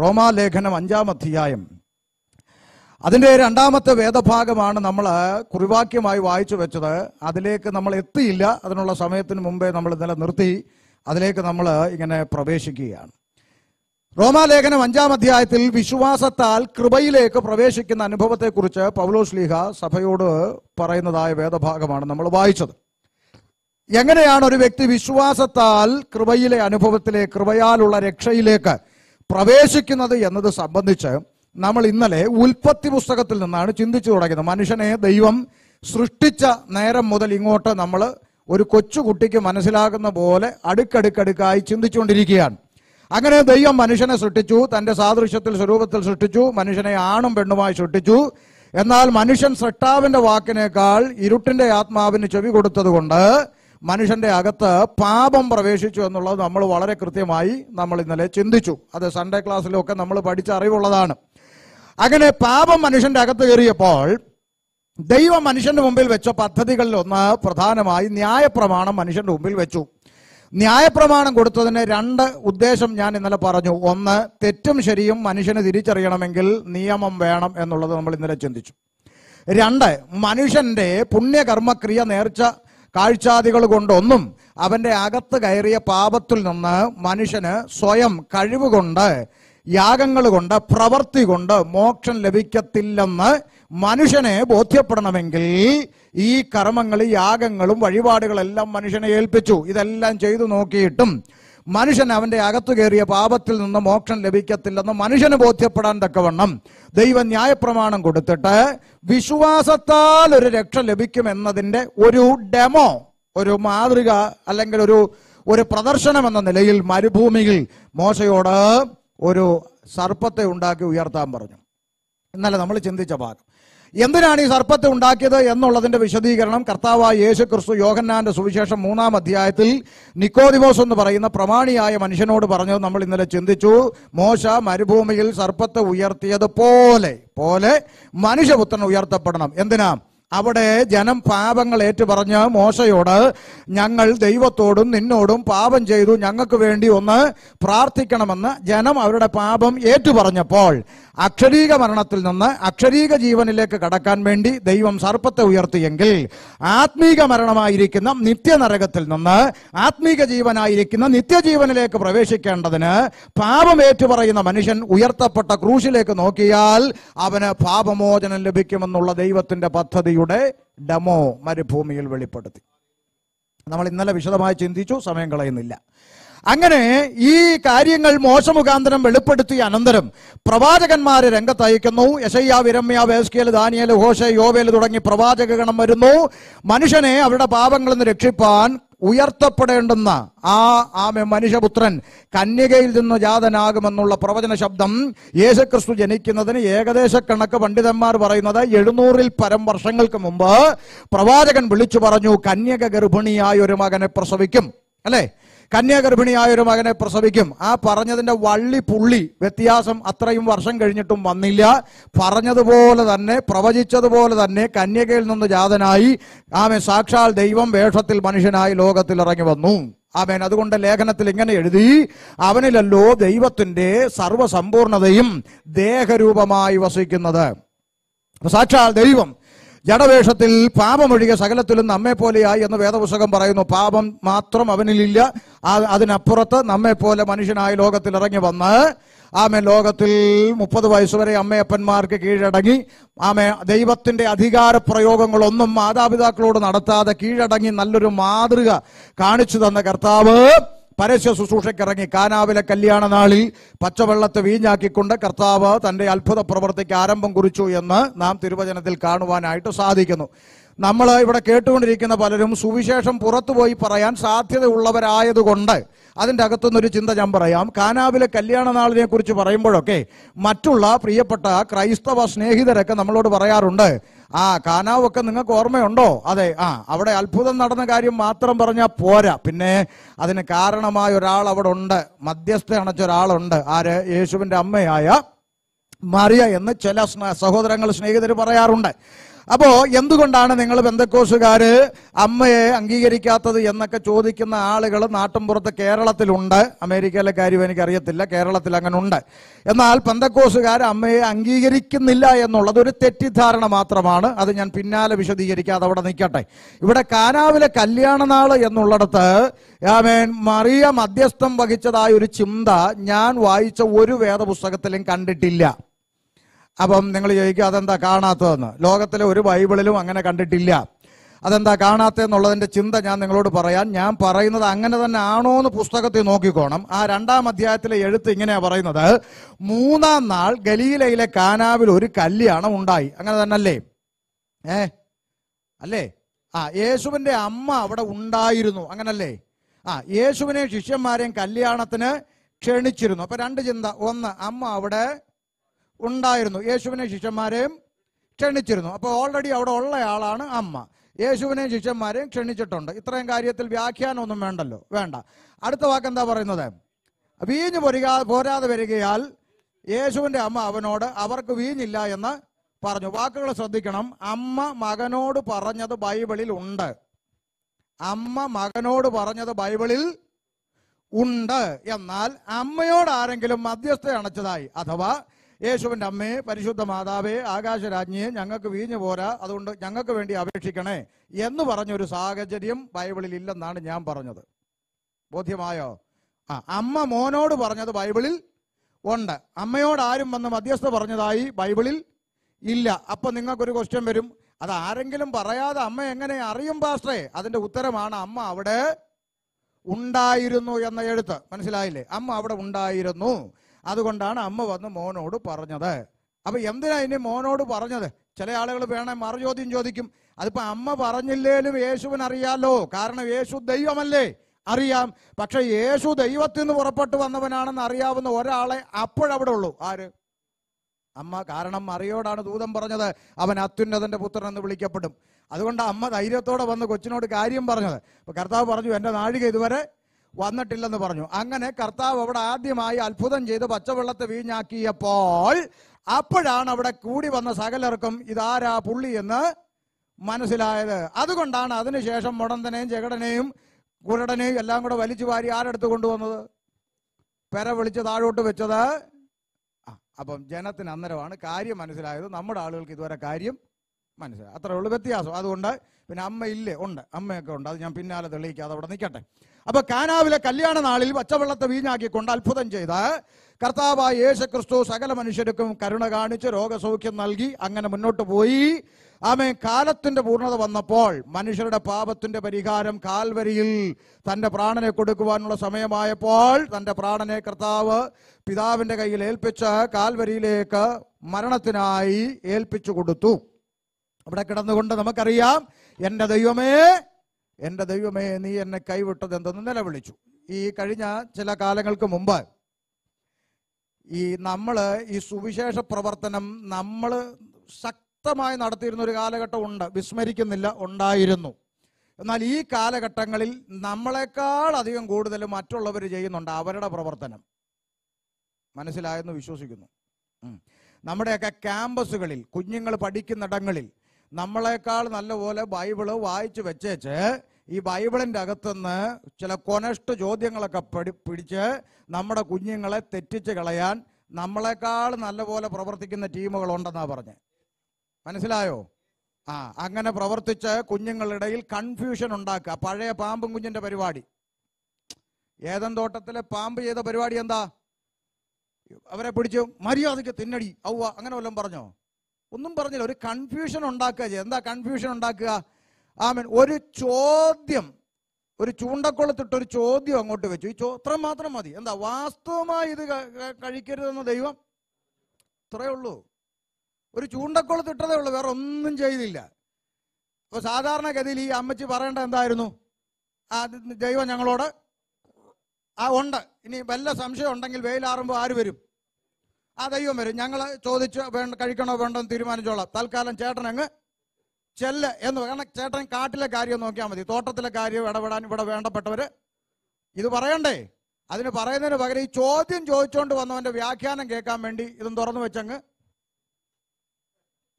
റോമാലേഖനം അഞ്ചാം അധ്യായം അതിൻ്റെ രണ്ടാമത്തെ വേദഭാഗമാണ് നമ്മൾ കുറിവാക്യമായി വായിച്ചു വെച്ചത് അതിലേക്ക് നമ്മൾ എത്തിയില്ല അതിനുള്ള സമയത്തിന് മുമ്പേ നമ്മൾ ഇന്നലെ നിർത്തി അതിലേക്ക് നമ്മൾ ഇങ്ങനെ പ്രവേശിക്കുകയാണ് റോമാലേഖനം അഞ്ചാം അധ്യായത്തിൽ വിശ്വാസത്താൽ കൃപയിലേക്ക് പ്രവേശിക്കുന്ന അനുഭവത്തെക്കുറിച്ച് പൗലോസ് ലീഹ സഭയോട് പറയുന്നതായ വേദഭാഗമാണ് നമ്മൾ വായിച്ചത് എങ്ങനെയാണ് ഒരു വ്യക്തി വിശ്വാസത്താൽ കൃപയിലെ അനുഭവത്തിലെ കൃപയാലുള്ള രക്ഷയിലേക്ക് പ്രവേശിക്കുന്നത് എന്നത് സംബന്ധിച്ച് നമ്മൾ ഇന്നലെ ഉൽപ്പത്തി പുസ്തകത്തിൽ നിന്നാണ് ചിന്തിച്ചു തുടങ്ങിയത് മനുഷ്യനെ ദൈവം സൃഷ്ടിച്ച നേരം മുതൽ ഇങ്ങോട്ട് നമ്മൾ ഒരു കൊച്ചുകുട്ടിക്ക് മനസ്സിലാകുന്ന പോലെ അടുക്കടുക്കടുക്കായി ചിന്തിച്ചുകൊണ്ടിരിക്കുകയാണ് അങ്ങനെ ദൈവം മനുഷ്യനെ സൃഷ്ടിച്ചു തൻ്റെ സാദൃശ്യത്തിൽ സ്വരൂപത്തിൽ സൃഷ്ടിച്ചു മനുഷ്യനെ ആണും പെണ്ണുമായി സൃഷ്ടിച്ചു എന്നാൽ മനുഷ്യൻ സൃഷ്ടാവിന്റെ വാക്കിനേക്കാൾ ഇരുട്ടിന്റെ ആത്മാവിന് ചെവി കൊടുത്തതുകൊണ്ട് മനുഷ്യന്റെ അകത്ത് പാപം പ്രവേശിച്ചു എന്നുള്ളത് നമ്മൾ വളരെ കൃത്യമായി നമ്മൾ ഇന്നലെ ചിന്തിച്ചു അത് സൺഡേ ക്ലാസ്സിലൊക്കെ നമ്മൾ പഠിച്ച അറിവുള്ളതാണ് അങ്ങനെ പാപം മനുഷ്യന്റെ അകത്ത് കയറിയപ്പോൾ ദൈവം മനുഷ്യന്റെ മുമ്പിൽ വെച്ച പദ്ധതികളിൽ ഒന്ന് പ്രധാനമായി ന്യായപ്രമാണം മനുഷ്യന്റെ മുമ്പിൽ വെച്ചു ന്യായപ്രമാണം കൊടുത്തതിന് രണ്ട് ഉദ്ദേശം ഞാൻ ഇന്നലെ പറഞ്ഞു ഒന്ന് തെറ്റും ശരിയും മനുഷ്യന് തിരിച്ചറിയണമെങ്കിൽ നിയമം വേണം എന്നുള്ളത് നമ്മൾ ഇന്നലെ ചിന്തിച്ചു രണ്ട് മനുഷ്യന്റെ പുണ്യകർമ്മക്രിയ നേർച്ച കാഴ്ചാദികൾ കൊണ്ടൊന്നും അവൻ്റെ അകത്ത് കയറിയ പാപത്തിൽ നിന്ന് മനുഷ്യന് സ്വയം കഴിവുകൊണ്ട് യാഗങ്ങൾ കൊണ്ട് പ്രവൃത്തി കൊണ്ട് മോക്ഷം ലഭിക്കത്തില്ലെന്ന് മനുഷ്യനെ ബോധ്യപ്പെടണമെങ്കിൽ ഈ കർമ്മങ്ങൾ യാഗങ്ങളും വഴിപാടുകളെല്ലാം മനുഷ്യനെ ഏൽപ്പിച്ചു ഇതെല്ലാം ചെയ്തു നോക്കിയിട്ടും മനുഷ്യൻ അവൻ്റെ അകത്തു കയറിയ പാപത്തിൽ നിന്ന് മോക്ഷം ലഭിക്കത്തില്ലെന്ന് മനുഷ്യന് ബോധ്യപ്പെടാൻ തക്കവണ്ണം ദൈവം ന്യായപ്രമാണം കൊടുത്തിട്ട് വിശ്വാസത്താൽ ഒരു രക്ഷ ലഭിക്കുമെന്നതിൻ്റെ ഒരു ഡെമോ ഒരു മാതൃക അല്ലെങ്കിൽ ഒരു ഒരു പ്രദർശനം എന്ന നിലയിൽ മരുഭൂമിയിൽ മോശയോട് ഒരു സർപ്പത്തെ ഉണ്ടാക്കി ഉയർത്താൻ പറഞ്ഞു ഇന്നലെ നമ്മൾ ചിന്തിച്ച ഭാഗം എന്തിനാണ് ഈ സർപ്പത്തെ ഉണ്ടാക്കിയത് എന്നുള്ളതിന്റെ വിശദീകരണം കർത്താവായ യേശു ക്രിസ്തു യോഹന്നാന്റെ സുവിശേഷം മൂന്നാം അധ്യായത്തിൽ നിക്കോദിമോസ് എന്ന് പറയുന്ന പ്രമാണിയായ മനുഷ്യനോട് പറഞ്ഞത് നമ്മൾ ഇന്നലെ ചിന്തിച്ചു മോശ മരുഭൂമിയിൽ സർപ്പത്തെ ഉയർത്തിയത് പോലെ പോലെ മനുഷ്യപുത്രൻ ഉയർത്തപ്പെടണം എന്തിനാ അവിടെ ജനം പാപങ്ങൾ ഏറ്റുപറഞ്ഞ് മോശയോട് ഞങ്ങൾ ദൈവത്തോടും നിന്നോടും പാപം ചെയ്തു ഞങ്ങൾക്ക് വേണ്ടി ഒന്ന് പ്രാർത്ഥിക്കണമെന്ന് ജനം അവരുടെ പാപം ഏറ്റുപറഞ്ഞപ്പോൾ അക്ഷരീക മരണത്തിൽ നിന്ന് അക്ഷരീക ജീവനിലേക്ക് കടക്കാൻ വേണ്ടി ദൈവം സർപ്പത്തെ ഉയർത്തിയെങ്കിൽ ആത്മീക മരണമായിരിക്കുന്ന നിത്യനരകത്തിൽ നിന്ന് ആത്മീക ജീവനായിരിക്കുന്ന നിത്യജീവനിലേക്ക് പ്രവേശിക്കേണ്ടതിന് പാപം ഏറ്റുപറയുന്ന മനുഷ്യൻ ഉയർത്തപ്പെട്ട ക്രൂശിലേക്ക് നോക്കിയാൽ അവന് പാപമോചനം ലഭിക്കുമെന്നുള്ള ദൈവത്തിന്റെ പദ്ധതി പദ്ധതിയുടെ ഡെമോ മരുഭൂമിയിൽ വെളിപ്പെടുത്തി നമ്മൾ ഇന്നലെ വിശദമായി ചിന്തിച്ചു സമയം കളയുന്നില്ല അങ്ങനെ ഈ കാര്യങ്ങൾ മോശ മുഖാന്തരം വെളിപ്പെടുത്തിയ അനന്തരം പ്രവാചകന്മാരെ രംഗത്തയക്കുന്നു യശയ്യ വിരമ്യ വേസ്കിയൽ ദാനിയൽ ഹോഷ യോവേൽ തുടങ്ങി പ്രവാചകഗണം വരുന്നു മനുഷ്യനെ അവരുടെ പാപങ്ങളിൽ നിന്ന് രക്ഷിപ്പാൻ ഉയർത്തപ്പെടേണ്ടുന്ന ആ ആമ മനുഷ്യപുത്രൻ കന്യകയിൽ നിന്ന് ജാതനാകുമെന്നുള്ള പ്രവചന ശബ്ദം യേശുക്രിസ്തു ജനിക്കുന്നതിന് ഏകദേശ കണക്ക് പണ്ഡിതന്മാർ പറയുന്നത് എഴുന്നൂറിൽ പരം വർഷങ്ങൾക്ക് മുമ്പ് പ്രവാചകൻ വിളിച്ചു പറഞ്ഞു കന്യക ഗർഭിണിയായ ഒരു മകനെ പ്രസവിക്കും അല്ലേ കന്യാഗർഭിണിയായ ഒരു മകനെ പ്രസവിക്കും ആ പറഞ്ഞതിൻ്റെ വള്ളി പുള്ളി വ്യത്യാസം അത്രയും വർഷം കഴിഞ്ഞിട്ടും വന്നില്ല പറഞ്ഞതുപോലെ തന്നെ പ്രവചിച്ചതുപോലെ തന്നെ കന്യകയിൽ നിന്ന് ജാതനായി ആമേ സാക്ഷാൽ ദൈവം വേഷത്തിൽ മനുഷ്യനായി ലോകത്തിൽ ഇറങ്ങി വന്നു ആമേൻ അതുകൊണ്ട് ലേഖനത്തിൽ ഇങ്ങനെ എഴുതി അവനിലല്ലോ ദൈവത്തിൻ്റെ സർവസമ്പൂർണതയും ദേഹരൂപമായി വസിക്കുന്നത് സാക്ഷാൽ ദൈവം ജഡവേഷത്തിൽ പാപമൊഴികെ സകലത്തിലും പോലെയായി എന്ന് വേദപുസ്തകം പറയുന്നു പാപം മാത്രം അവനിലില്ല അതിനപ്പുറത്ത് പോലെ മനുഷ്യനായി ലോകത്തിൽ ഇറങ്ങി വന്ന് ആമേ ലോകത്തിൽ മുപ്പത് വയസ്സുവരെ അമ്മയപ്പന്മാർക്ക് കീഴടങ്ങി ആമേ ദൈവത്തിൻ്റെ അധികാര പ്രയോഗങ്ങളൊന്നും മാതാപിതാക്കളോട് നടത്താതെ കീഴടങ്ങി നല്ലൊരു മാതൃക കാണിച്ചു തന്ന കർത്താവ് പരസ്യ ശുശ്രൂഷയ്ക്കിറങ്ങി കാനാവിലെ കല്യാണ നാളിൽ പച്ചവെള്ളത്തെ വീഞ്ഞാക്കിക്കൊണ്ട് കർത്താവ് തൻ്റെ അത്ഭുത പ്രവർത്തിക്ക് ആരംഭം കുറിച്ചു എന്ന് നാം തിരുവചനത്തിൽ കാണുവാനായിട്ട് സാധിക്കുന്നു നമ്മൾ ഇവിടെ കേട്ടുകൊണ്ടിരിക്കുന്ന പലരും സുവിശേഷം പുറത്തുപോയി പറയാൻ സാധ്യതയുള്ളവരായതുകൊണ്ട് അതിൻ്റെ അകത്തുനിന്നൊരു ചിന്ത ഞാൻ പറയാം കാനാവിലെ കല്യാണ നാളിനെ കുറിച്ച് പറയുമ്പോഴൊക്കെ മറ്റുള്ള പ്രിയപ്പെട്ട ക്രൈസ്തവ സ്നേഹിതരൊക്കെ നമ്മളോട് പറയാറുണ്ട് ആ കാനാവൊക്കെ നിങ്ങൾക്ക് ഓർമ്മയുണ്ടോ അതെ ആ അവിടെ അത്ഭുതം നടന്ന കാര്യം മാത്രം പറഞ്ഞാൽ പോരാ പിന്നെ അതിന് കാരണമായ ഒരാൾ അവിടെ ഉണ്ട് മധ്യസ്ഥ അണച്ച ഒരാളുണ്ട് ആര് യേശുവിൻ്റെ അമ്മയായ മറിയ എന്ന് ചില സഹോദരങ്ങൾ സ്നേഹിതർ പറയാറുണ്ട് അപ്പോ എന്തുകൊണ്ടാണ് നിങ്ങൾ ബന്ധക്കോസുകാര് അമ്മയെ അംഗീകരിക്കാത്തത് എന്നൊക്കെ ചോദിക്കുന്ന ആളുകൾ പുറത്ത് കേരളത്തിലുണ്ട് അമേരിക്കയിലെ കാര്യം എനിക്കറിയത്തില്ല കേരളത്തിൽ അങ്ങനെ ഉണ്ട് എന്നാൽ ബന്ധക്കോസുകാർ അമ്മയെ അംഗീകരിക്കുന്നില്ല എന്നുള്ളത് ഒരു തെറ്റിദ്ധാരണ മാത്രമാണ് അത് ഞാൻ പിന്നാലെ വിശദീകരിക്കാതെ അവിടെ നിൽക്കട്ടെ ഇവിടെ കാനാവിലെ കല്യാണനാൾ എന്നുള്ളിടത്ത് ആമേൻ മറിയ മധ്യസ്ഥം വഹിച്ചതായ ഒരു ചിന്ത ഞാൻ വായിച്ച ഒരു വേദപുസ്തകത്തിലും കണ്ടിട്ടില്ല അപ്പം നിങ്ങൾ ചോദിക്കുക അതെന്താ കാണാത്തതെന്ന് ലോകത്തിലെ ഒരു ബൈബിളിലും അങ്ങനെ കണ്ടിട്ടില്ല അതെന്താ കാണാത്തതെന്നുള്ളതിൻ്റെ ചിന്ത ഞാൻ നിങ്ങളോട് പറയാൻ ഞാൻ പറയുന്നത് അങ്ങനെ തന്നെ ആണോ എന്ന് പുസ്തകത്തിൽ നോക്കിക്കോണം ആ രണ്ടാം അധ്യായത്തിലെ എഴുത്ത് ഇങ്ങനെയാണ് പറയുന്നത് മൂന്നാം നാൾ ഗലീലയിലെ കാനാവിൽ ഒരു കല്യാണം ഉണ്ടായി അങ്ങനെ തന്നെ അല്ലേ ഏ അല്ലേ ആ യേശുവിൻ്റെ അമ്മ അവിടെ ഉണ്ടായിരുന്നു അങ്ങനല്ലേ ആ യേശുവിനെയും ശിഷ്യന്മാരെയും കല്യാണത്തിന് ക്ഷണിച്ചിരുന്നു അപ്പൊ രണ്ട് ചിന്ത ഒന്ന് അമ്മ അവിടെ ഉണ്ടായിരുന്നു യേശുവിനെ ശിഷ്യന്മാരെയും ക്ഷണിച്ചിരുന്നു അപ്പോൾ ഓൾറെഡി അവിടെ ഉള്ള ആളാണ് അമ്മ യേശുവിനെ ശിഷ്യന്മാരെയും ക്ഷണിച്ചിട്ടുണ്ട് ഇത്രയും കാര്യത്തിൽ വ്യാഖ്യാനമൊന്നും വേണ്ടല്ലോ വേണ്ട അടുത്ത വാക്ക് എന്താ പറയുന്നത് വീഞ്ഞ് പൊരികാ പോരാതെ വരികയാൽ യേശുവിൻ്റെ അമ്മ അവനോട് അവർക്ക് വീഞ്ഞില്ല എന്ന് പറഞ്ഞു വാക്കുകൾ ശ്രദ്ധിക്കണം അമ്മ മകനോട് പറഞ്ഞത് ബൈബിളിൽ ഉണ്ട് അമ്മ മകനോട് പറഞ്ഞത് ബൈബിളിൽ ഉണ്ട് എന്നാൽ അമ്മയോട് ആരെങ്കിലും മധ്യസ്ഥ അണച്ചതായി അഥവാ യേശുവിൻ്റെ അമ്മയെ പരിശുദ്ധ മാതാവേ ആകാശരാജ്ഞിയെ ഞങ്ങൾക്ക് വീഞ്ഞു പോരാ അതുകൊണ്ട് ഞങ്ങൾക്ക് വേണ്ടി അപേക്ഷിക്കണേ എന്ന് പറഞ്ഞൊരു സാഹചര്യം ബൈബിളിൽ ഇല്ലെന്നാണ് ഞാൻ പറഞ്ഞത് ബോധ്യമായോ ആ അമ്മ മോനോട് പറഞ്ഞത് ബൈബിളിൽ ഉണ്ട് അമ്മയോട് ആരും വന്ന് മധ്യസ്ഥ പറഞ്ഞതായി ബൈബിളിൽ ഇല്ല അപ്പൊ നിങ്ങൾക്കൊരു ക്വസ്റ്റ്യൻ വരും അത് ആരെങ്കിലും പറയാതെ അമ്മ എങ്ങനെ അറിയും പാസ്റ്ററേ അതിന്റെ ഉത്തരമാണ് അമ്മ അവിടെ ഉണ്ടായിരുന്നു എന്ന എഴുത്ത് മനസ്സിലായില്ലേ അമ്മ അവിടെ ഉണ്ടായിരുന്നു അതുകൊണ്ടാണ് അമ്മ വന്ന് മോനോട് പറഞ്ഞത് അപ്പൊ എന്തിനാ ഇനി മോനോട് പറഞ്ഞത് ചില ആളുകൾ വേണേ മറുചോദ്യം ചോദിക്കും അതിപ്പോ അമ്മ പറഞ്ഞില്ലേലും യേശുവിന് അറിയാലോ കാരണം യേശു ദൈവമല്ലേ അറിയാം പക്ഷെ യേശു ദൈവത്തിൽ നിന്ന് പുറപ്പെട്ടു വന്നവനാണെന്ന് അറിയാവുന്ന ഒരാളെ അപ്പോഴവിടെ ഉള്ളൂ ആര് അമ്മ കാരണം മറിയോടാണ് ദൂതം പറഞ്ഞത് അവൻ അത്യുന്നതന്റെ പുത്രൻ എന്ന് വിളിക്കപ്പെടും അതുകൊണ്ട് അമ്മ ധൈര്യത്തോടെ വന്ന് കൊച്ചിനോട് കാര്യം പറഞ്ഞത് കർത്താവ് പറഞ്ഞു എൻ്റെ നാഴിക ഇതുവരെ വന്നിട്ടില്ലെന്ന് പറഞ്ഞു അങ്ങനെ കർത്താവ് അവിടെ ആദ്യമായി അത്ഭുതം ചെയ്ത് പച്ചവെള്ളത്തെ വീഞ്ഞാക്കിയപ്പോൾ അപ്പോഴാണ് അവിടെ കൂടി വന്ന സകലർക്കും ഇതാരാ പുള്ളി എന്ന് മനസ്സിലായത് അതുകൊണ്ടാണ് അതിനുശേഷം മുടന്തനെയും ജഗടനെയും കുരടനെയും എല്ലാം കൂടെ വലിച്ചു വാരി ആരെടുത്ത് കൊണ്ടുവന്നത് പെര വിളിച്ച് താഴോട്ട് വെച്ചത് അപ്പം ജനത്തിന് അന്നരമാണ് കാര്യം മനസ്സിലായത് നമ്മുടെ ആളുകൾക്ക് ഇതുവരെ കാര്യം മനസ്സിലായി അത്രേ ഉള്ളൂ വ്യത്യാസം അതുകൊണ്ട് പിന്നെ അമ്മ ഇല്ലേ ഉണ്ട് അമ്മയൊക്കെ ഉണ്ട് അത് ഞാൻ പിന്നാലെ തെളിയിക്കാതെ അവിടെ നിൽക്കട്ടെ അപ്പൊ കാനാവിലെ കല്യാണ നാളിൽ പച്ചവെള്ളത്തെ വീഞ്ഞാക്കിക്കൊണ്ട് അത്ഭുതം ചെയ്ത കർത്താവായ യേശു ക്രിസ്തു സകല മനുഷ്യർക്കും കരുണ കാണിച്ച് രോഗസൗഖ്യം നൽകി അങ്ങനെ മുന്നോട്ട് പോയി ആമേ കാലത്തിന്റെ പൂർണ്ണത വന്നപ്പോൾ മനുഷ്യരുടെ പാപത്തിന്റെ പരിഹാരം കാൽവരിയിൽ തന്റെ പ്രാണനെ കൊടുക്കുവാനുള്ള സമയമായപ്പോൾ തന്റെ പ്രാണനെ കർത്താവ് പിതാവിന്റെ കയ്യിൽ ഏൽപ്പിച്ച് കാൽവരിയിലേക്ക് മരണത്തിനായി ഏൽപ്പിച്ചു കൊടുത്തു അവിടെ കിടന്നുകൊണ്ട് നമുക്കറിയാം എന്റെ ദൈവമേ എൻ്റെ ദൈവമേ നീ എന്നെ കൈവിട്ടത് എന്തെന്ന് നിലവിളിച്ചു ഈ കഴിഞ്ഞ ചില കാലങ്ങൾക്ക് മുമ്പ് ഈ നമ്മൾ ഈ സുവിശേഷ പ്രവർത്തനം നമ്മൾ ശക്തമായി നടത്തിയിരുന്ന ഒരു കാലഘട്ടം ഉണ്ട് വിസ്മരിക്കുന്നില്ല ഉണ്ടായിരുന്നു എന്നാൽ ഈ കാലഘട്ടങ്ങളിൽ നമ്മളെക്കാൾ അധികം കൂടുതൽ മറ്റുള്ളവർ ചെയ്യുന്നുണ്ട് അവരുടെ പ്രവർത്തനം മനസ്സിലായെന്ന് വിശ്വസിക്കുന്നു നമ്മുടെയൊക്കെ ക്യാമ്പസുകളിൽ കുഞ്ഞുങ്ങൾ പഠിക്കുന്നിടങ്ങളിൽ നമ്മളെക്കാൾ നല്ലപോലെ ബൈബിള് വായിച്ചു വെച്ചേച്ച് ഈ ബൈബിളിൻ്റെ അകത്തുനിന്ന് ചില കൊനഷ്ട ചോദ്യങ്ങളൊക്കെ പിടി പിടിച്ച് നമ്മുടെ കുഞ്ഞുങ്ങളെ തെറ്റിച്ച് കളയാൻ നമ്മളെക്കാൾ നല്ലപോലെ പ്രവർത്തിക്കുന്ന ടീമുകളുണ്ടെന്നാണ് പറഞ്ഞത് മനസ്സിലായോ ആ അങ്ങനെ പ്രവർത്തിച്ച് ഇടയിൽ കൺഫ്യൂഷൻ ഉണ്ടാക്കുക പഴയ പാമ്പും കുഞ്ഞിൻ്റെ പരിപാടി ഏതൻ തോട്ടത്തിലെ പാമ്പ് ചെയ്ത പരിപാടി എന്താ അവരെ പിടിച്ചു മര്യാദയ്ക്ക് തിന്നടി ഔവ അങ്ങനെ വല്ലതും പറഞ്ഞോ ഒന്നും പറഞ്ഞില്ല ഒരു കൺഫ്യൂഷൻ ഉണ്ടാക്കുക എന്താ കൺഫ്യൂഷൻ ഉണ്ടാക്കുക ആമൻ ഒരു ചോദ്യം ഒരു ചൂണ്ടക്കുളത്തിട്ട് ഒരു ചോദ്യം അങ്ങോട്ട് വെച്ചു ഈ ചോത്രം മാത്രം മതി എന്താ വാസ്തവമായി ഇത് കഴിക്കരുതെന്ന് ദൈവം ഇത്രയേ ഉള്ളൂ ഒരു ചൂണ്ടക്കുളത്തിട്ടതേ ഉള്ളൂ വേറെ ഒന്നും ചെയ്തില്ല അപ്പൊ സാധാരണഗതിയിൽ ഈ അമ്മച്ചി പറയേണ്ട എന്തായിരുന്നു ആ ദൈവം ഞങ്ങളോട് ആ ഉണ്ട് ഇനി വല്ല സംശയം ഉണ്ടെങ്കിൽ വെയിലാറുമ്പോൾ ആര് വരും ആ ദൈവം വരും ഞങ്ങൾ ചോദിച്ചു വേണ്ട കഴിക്കണോ വേണ്ടോ എന്ന് തീരുമാനിച്ചോളാം തൽക്കാലം ചേട്ടനങ്ങ് ചെല്ല് എന്ന് കാരണം ചേട്ടൻ കാട്ടിലെ കാര്യം നോക്കിയാൽ മതി തോട്ടത്തിലെ കാര്യം ഇടപെടാൻ ഇവിടെ വേണ്ടപ്പെട്ടവർ ഇത് പറയണ്ടേ അതിന് പറയുന്നതിന് പകരം ഈ ചോദ്യം ചോദിച്ചുകൊണ്ട് വന്നവന്റെ വ്യാഖ്യാനം കേൾക്കാൻ വേണ്ടി ഇതും തുറന്നു വെച്ചങ്ങ്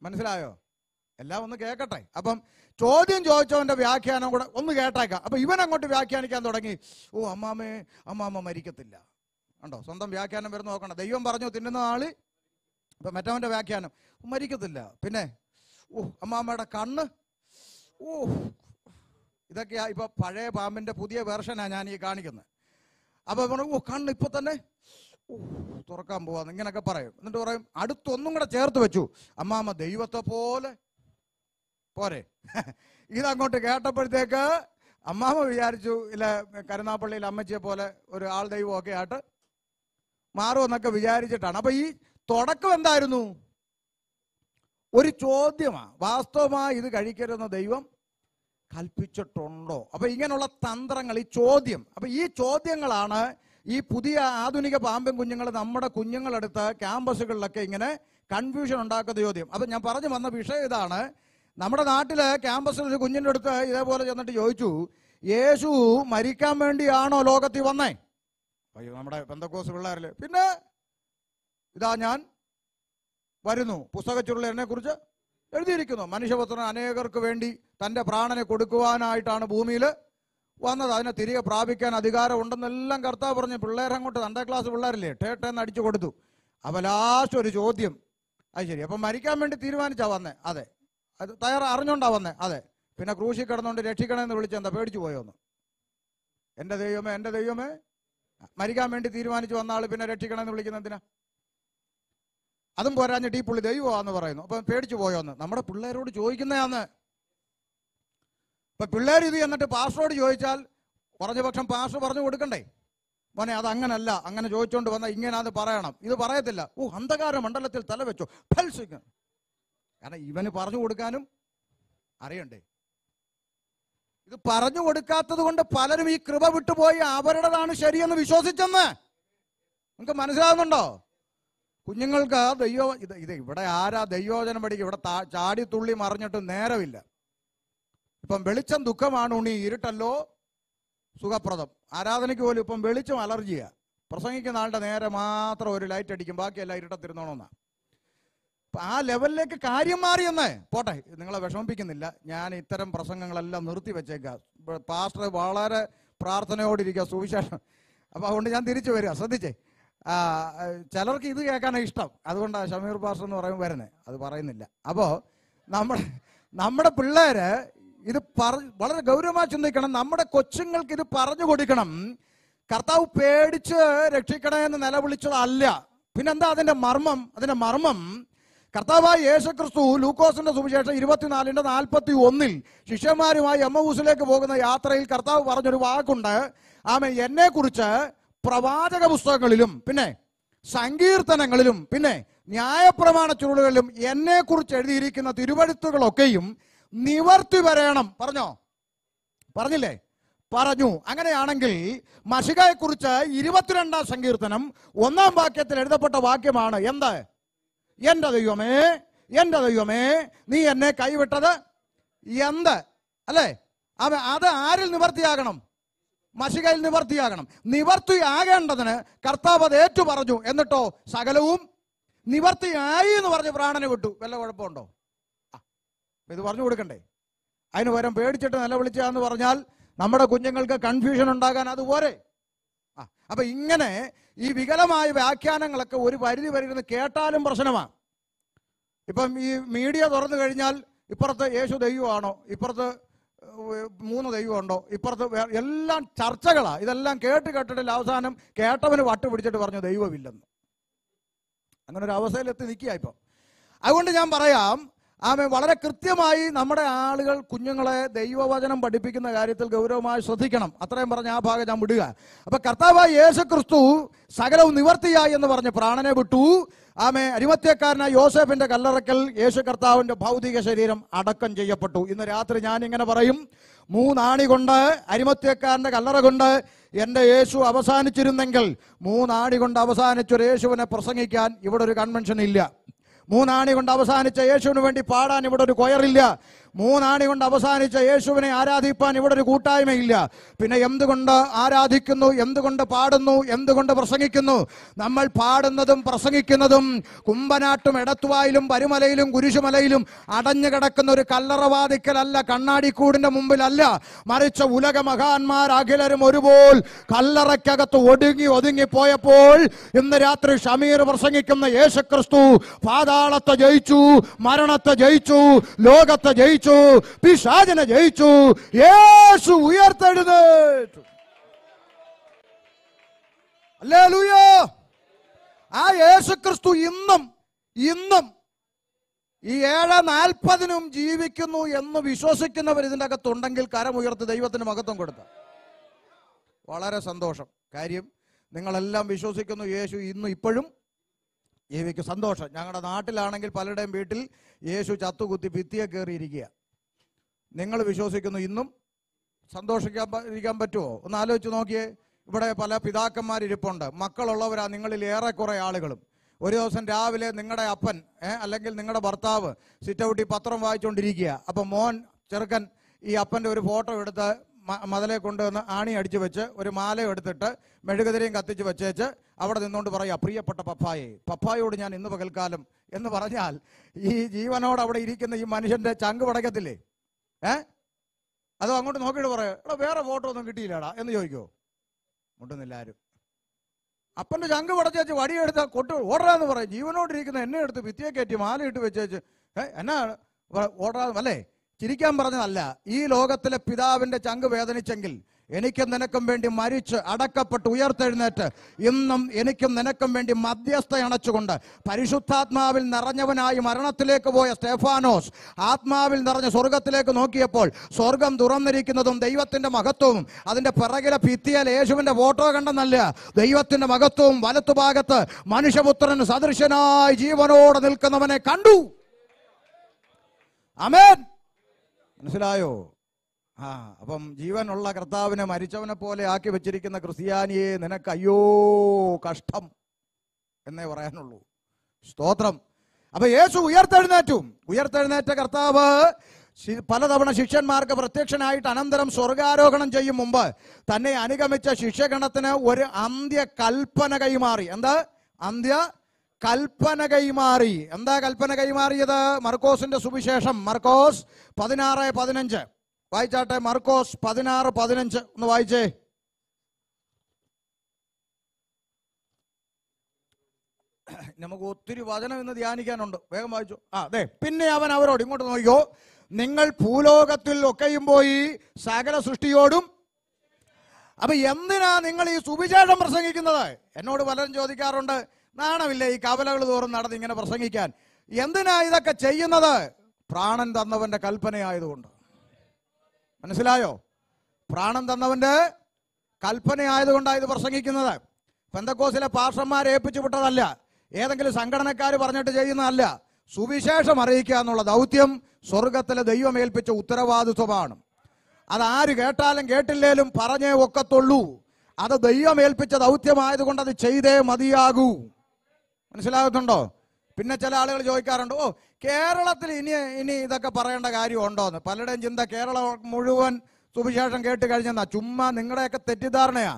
മനസ്സിലായോ എല്ലാം ഒന്ന് കേൾക്കട്ടെ അപ്പം ചോദ്യം ചോദിച്ചവന്റെ വ്യാഖ്യാനം കൂടെ ഒന്ന് കേട്ടേക്കാം അപ്പൊ ഇവൻ അങ്ങോട്ട് വ്യാഖ്യാനിക്കാൻ തുടങ്ങി ഓ അമ്മാമേ അമ്മാമ്മ മരിക്കത്തില്ല കണ്ടോ സ്വന്തം വ്യാഖ്യാനം വരുന്ന നോക്കണം ദൈവം പറഞ്ഞു തിന്നുന്ന ആള് അപ്പൊ മറ്റവന്റെ വ്യാഖ്യാനം മരിക്കത്തില്ല പിന്നെ ഓ അമ്മാമ്മയുടെ കണ്ണ് ഓ ഇതൊക്കെയാ ഇപ്പൊ പഴയ പാമ്പിന്റെ പുതിയ വേർഷനാ ഞാൻ ഈ കാണിക്കുന്നത് അപ്പൊ പറഞ്ഞു ഓ കണ്ണ് ഇപ്പൊ തന്നെ ഓ തുറക്കാൻ പോവാന്ന് ഇങ്ങനൊക്കെ പറയും എന്നിട്ട് പറയും അടുത്തൊന്നും കൂടെ ചേർത്ത് വെച്ചു അമ്മാമ്മ ദൈവത്തെ പോലെ പോരെ ഇതങ്ങോട്ട് കേട്ടപ്പോഴത്തേക്ക് അമ്മാമ്മ വിചാരിച്ചു ഇല്ല കരുനാപ്പള്ളിയിൽ അമ്മച്ചിയെ പോലെ ഒരു ആൾ ദൈവമൊക്കെ ആയിട്ട് മാറുമെന്നൊക്കെ വിചാരിച്ചിട്ടാണ് അപ്പൊ ഈ തുടക്കം എന്തായിരുന്നു ഒരു ചോദ്യമാണ് വാസ്തവമായി ഇത് കഴിക്കരുന്ന ദൈവം കൽപ്പിച്ചിട്ടുണ്ടോ അപ്പൊ ഇങ്ങനെയുള്ള തന്ത്രങ്ങൾ ഈ ചോദ്യം അപ്പൊ ഈ ചോദ്യങ്ങളാണ് ഈ പുതിയ ആധുനിക പാമ്പൻ കുഞ്ഞുങ്ങൾ നമ്മുടെ കുഞ്ഞുങ്ങളെടുത്ത് ക്യാമ്പസുകളിലൊക്കെ ഇങ്ങനെ കൺഫ്യൂഷൻ ഉണ്ടാക്കുന്ന ചോദ്യം അപ്പൊ ഞാൻ പറഞ്ഞു വന്ന വിഷയം ഇതാണ് നമ്മുടെ നാട്ടില് ക്യാമ്പസിൽ ഒരു കുഞ്ഞിൻ്റെ അടുത്ത് ഇതേപോലെ ചെന്നിട്ട് ചോദിച്ചു യേശു മരിക്കാൻ വേണ്ടിയാണോ ലോകത്തിൽ വന്നേ നമ്മുടെ പെന്തക്കോസ് പിള്ളേരിൽ പിന്നെ ഇതാ ഞാൻ വരുന്നു പുസ്തക ചുരുളനെ കുറിച്ച് എഴുതിയിരിക്കുന്നു മനുഷ്യപുത്രൻ അനേകർക്ക് വേണ്ടി തൻ്റെ പ്രാണനെ കൊടുക്കുവാനായിട്ടാണ് ഭൂമിയിൽ വന്നത് അതിനെ തിരികെ പ്രാപിക്കാൻ ഉണ്ടെന്നെല്ലാം കർത്താവ് പറഞ്ഞു പിള്ളേരങ്ങോട്ട് രണ്ടാം ക്ലാസ് പിള്ളേരില്ലേ എന്ന് അടിച്ചു കൊടുത്തു അപ്പം ലാസ്റ്റ് ഒരു ചോദ്യം അത് ശരി അപ്പം മരിക്കാൻ വേണ്ടി തീരുമാനിച്ചാ വന്നേ അതെ അത് തയ്യാറ അറിഞ്ഞോണ്ടാ വന്നേ അതെ പിന്നെ ക്രൂശി കിടന്നുകൊണ്ട് രക്ഷിക്കണമെന്ന് വിളിച്ചെന്താ പേടിച്ചു പോയോന്ന് എൻ്റെ ദൈവമേ എൻ്റെ ദൈവമേ മരിക്കാൻ വേണ്ടി തീരുമാനിച്ചു വന്ന ആൾ പിന്നെ രക്ഷിക്കണമെന്ന് വിളിക്കുന്ന എന്തിനാ അതും പോരാഞ്ഞിട്ട് ഈ പുള്ളി ദൈവമാന്ന് പറയുന്നു അപ്പൊ പേടിച്ചു പോയോന്ന് നമ്മുടെ പിള്ളേരോട് ചോദിക്കുന്നതാന്ന് ഇപ്പൊ പിള്ളേർ ഇത് എന്നിട്ട് പാസ്റ്ററോട് ചോദിച്ചാൽ കുറഞ്ഞ പക്ഷം പാസ്റ്റർ പറഞ്ഞു കൊടുക്കണ്ടേ മോനെ അത് അങ്ങനല്ല അങ്ങനെ ചോദിച്ചുകൊണ്ട് വന്ന ഇങ്ങനെ അത് പറയണം ഇത് പറയത്തില്ല ഓ അന്ധകാര മണ്ഡലത്തിൽ തല വെച്ചോ ഫൽസിക്ക കാരണം ഇവന് പറഞ്ഞു കൊടുക്കാനും അറിയണ്ടേ ഇത് പറഞ്ഞു കൊടുക്കാത്തത് കൊണ്ട് പലരും ഈ കൃപ വിട്ടുപോയി അവരുടേതാണ് ശരിയെന്ന് വിശ്വസിച്ചെന്ന് നിങ്ങൾക്ക് മനസ്സിലാവുന്നുണ്ടോ കുഞ്ഞുങ്ങൾക്ക് ആ ദൈവ ഇത് ഇത് ഇവിടെ ആരാ ദൈവോചനം പഠിക്കും ഇവിടെ ചാടി തുള്ളി മറിഞ്ഞിട്ട് നേരമില്ല ഇപ്പം വെളിച്ചം ദുഃഖമാണ് ഉണി ഇരുട്ടല്ലോ സുഖപ്രദം ആരാധനയ്ക്ക് പോലും ഇപ്പം വെളിച്ചം അലർജിയാ പ്രസംഗിക്കുന്ന ആളുടെ നേരെ മാത്രം ഒരു ലൈറ്റ് അടിക്കും ബാക്കിയെല്ലാം ഇരുട്ടത്തിരുന്നോണമെന്നാ അപ്പൊ ആ ലെവലിലേക്ക് കാര്യം മാറിയെന്നേ പോട്ടെ നിങ്ങളെ വിഷമിപ്പിക്കുന്നില്ല ഞാൻ ഇത്തരം പ്രസംഗങ്ങളെല്ലാം നിർത്തി വെച്ചേക്കാം പാസ്റ്റർ വളരെ പ്രാർത്ഥനയോടിരിക്കുക സുവിശേഷം അപ്പൊ അതുകൊണ്ട് ഞാൻ തിരിച്ചു വരിക ശ്രദ്ധിച്ചേ ചിലർക്ക് ഇത് കേൾക്കാനാണ് ഇഷ്ടം അതുകൊണ്ടാണ് ഷമീർ പാഷ എന്ന് പറയുമ്പോൾ വരുന്നത് അത് പറയുന്നില്ല അപ്പോൾ നമ്മുടെ നമ്മുടെ പിള്ളേര് ഇത് പറ വളരെ ഗൗരവമായി ചിന്തിക്കണം നമ്മുടെ കൊച്ചുങ്ങൾക്ക് ഇത് പറഞ്ഞു കൊടുക്കണം കർത്താവ് പേടിച്ച് രക്ഷിക്കണേ എന്ന് നിലവിളിച്ചതല്ല പിന്നെന്താ അതിന്റെ മർമ്മം അതിന്റെ മർമ്മം കർത്താവായ യേശുക്രിസ്തു ലൂക്കോസിന്റെ സുവിശേഷം ഇരുപത്തിനാലിന്റെ നാൽപ്പത്തി ഒന്നിൽ ശിഷ്യന്മാരുമായി എമ്മവൂസിലേക്ക് പോകുന്ന യാത്രയിൽ കർത്താവ് പറഞ്ഞൊരു വാക്കുണ്ട് ആമ എന്നെ കുറിച്ച് പ്രവാചക പുസ്തകങ്ങളിലും പിന്നെ സങ്കീർത്തനങ്ങളിലും പിന്നെ ന്യായപ്രമാണ ചുരുളുകളിലും എന്നെക്കുറിച്ച് എഴുതിയിരിക്കുന്ന തിരുവഴുത്തുകളൊക്കെയും നിവർത്തി വരയണം പറഞ്ഞോ പറഞ്ഞില്ലേ പറഞ്ഞു അങ്ങനെയാണെങ്കിൽ കുറിച്ച് ഇരുപത്തിരണ്ടാം സങ്കീർത്തനം ഒന്നാം വാക്യത്തിൽ എഴുതപ്പെട്ട വാക്യമാണ് എന്ത് എന്റെ ദൈവമേ എന്റെ ദൈവമേ നീ എന്നെ കൈവിട്ടത് എന്ത് അല്ലേ അത് ആരിൽ നിവർത്തിയാകണം മഷികയിൽ നിവർത്തിയാകണം നിവർത്തിയാകേണ്ടതിന് കർത്താവ് അത് ഏറ്റു പറഞ്ഞു എന്നിട്ടോ സകലവും നിവർത്തിയായി എന്ന് പറഞ്ഞ് പ്രാണനെ വിട്ടു വല്ല കുഴപ്പമുണ്ടോ ഇത് പറഞ്ഞു കൊടുക്കണ്ടേ അതിന് പകരം പേടിച്ചിട്ട് നിലവിളിച്ചാന്ന് പറഞ്ഞാൽ നമ്മുടെ കുഞ്ഞുങ്ങൾക്ക് കൺഫ്യൂഷൻ ഉണ്ടാകാൻ അതുപോലെ ആ അപ്പൊ ഇങ്ങനെ ഈ വികലമായ വ്യാഖ്യാനങ്ങളൊക്കെ ഒരു പരിധി വരെ കേട്ടാലും പ്രശ്നമാണ് ഇപ്പം ഈ മീഡിയ തുറന്നു കഴിഞ്ഞാൽ ഇപ്പുറത്ത് യേശു ദൈവമാണോ ഇപ്പുറത്ത് മൂന്ന് ദൈവമുണ്ടോ ഇപ്പുറത്ത് എല്ലാം ചർച്ചകളാണ് ഇതെല്ലാം കേട്ട് കേട്ടിട്ടില്ല അവസാനം കേട്ടവന് വട്ട് പിടിച്ചിട്ട് പറഞ്ഞു ദൈവമില്ലെന്ന് അങ്ങനെ ഒരു അവസ്ഥയിലെത്തി നിൽക്കുക ഇപ്പം അതുകൊണ്ട് ഞാൻ പറയാം ആമ വളരെ കൃത്യമായി നമ്മുടെ ആളുകൾ കുഞ്ഞുങ്ങളെ ദൈവവചനം പഠിപ്പിക്കുന്ന കാര്യത്തിൽ ഗൗരവമായി ശ്രദ്ധിക്കണം അത്രയും പറഞ്ഞ ആ ഭാഗം ഞാൻ വിടുക അപ്പൊ കർത്താവായ യേശു ക്രിസ്തു സകലവും നിവർത്തിയായി എന്ന് പറഞ്ഞ് പ്രാണനെ വിട്ടു ആമേ അരിമത്യക്കാരനായ യോസഫിന്റെ കല്ലറക്കൽ യേശു കർത്താവിന്റെ ഭൗതിക ശരീരം അടക്കം ചെയ്യപ്പെട്ടു ഇന്ന് രാത്രി ഞാൻ ഇങ്ങനെ പറയും മൂന്നാണി കൊണ്ട് അരിമത്യക്കാരന്റെ കല്ലറ കൊണ്ട് എന്റെ യേശു അവസാനിച്ചിരുന്നെങ്കിൽ മൂന്നാണി കൊണ്ട് അവസാനിച്ചൊരു യേശുവിനെ പ്രസംഗിക്കാൻ ഇവിടെ ഒരു കൺവെൻഷൻ ഇല്ല മൂന്നാണി കൊണ്ട് അവസാനിച്ച യേശുവിന് വേണ്ടി പാടാൻ ഇവിടെ ഒരു കൊയറില്ല മൂന്നാണി കൊണ്ട് അവസാനിച്ച യേശുവിനെ ആരാധിപ്പാൻ ഇവിടെ ഒരു കൂട്ടായ്മയില്ല പിന്നെ എന്തുകൊണ്ട് ആരാധിക്കുന്നു എന്തുകൊണ്ട് പാടുന്നു എന്തുകൊണ്ട് പ്രസംഗിക്കുന്നു നമ്മൾ പാടുന്നതും പ്രസംഗിക്കുന്നതും കുമ്പനാട്ടും എടത്തുവായിലും പരുമലയിലും കുരിശുമലയിലും അടഞ്ഞു കിടക്കുന്ന ഒരു കല്ലറവാദിക്കലല്ല കണ്ണാടിക്കൂടിന്റെ മുമ്പിലല്ല മറിച്ച് ഉലക മഹാന്മാർ അഖിലരും ഒരുപോൽ കല്ലറയ്ക്കകത്ത് ഒടുങ്ങി ഒതുങ്ങി പോയപ്പോൾ ഇന്ന് രാത്രി ഷമീർ പ്രസംഗിക്കുന്ന യേശുക്രിസ്തു പാതാളത്തെ ജയിച്ചു മരണത്തെ ജയിച്ചു ലോകത്തെ ജയിച്ചു ജയിച്ചു പിശാചനെ ജയിച്ചു യേശു ഉയർത്തെഴുന്നേറ്റു അല്ലേ ലൂയോ ആ യേശു ക്രിസ്തു ഇന്നും ഇന്നും ഈ ഏഴ് നാൽപ്പതിനും ജീവിക്കുന്നു എന്ന് വിശ്വസിക്കുന്നവർ ഇതിൻ്റെ അകത്തുണ്ടെങ്കിൽ കരമുയർത്ത് ദൈവത്തിന് മഹത്വം കൊടുത്ത വളരെ സന്തോഷം കാര്യം നിങ്ങളെല്ലാം വിശ്വസിക്കുന്നു യേശു ഇന്നും ഇപ്പോഴും ഏവയ്ക്ക് സന്തോഷം ഞങ്ങളുടെ നാട്ടിലാണെങ്കിൽ പലരുടെയും വീട്ടിൽ യേശു ചത്തുകുത്തി ഭിത്തിയെ കയറിയിരിക്കുക നിങ്ങൾ വിശ്വസിക്കുന്നു ഇന്നും സന്തോഷിക്കാൻ ഇരിക്കാൻ പറ്റുമോ ഒന്ന് ആലോചിച്ച് നോക്കിയേ ഇവിടെ പല പിതാക്കന്മാരിപ്പുണ്ട് മക്കളുള്ളവരാ നിങ്ങളിൽ ഏറെ കുറെ ആളുകളും ഒരു ദിവസം രാവിലെ നിങ്ങളുടെ അപ്പൻ അല്ലെങ്കിൽ നിങ്ങളുടെ ഭർത്താവ് സിറ്റൗട്ടി പത്രം വായിച്ചുകൊണ്ടിരിക്കുക അപ്പം മോൻ ചെറുക്കൻ ഈ അപ്പൻ്റെ ഒരു ഫോട്ടോ എടുത്ത് മതലെ കൊണ്ടുവന്ന് ആണി അടിച്ചു വെച്ച് ഒരു മാല എടുത്തിട്ട് മെഴുകുതിരയും കത്തിച്ച് വെച്ചേച്ച് അവിടെ നിന്നുകൊണ്ട് പറയാ പ്രിയപ്പെട്ട പപ്പായെ പപ്പായോട് ഞാൻ ഇന്ന് പകൽക്കാലം എന്ന് പറഞ്ഞാൽ ഈ ജീവനോട് അവിടെ ഇരിക്കുന്ന ഈ മനുഷ്യന്റെ ചങ്ക് പടക്കത്തില്ലേ ഏ അതോ അങ്ങോട്ട് നോക്കിയിട്ട് പറയാം എടാ വേറെ ഫോട്ടോ ഒന്നും കിട്ടിയില്ലടാ എന്ന് ചോദിക്കോ മുട്ടുന്നില്ല ആരും അപ്പൻ്റെ ചങ്ക് പടച്ചേച്ച് വടിയെടുത്ത കൊട്ട് ഓടാന്ന് പറയും ഇരിക്കുന്ന എന്നെ എടുത്ത് വിത്തിയെ കയറ്റി മാലയിട്ട് വെച്ചേച്ച് ഏ എന്നാ ഓടാ അല്ലേ ചിരിക്കാൻ പറഞ്ഞതല്ല ഈ ലോകത്തിലെ പിതാവിന്റെ ചങ്ക് വേദനിച്ചെങ്കിൽ എനിക്കും നിനക്കും വേണ്ടി മരിച്ച് അടക്കപ്പെട്ട് ഉയർത്തെഴുന്നേറ്റ് ഇന്നും എനിക്കും നിനക്കും വേണ്ടി മധ്യസ്ഥ അണച്ചുകൊണ്ട് പരിശുദ്ധാത്മാവിൽ നിറഞ്ഞവനായി മരണത്തിലേക്ക് പോയ സ്റ്റെഫാനോസ് ആത്മാവിൽ നിറഞ്ഞ സ്വർഗത്തിലേക്ക് നോക്കിയപ്പോൾ സ്വർഗം തുറന്നിരിക്കുന്നതും ദൈവത്തിന്റെ മഹത്വവും അതിന്റെ പിറകിലെ ഭിത്തിയാൽ യേശുവിന്റെ ഫോട്ടോ കണ്ടെന്നല്ല ദൈവത്തിന്റെ മഹത്വവും വലത്തുഭാഗത്ത് മനുഷ്യപുത്രൻ സദൃശനായി ജീവനോടെ നിൽക്കുന്നവനെ കണ്ടു അമേൻ മനസ്സിലായോ ആ അപ്പം ജീവനുള്ള കർത്താവിനെ മരിച്ചവനെ പോലെ ആക്കി വെച്ചിരിക്കുന്ന ക്രിസ്ത്യാനിയെ നിനക്ക് അയ്യോ കഷ്ടം എന്നേ പറയാനുള്ളൂ സ്തോത്രം അപ്പൊ യേശു ഉയർത്തെഴുന്നേറ്റും ഉയർത്തെഴുന്നേറ്റ കർത്താവ് പലതവണ ശിഷ്യന്മാർക്ക് പ്രത്യക്ഷനായിട്ട് അനന്തരം സ്വർഗാരോഹണം ചെയ്യും മുമ്പ് തന്നെ അനുഗമിച്ച ശിഷ്യഗണത്തിന് ഒരു അന്ത്യ കൽപ്പന കൈമാറി എന്താ അന്ത്യ കൽപ്പന കൈമാറി എന്താ കൽപ്പന കൈമാറിയത് മർക്കോസിന്റെ സുവിശേഷം മർക്കോസ് പതിനാറ് പതിനഞ്ച് വായിച്ചാട്ടെ മർക്കോസ് പതിനാറ് പതിനഞ്ച് ഒന്ന് വായിച്ചേ നമുക്ക് ഒത്തിരി വചനം ഇന്ന് ധ്യാനിക്കാനുണ്ട് വേഗം വായിച്ചു ആ അതെ പിന്നെ അവൻ അവരോട് ഇങ്ങോട്ട് നോക്കിയോ നിങ്ങൾ ഭൂലോകത്തിൽ ഒക്കെയും പോയി സകല സൃഷ്ടിയോടും അപ്പൊ എന്തിനാ നിങ്ങൾ ഈ സുവിശേഷം പ്രസംഗിക്കുന്നത് എന്നോട് പലരും ചോദിക്കാറുണ്ട് നാണമില്ല ഈ കവലകൾ തോറും നടന്ന് ഇങ്ങനെ പ്രസംഗിക്കാൻ എന്തിനാ ഇതൊക്കെ ചെയ്യുന്നത് പ്രാണൻ തന്നവന്റെ കൽപ്പനയായതുകൊണ്ട് മനസ്സിലായോ പ്രാണൻ തന്നവന്റെ കൽപ്പനയായതുകൊണ്ടാണ് ഇത് പ്രസംഗിക്കുന്നത് പെന്തക്കോസിലെ പാർഷന്മാരെ ഏൽപ്പിച്ചു വിട്ടതല്ല ഏതെങ്കിലും സംഘടനക്കാർ പറഞ്ഞിട്ട് ചെയ്യുന്നതല്ല സുവിശേഷം അറിയിക്കുക എന്നുള്ള ദൗത്യം സ്വർഗത്തിലെ ദൈവം ഏൽപ്പിച്ച ഉത്തരവാദിത്വമാണ് അത് ആര് കേട്ടാലും കേട്ടില്ലേലും പറഞ്ഞേ ഒക്കത്തുള്ളൂ അത് ദൈവം ഏൽപ്പിച്ച ദൗത്യമായതുകൊണ്ട് അത് ചെയ്തേ മതിയാകൂ മനസ്സിലാകത്തുണ്ടോ പിന്നെ ചില ആളുകൾ ചോദിക്കാറുണ്ട് ഓ കേരളത്തിൽ ഇനി ഇനി ഇതൊക്കെ പറയേണ്ട കാര്യമുണ്ടോ എന്ന് പലരുടെയും ചിന്ത കേരളം മുഴുവൻ സുവിശേഷം കേട്ട് കഴിഞ്ഞെന്നാ ചുമ്മാ നിങ്ങളുടെയൊക്കെ തെറ്റിദ്ധാരണയാ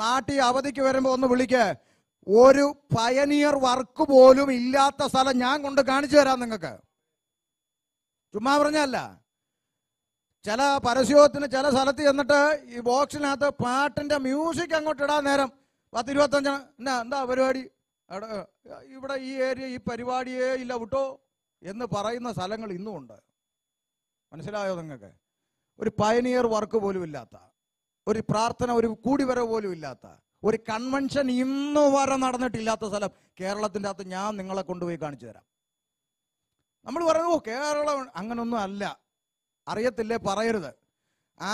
നാട്ടിൽ അവധിക്ക് വരുമ്പോൾ ഒന്ന് വിളിക്ക് ഒരു പയനിയർ വർക്ക് പോലും ഇല്ലാത്ത സ്ഥലം ഞാൻ കൊണ്ട് കാണിച്ചു തരാം നിങ്ങൾക്ക് ചുമ്മാ പറഞ്ഞല്ല ചില പരസ്യത്തിന് ചില സ്ഥലത്ത് ചെന്നിട്ട് ഈ ബോക്സിനകത്ത് പാട്ടിന്റെ മ്യൂസിക് അങ്ങോട്ട് ഇടാൻ നേരം പത്തിരുപത്തഞ്ച് എന്നാ എന്താ പരിപാടി ഇവിടെ ഈ ഏരിയ ഈ പരിപാടിയേ ഇല്ല വിട്ടോ എന്ന് പറയുന്ന സ്ഥലങ്ങൾ ഇന്നും ഉണ്ട് മനസ്സിലായോ നിങ്ങൾക്ക് ഒരു പയനിയർ വർക്ക് പോലും ഇല്ലാത്ത ഒരു പ്രാർത്ഥന ഒരു കൂടിവരവ് പോലും ഇല്ലാത്ത ഒരു കൺവെൻഷൻ ഇന്നു വരെ നടന്നിട്ടില്ലാത്ത സ്ഥലം കേരളത്തിൻ്റെ അകത്ത് ഞാൻ നിങ്ങളെ കൊണ്ടുപോയി കാണിച്ചു തരാം നമ്മൾ പറഞ്ഞു ഓ കേരളം അങ്ങനൊന്നും അല്ല അറിയത്തില്ലേ പറയരുത്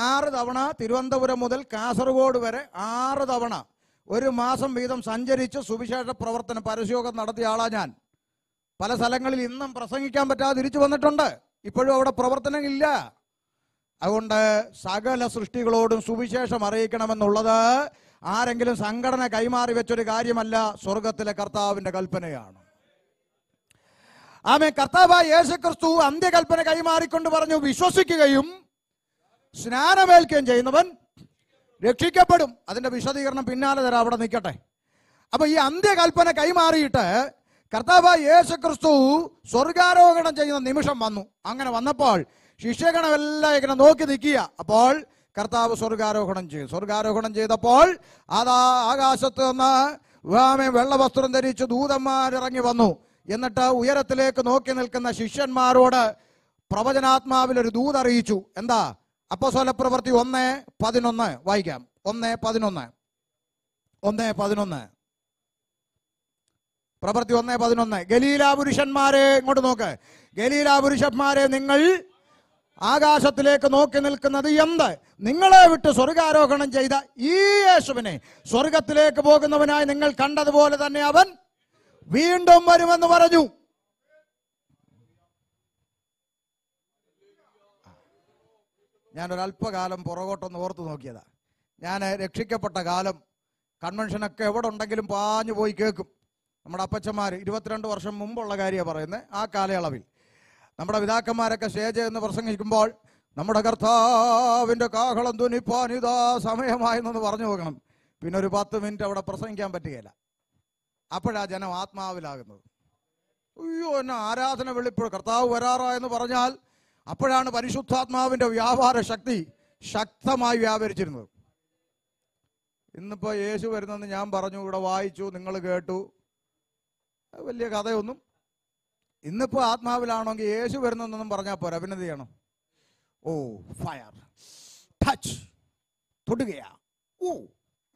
ആറ് തവണ തിരുവനന്തപുരം മുതൽ കാസർഗോഡ് വരെ ആറ് തവണ ഒരു മാസം വീതം സഞ്ചരിച്ച് സുവിശേഷ പ്രവർത്തനം പരസ്യോഗം നടത്തിയ ആളാണ് ഞാൻ പല സ്ഥലങ്ങളിൽ ഇന്നും പ്രസംഗിക്കാൻ പറ്റാതെ തിരിച്ചു വന്നിട്ടുണ്ട് ഇപ്പോഴും അവിടെ പ്രവർത്തനമില്ല അതുകൊണ്ട് സകല സൃഷ്ടികളോടും സുവിശേഷം അറിയിക്കണമെന്നുള്ളത് ആരെങ്കിലും സംഘടന കൈമാറി വെച്ചൊരു കാര്യമല്ല സ്വർഗത്തിലെ കർത്താവിന്റെ കൽപ്പനയാണ് ആമേ കർത്താവായ യേശു ക്രിസ്തു അന്ത്യകൽപ്പന കൈമാറിക്കൊണ്ട് പറഞ്ഞു വിശ്വസിക്കുകയും സ്നാനമേൽക്കുകയും ചെയ്യുന്നവൻ രക്ഷിക്കപ്പെടും അതിൻ്റെ വിശദീകരണം പിന്നാലെ തരാം അവിടെ നിൽക്കട്ടെ അപ്പോൾ ഈ അന്ത്യകൽപ്പന കൈമാറിയിട്ട് കർത്താവ് യേശു ക്രിസ്തു സ്വർഗാരോഹണം ചെയ്യുന്ന നിമിഷം വന്നു അങ്ങനെ വന്നപ്പോൾ ശിഷ്യഗണമെല്ലാം ഇങ്ങനെ നോക്കി നിൽക്കുക അപ്പോൾ കർത്താവ് സ്വർഗാരോഹണം ചെയ്തു സ്വർഗാരോഹണം ചെയ്തപ്പോൾ അതാ ആകാശത്ത് നിന്ന് വാമെ വെള്ളവസ്ത്രം ധരിച്ച് ദൂതന്മാരിറങ്ങി വന്നു എന്നിട്ട് ഉയരത്തിലേക്ക് നോക്കി നിൽക്കുന്ന ശിഷ്യന്മാരോട് പ്രവചനാത്മാവിൽ ഒരു ദൂത് അറിയിച്ചു എന്താ അപ്പോസോല പ്രവൃത്തി ഒന്ന് പതിനൊന്ന് വായിക്കാം ഒന്ന് പതിനൊന്ന് ഒന്ന് പതിനൊന്ന് പ്രവൃത്തി ഒന്ന് പതിനൊന്ന് ഗലീല പുരുഷന്മാരെ ഇങ്ങോട്ട് നോക്ക് ഗലീല പുരുഷന്മാരെ നിങ്ങൾ ആകാശത്തിലേക്ക് നോക്കി നിൽക്കുന്നത് എന്ത് നിങ്ങളെ വിട്ട് സ്വർഗാരോഹണം ചെയ്ത ഈ യേശുവിനെ സ്വർഗത്തിലേക്ക് പോകുന്നവനായി നിങ്ങൾ കണ്ടതുപോലെ തന്നെ അവൻ വീണ്ടും വരുമെന്ന് പറഞ്ഞു ഞാൻ ഒരല്പകാലം പുറകോട്ടൊന്ന് ഓർത്തു നോക്കിയതാ ഞാൻ രക്ഷിക്കപ്പെട്ട കാലം കൺവെൻഷനൊക്കെ എവിടെ ഉണ്ടെങ്കിലും പാഞ്ഞു പോയി കേൾക്കും നമ്മുടെ അപ്പച്ചന്മാർ ഇരുപത്തിരണ്ട് വർഷം മുമ്പുള്ള കാര്യമാണ് പറയുന്നത് ആ കാലയളവിൽ നമ്മുടെ പിതാക്കന്മാരൊക്കെ സ്റ്റേജ് എന്ന് പ്രസംഗിക്കുമ്പോൾ നമ്മുടെ കർത്താവിൻ്റെ കാഹളം തുനിപ്പാനിതാ സമയമായെന്നൊന്ന് പറഞ്ഞു നോക്കണം പിന്നെ ഒരു പത്ത് മിനിറ്റ് അവിടെ പ്രസംഗിക്കാൻ പറ്റുകയില്ല അപ്പോഴാ ജനം ആത്മാവിലാകുന്നത് അയ്യോ എന്നെ ആരാധന വെളിപ്പോൾ കർത്താവ് വരാറായെന്ന് പറഞ്ഞാൽ അപ്പോഴാണ് പരിശുദ്ധാത്മാവിന്റെ വ്യാപാര ശക്തി ശക്തമായി വ്യാപരിച്ചിരുന്നത് ഇന്നിപ്പോ യേശു വരുന്നെന്ന് ഞാൻ പറഞ്ഞു ഇവിടെ വായിച്ചു നിങ്ങൾ കേട്ടു വലിയ കഥയൊന്നും ഇന്നിപ്പോ ആത്മാവിലാണെങ്കിൽ യേശു വരുന്നെന്നൊന്നും പറഞ്ഞാൽ പോരാ അഭിനന്ദ ചെയ്യണം ഓ ഫയർ ടച്ച് തൊടുകയാ ഓ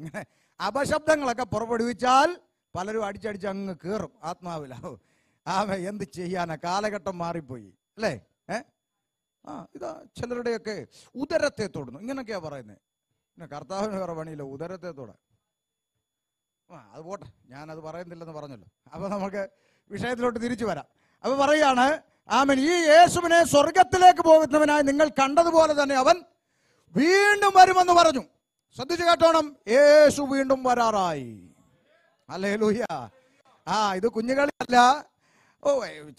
ഇങ്ങനെ അപശബ്ദങ്ങളൊക്കെ പുറപ്പെടുവിച്ചാൽ പലരും അടിച്ചടിച്ച് അങ്ങ് കയറും ആത്മാവിലാവും ആമ എന്ത് ചെയ്യാനാ കാലഘട്ടം മാറിപ്പോയി അല്ലേ ആ ഇതാ ചിലരുടെയൊക്കെ ഉദരത്തെ തൊടുന്നു ഇങ്ങനൊക്കെയാ പറയുന്നത് പിന്നെ കർത്താവിന് വേറെ പണിയില്ല ഉദരത്തെ തൊടാൻ ആ അത് പോട്ടെ ഞാനത് പറയുന്നില്ലെന്ന് പറഞ്ഞല്ലോ അപ്പോൾ നമുക്ക് വിഷയത്തിലോട്ട് തിരിച്ചു വരാം അപ്പോൾ പറയുകയാണ് ആമൻ ഈ യേശുവിനെ സ്വർഗത്തിലേക്ക് പോകുന്നവനായി നിങ്ങൾ കണ്ടതുപോലെ തന്നെ അവൻ വീണ്ടും വരുമെന്ന് പറഞ്ഞു ശ്രദ്ധിച്ചു കേട്ടോണം യേശു വീണ്ടും വരാറായി അല്ലേ ലൂഹ്യ ആ ഇത് കുഞ്ഞുകളിയല്ല ഓ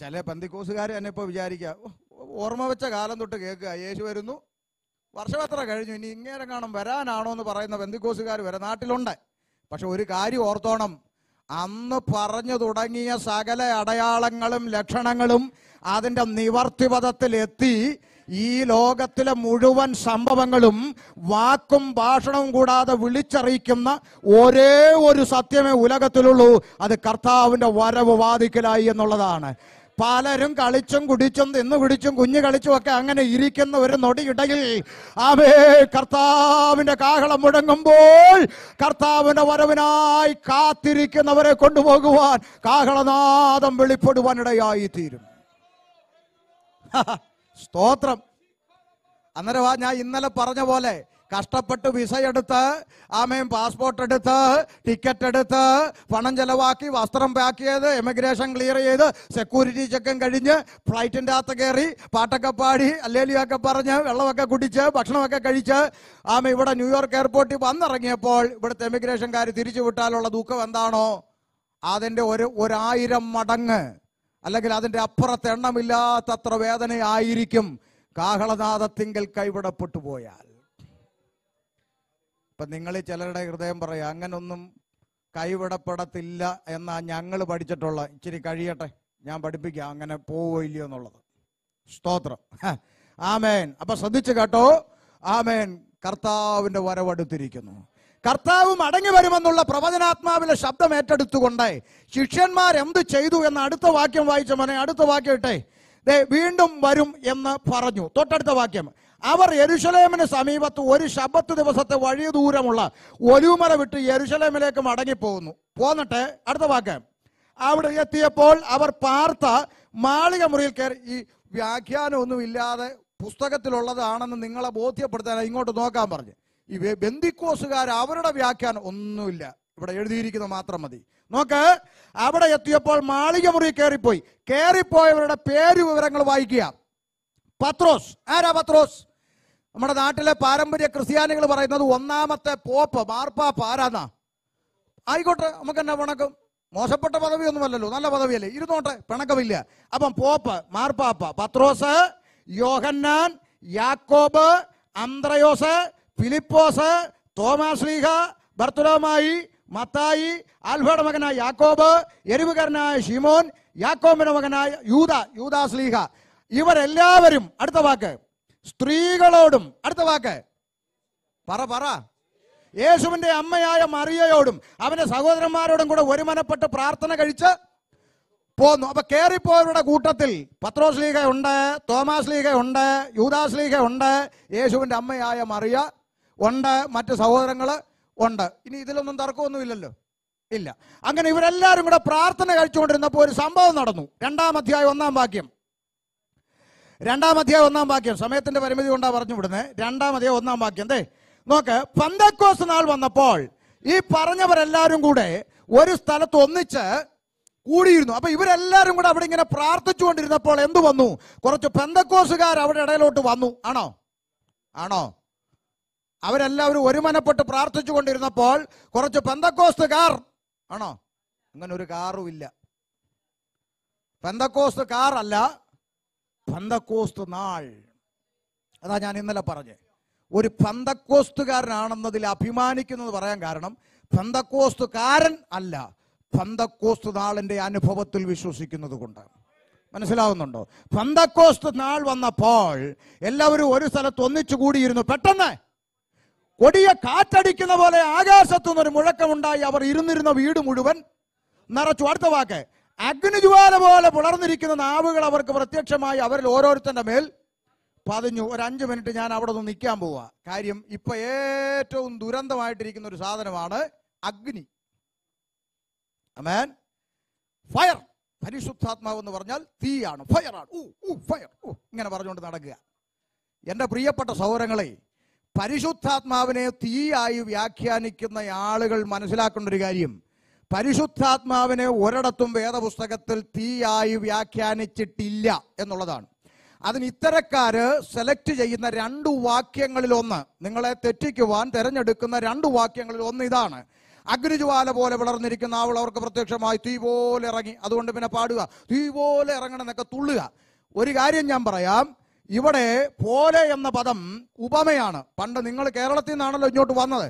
ചില പന്തിക്കോസുകാർ തന്നെ ഇപ്പോൾ വിചാരിക്കുക ഓർമ്മ വെച്ച കാലം തൊട്ട് കേൾക്കുക യേശു വരുന്നു വർഷം എത്ര കഴിഞ്ഞു ഇനി ഇങ്ങനെ കാണും വരാനാണോ എന്ന് പറയുന്ന ബന്ധുക്കോസുകാർ വരെ നാട്ടിലുണ്ട് പക്ഷെ ഒരു കാര്യം ഓർത്തോണം അന്ന് പറഞ്ഞു തുടങ്ങിയ സകല അടയാളങ്ങളും ലക്ഷണങ്ങളും അതിൻ്റെ നിവർത്തിപഥത്തിൽ എത്തി ഈ ലോകത്തിലെ മുഴുവൻ സംഭവങ്ങളും വാക്കും ഭാഷണവും കൂടാതെ വിളിച്ചറിയിക്കുന്ന ഒരേ ഒരു സത്യമേ ഉലകത്തിലുള്ളൂ അത് കർത്താവിൻ്റെ വരവ് വാദിക്കലായി എന്നുള്ളതാണ് പലരും കളിച്ചും കുടിച്ചും തിന്നു കുടിച്ചും കുഞ്ഞു കളിച്ചും ഒക്കെ അങ്ങനെ ഇരിക്കുന്ന ഒരു നൊടിയിടയിൽ ആവേ കർത്താവിന്റെ കാഹളം മുഴങ്ങുമ്പോൾ കർത്താവിന്റെ വരവിനായി കാത്തിരിക്കുന്നവരെ കൊണ്ടുപോകുവാൻ കാഹളനാദം വെളിപ്പെടുവാനിടയായി തീരും സ്തോത്രം അന്നേരം ഞാൻ ഇന്നലെ പറഞ്ഞ പോലെ കഷ്ടപ്പെട്ട് വിസ എടുത്ത് ആമയും പാസ്പോർട്ട് എടുത്ത് ടിക്കറ്റ് എടുത്ത് പണം ചെലവാക്കി വസ്ത്രം പാക്ക് ചെയ്ത് എമിഗ്രേഷൻ ക്ലിയർ ചെയ്ത് സെക്യൂരിറ്റി ചെക്കും കഴിഞ്ഞ് ഫ്ലൈറ്റിൻ്റെ അകത്ത് കയറി പാട്ടൊക്കെ പാടി അല്ലേലിയൊക്കെ പറഞ്ഞ് വെള്ളമൊക്കെ കുടിച്ച് ഭക്ഷണമൊക്കെ കഴിച്ച് ആമ ഇവിടെ ന്യൂയോർക്ക് എയർപോർട്ടിൽ വന്നിറങ്ങിയപ്പോൾ ഇവിടുത്തെ എമിഗ്രേഷൻകാർ തിരിച്ചു വിട്ടാലുള്ള ദുഃഖം എന്താണോ അതിൻ്റെ ഒരു ഒരായിരം മടങ്ങ് അല്ലെങ്കിൽ അതിൻ്റെ അപ്പുറത്തെണ്ണമില്ലാത്തത്ര വേദനയായിരിക്കും കാഹളനാഥത്തിങ്കൽ കൈവിടപ്പെട്ടു പോയാൽ ഇപ്പൊ നിങ്ങൾ ചിലരുടെ ഹൃദയം പറയാം അങ്ങനൊന്നും കൈവിടപ്പെടത്തില്ല എന്നാ ഞങ്ങൾ പഠിച്ചിട്ടുള്ള ഇച്ചിരി കഴിയട്ടെ ഞാൻ പഠിപ്പിക്കാം അങ്ങനെ പോവോ ഇല്ലയോ എന്നുള്ളത് സ്തോത്രം ആമേൻ അപ്പൊ ശ്രദ്ധിച്ചു കേട്ടോ ആമേൻ കർത്താവിന്റെ വരവടുത്തിരിക്കുന്നു കർത്താവ് മടങ്ങി വരുമെന്നുള്ള പ്രവചനാത്മാവിലെ ശബ്ദം ഏറ്റെടുത്തുകൊണ്ട് ശിഷ്യന്മാർ എന്ത് ചെയ്തു എന്ന് അടുത്ത വാക്യം വായിച്ച മോനെ അടുത്ത വാക്യം ഇട്ടേ ദേ വീണ്ടും വരും എന്ന് പറഞ്ഞു തൊട്ടടുത്ത വാക്യം അവർ യരുഷലേമിന് സമീപത്ത് ഒരു ശബത്ത് ദിവസത്തെ വഴി ദൂരമുള്ള ഒലുമല വിട്ട് യരുഷലേമിലേക്ക് മടങ്ങിപ്പോകുന്നു പോന്നിട്ട് അടുത്ത വാക്ക് അവിടെ എത്തിയപ്പോൾ അവർ പാർത്ത മാളിക മുറിയിൽ കയറി ഈ വ്യാഖ്യാനമൊന്നും ഇല്ലാതെ പുസ്തകത്തിലുള്ളതാണെന്ന് നിങ്ങളെ ബോധ്യപ്പെടുത്താൻ ഇങ്ങോട്ട് നോക്കാൻ പറഞ്ഞു ഈ ബന്ദിക്കോസുകാർ അവരുടെ വ്യാഖ്യാനം ഒന്നുമില്ല ഇവിടെ എഴുതിയിരിക്കുന്നത് മാത്രം മതി നോക്ക് അവിടെ എത്തിയപ്പോൾ മാളിക മുറി കയറിപ്പോയി കയറിപ്പോയവരുടെ പേര് വിവരങ്ങൾ വായിക്കുക പത്രോസ് ആരാ പത്രോസ് നമ്മുടെ നാട്ടിലെ പാരമ്പര്യ ക്രിസ്ത്യാനികൾ പറയുന്നത് ഒന്നാമത്തെ പോപ്പ് മാർപ്പാപ്പ് ആരാന്നാ ആയിക്കോട്ടെ നമുക്ക് എന്നാ പിണക്കം മോശപ്പെട്ട പദവിയൊന്നുമല്ലല്ലോ നല്ല പദവിയല്ലേ ഇരുന്നോട്ടെ പിണക്കമില്ല അപ്പം പോപ്പ് മാർപ്പാപ്പ പത്രോസ് യോഹന്നാൻ യാക്കോബ് അന്ത്രയോസ് ഫിലിപ്പോസ് തോമാസ് ലീഹ ബർത്തുലോമായി മത്തായി ആൽഫയുടെ മകനായ യാക്കോബ് എരിവുകാരനായ ഷിമോൻ യാക്കോബിന്റെ മകനായ യൂത യൂദാസ് ലീഹ ഇവരെല്ലാവരും അടുത്ത വാക്ക് സ്ത്രീകളോടും അടുത്ത വാക്ക് പറ പറ യേശുവിന്റെ അമ്മയായ മറിയയോടും അവന്റെ സഹോദരന്മാരോടും കൂടെ ഒരുമനപ്പെട്ട് പ്രാർത്ഥന കഴിച്ച് പോന്നു അപ്പൊ കയറിപ്പോയവരുടെ കൂട്ടത്തിൽ പത്രോസ് ലീഗ ഉണ്ട് തോമാസ് ലീഗ ഉണ്ട് യൂദാസ് ലീഗ ഉണ്ട് യേശുവിന്റെ അമ്മയായ മറിയ ഉണ്ട് മറ്റ് സഹോദരങ്ങൾ ഉണ്ട് ഇനി ഇതിലൊന്നും തർക്കമൊന്നുമില്ലല്ലോ ഇല്ല അങ്ങനെ ഇവരെല്ലാവരും കൂടെ പ്രാർത്ഥന കഴിച്ചുകൊണ്ടിരുന്നപ്പോൾ ഒരു സംഭവം നടന്നു രണ്ടാം അധ്യായം ഒന്നാം വാക്യം രണ്ടാം അധ്യായം ഒന്നാം വാക്യം സമയത്തിന്റെ പരിമിതി കൊണ്ടാ പറഞ്ഞു വിടുന്നത് രണ്ടാം അധ്യായം ഒന്നാം വാക്യം അതെ നോക്ക് പന്തക്കോസ് നാൾ വന്നപ്പോൾ ഈ പറഞ്ഞവരെല്ലാവരും കൂടെ ഒരു സ്ഥലത്ത് ഒന്നിച്ച് കൂടിയിരുന്നു അപ്പൊ ഇവരെല്ലാവരും കൂടെ അവിടെ ഇങ്ങനെ പ്രാർത്ഥിച്ചുകൊണ്ടിരുന്നപ്പോൾ എന്തു വന്നു കുറച്ച് പെന്തക്കോസുകാർ അവിടെ ഇടയിലോട്ട് വന്നു ആണോ ആണോ അവരെല്ലാവരും ഒരുമനപ്പെട്ട് പ്രാർത്ഥിച്ചു കൊണ്ടിരുന്നപ്പോൾ കുറച്ച് പെന്തക്കോസ്തുകാർ ആണോ അങ്ങനെ ഒരു കാറും ഇല്ല പെന്തക്കോസ്തുകാർ അല്ല പന്തക്കോസ്തു നാൾ അതാ ഞാൻ ഇന്നലെ പറഞ്ഞേ ഒരു പന്തക്കോസ്തുകാരനാണെന്നതിൽ അഭിമാനിക്കുന്നത് പറയാൻ കാരണം പന്തക്കോസ്തുകാരൻ അല്ല പന്തക്കോസ്തു നാളിൻ്റെ അനുഭവത്തിൽ വിശ്വസിക്കുന്നത് കൊണ്ട് മനസ്സിലാവുന്നുണ്ടോ പന്തക്കോസ്തു നാൾ വന്നപ്പോൾ എല്ലാവരും ഒരു സ്ഥലത്ത് ഒന്നിച്ചു കൂടിയിരുന്നു പെട്ടെന്ന് കൊടിയ കാറ്റടിക്കുന്ന പോലെ ആകാശത്തു നിന്നൊരു മുഴക്കമുണ്ടായി അവർ ഇരുന്നിരുന്ന വീട് മുഴുവൻ നിറച്ചു അടുത്ത വാക്ക് അഗ്നിജ്വാല പോലെ പുളർന്നിരിക്കുന്ന നാവുകൾ അവർക്ക് പ്രത്യക്ഷമായി അവരിൽ ഓരോരുത്തന്റെ മേൽ പതിഞ്ഞു ഒരു അഞ്ച് മിനിറ്റ് ഞാൻ അവിടെ നിന്ന് നിൽക്കാൻ പോവാ കാര്യം ഇപ്പൊ ഏറ്റവും ദുരന്തമായിട്ടിരിക്കുന്ന ഒരു സാധനമാണ് അഗ്നി അമേൻ ഫയർ പരിശുദ്ധാത്മാവ് എന്ന് പറഞ്ഞാൽ തീയാണ് ഫയറാണ് ഊ ഊ ഫയർ ഊ ഇങ്ങനെ പറഞ്ഞുകൊണ്ട് നടക്കുക എൻ്റെ പ്രിയപ്പെട്ട സൗരങ്ങളെ പരിശുദ്ധാത്മാവിനെ തീയായി വ്യാഖ്യാനിക്കുന്ന ആളുകൾ മനസ്സിലാക്കേണ്ട ഒരു കാര്യം പരിശുദ്ധാത്മാവിനെ ഒരിടത്തും വേദപുസ്തകത്തിൽ തീയായി വ്യാഖ്യാനിച്ചിട്ടില്ല എന്നുള്ളതാണ് അതിന് ഇത്തരക്കാര് സെലക്ട് ചെയ്യുന്ന രണ്ട് വാക്യങ്ങളിൽ ഒന്ന് നിങ്ങളെ തെറ്റിക്കുവാൻ തിരഞ്ഞെടുക്കുന്ന രണ്ട് വാക്യങ്ങളിൽ ഒന്ന് ഇതാണ് അഗ്നിജ്വാല പോലെ വിളർന്നിരിക്കുന്ന ആവൾ അവർക്ക് പ്രത്യക്ഷമായി തീ പോലെ ഇറങ്ങി അതുകൊണ്ട് പിന്നെ പാടുക തീ പോലെ ഇറങ്ങണം എന്നൊക്കെ തുള്ളുക ഒരു കാര്യം ഞാൻ പറയാം ഇവിടെ പോലെ എന്ന പദം ഉപമയാണ് പണ്ട് നിങ്ങൾ കേരളത്തിൽ നിന്നാണല്ലോ ഇങ്ങോട്ട് വന്നത്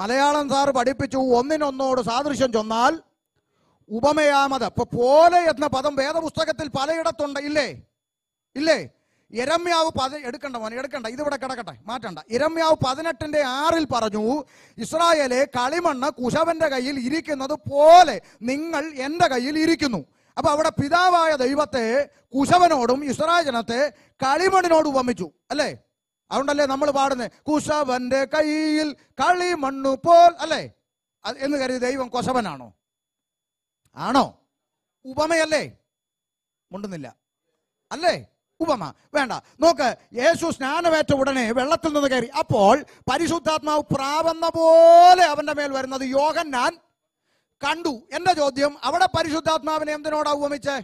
മലയാളം സാർ പഠിപ്പിച്ചു ഒന്നിനൊന്നോട് സാദൃശ്യം ചൊന്നാൽ ഉപമയാമത് ഇപ്പൊ പോലെ എന്ന പദം വേദപുസ്തകത്തിൽ പലയിടത്തുണ്ട് ഇല്ലേ ഇല്ലേ ഇരമ്യാവ് പതി എടുക്കണ്ട മോനെ എടുക്കണ്ട ഇവിടെ കിടക്കട്ടെ മാറ്റണ്ട ഇരമ്യാവ് പതിനെട്ടിന്റെ ആറിൽ പറഞ്ഞു ഇസ്രായേലെ കളിമണ്ണ് കുശവന്റെ കയ്യിൽ ഇരിക്കുന്നത് പോലെ നിങ്ങൾ എൻ്റെ കയ്യിൽ ഇരിക്കുന്നു അപ്പൊ അവിടെ പിതാവായ ദൈവത്തെ കുശവനോടും ഇസ്രായേൽ ജനത്തെ കളിമണ്ണിനോട് ഉപമിച്ചു അല്ലേ അതുകൊണ്ടല്ലേ നമ്മൾ പാടുന്നത് കുശവന്റെ കയ്യിൽ കളി മണ്ണു പോൽ അല്ലേ എന്ന് കരുതി ദൈവം കൊശവനാണോ ആണോ ഉപമയല്ലേ മുണ്ടുന്നില്ല അല്ലേ ഉപമ വേണ്ട നോക്ക് യേശു സ്നാനമേറ്റ ഉടനെ വെള്ളത്തിൽ നിന്ന് കയറി അപ്പോൾ പരിശുദ്ധാത്മാവ് പ്രാവുന്ന പോലെ അവന്റെ മേൽ വരുന്നത് യോഗൻ ഞാൻ കണ്ടു എന്റെ ചോദ്യം അവിടെ പരിശുദ്ധാത്മാവിനെ എന്തിനോടാ ഉപമിച്ചേ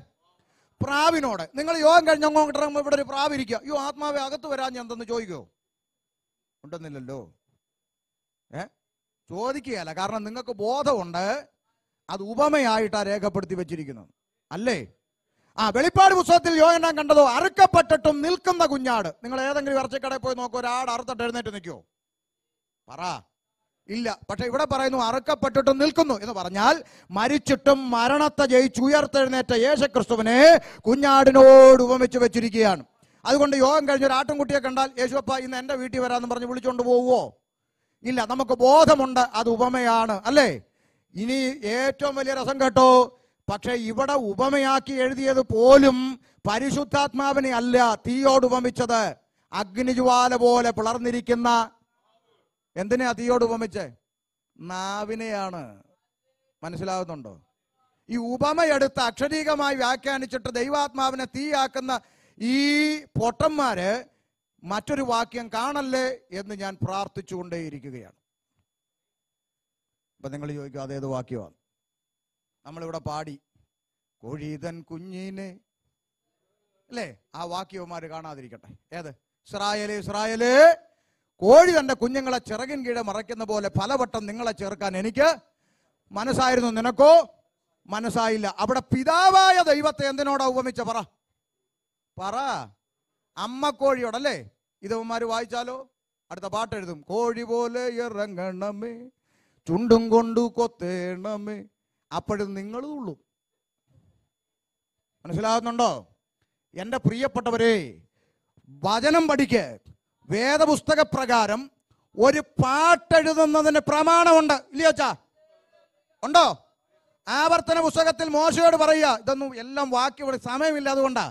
പ്രാവിനോട് നിങ്ങൾ യോഗം കഴിഞ്ഞ അങ്ങോട്ട് ഇവിടെ ഒരു പ്രാവിരിക്കുക യോ ആത്മാവെ അകത്ത് വരാൻ ഞാൻ എന്തെന്ന് ചോദിക്കോ ഉണ്ടെന്നില്ലല്ലോ ഏ ചോദിക്കുകയല്ല കാരണം നിങ്ങൾക്ക് ബോധമുണ്ട് അത് ഉപമയായിട്ടാണ് രേഖപ്പെടുത്തി വെച്ചിരിക്കുന്നത് അല്ലേ ആ വെളിപ്പാട് പുസ്തകത്തിൽ യോഹനാൻ കണ്ടതോ അറുക്കപ്പെട്ടിട്ടും നിൽക്കുന്ന കുഞ്ഞാട് നിങ്ങൾ ഏതെങ്കിലും ഇറച്ചക്കടയിൽ പോയി നോക്കോ ഒരാട് അറുത്തിട്ട് എഴുന്നേറ്റ് നിൽക്കുമോ പറ ഇല്ല പക്ഷെ ഇവിടെ പറയുന്നു അറക്കപ്പെട്ടിട്ടും നിൽക്കുന്നു എന്ന് പറഞ്ഞാൽ മരിച്ചിട്ടും മരണത്തെ ജയിച്ചു ഉയർത്തെഴുന്നേറ്റ യേശുക്രിസ്തുവിനെ കുഞ്ഞാടിനോട് ഉപമിച്ച് വെച്ചിരിക്കുകയാണ് അതുകൊണ്ട് യോഗം കഴിഞ്ഞ ഒരു ആട്ടിൻകുട്ടിയെ കണ്ടാൽ യേശുവപ്പ ഇന്ന് എന്റെ വീട്ടിൽ വരാമെന്ന് പറഞ്ഞ് വിളിച്ചുകൊണ്ട് പോവുമോ ഇല്ല നമുക്ക് ബോധമുണ്ട് അത് ഉപമയാണ് അല്ലേ ഇനി ഏറ്റവും വലിയ രസം കേട്ടോ പക്ഷേ ഇവിടെ ഉപമയാക്കി എഴുതിയത് പോലും പരിശുദ്ധാത്മാവിനെ അല്ല തീയോട് ഉപമിച്ചത് അഗ്നിജ്വാല പോലെ പിളർന്നിരിക്കുന്ന എന്തിനെ അതിയോട് ഉപമിച്ചേ നാവിനെയാണ് മനസ്സിലാവുന്നുണ്ടോ ഈ ഉപമയെടുത്ത് അക്ഷരീകമായി വ്യാഖ്യാനിച്ചിട്ട് ദൈവാത്മാവിനെ തീയാക്കുന്ന ഈ പൊട്ടന്മാര് മറ്റൊരു വാക്യം കാണല്ലേ എന്ന് ഞാൻ പ്രാർത്ഥിച്ചുകൊണ്ടേയിരിക്കുകയാണ് അപ്പൊ നിങ്ങൾ ചോദിക്കും അതേത് വാക്യമാണ് നമ്മളിവിടെ പാടി കോഴിതൻ കുഞ്ഞിനെ അല്ലേ ആ വാക്യവന്മാർ കാണാതിരിക്കട്ടെ ഏത് ഇസ്രായേലേ ഇസ്രായേലേ കോഴി തന്റെ കുഞ്ഞുങ്ങളെ ചിറകിൻ കീഴെ മറയ്ക്കുന്ന പോലെ പലവട്ടം നിങ്ങളെ ചേർക്കാൻ എനിക്ക് മനസ്സായിരുന്നു നിനക്കോ മനസ്സായില്ല അവിടെ പിതാവായ ദൈവത്തെ എന്തിനോടാ ഉപമിച്ച പറ പറ അമ്മ കോഴിയോടല്ലേ ഇതവന്മാർ വായിച്ചാലോ അടുത്ത പാട്ട് എഴുതും കോഴി പോലെ ഇറങ്ങണമേ ചുണ്ടും കൊണ്ടു കൊത്തേണമേ അപ്പോഴും നിങ്ങളും ഉള്ളു മനസ്സിലാകുന്നുണ്ടോ എൻ്റെ പ്രിയപ്പെട്ടവരെ വചനം പഠിക്കുക വേദപുസ്തക പ്രകാരം ഒരു പാട്ടെഴുതുന്നതിന് പ്രമാണമുണ്ട് ഇല്ലയോ ചാ ഉണ്ടോ ആവർത്തന പുസ്തകത്തിൽ മോശയോട് പറയുക ഇതൊന്നും എല്ലാം വാക്കിവിടെ സമയമില്ല അതുകൊണ്ടാ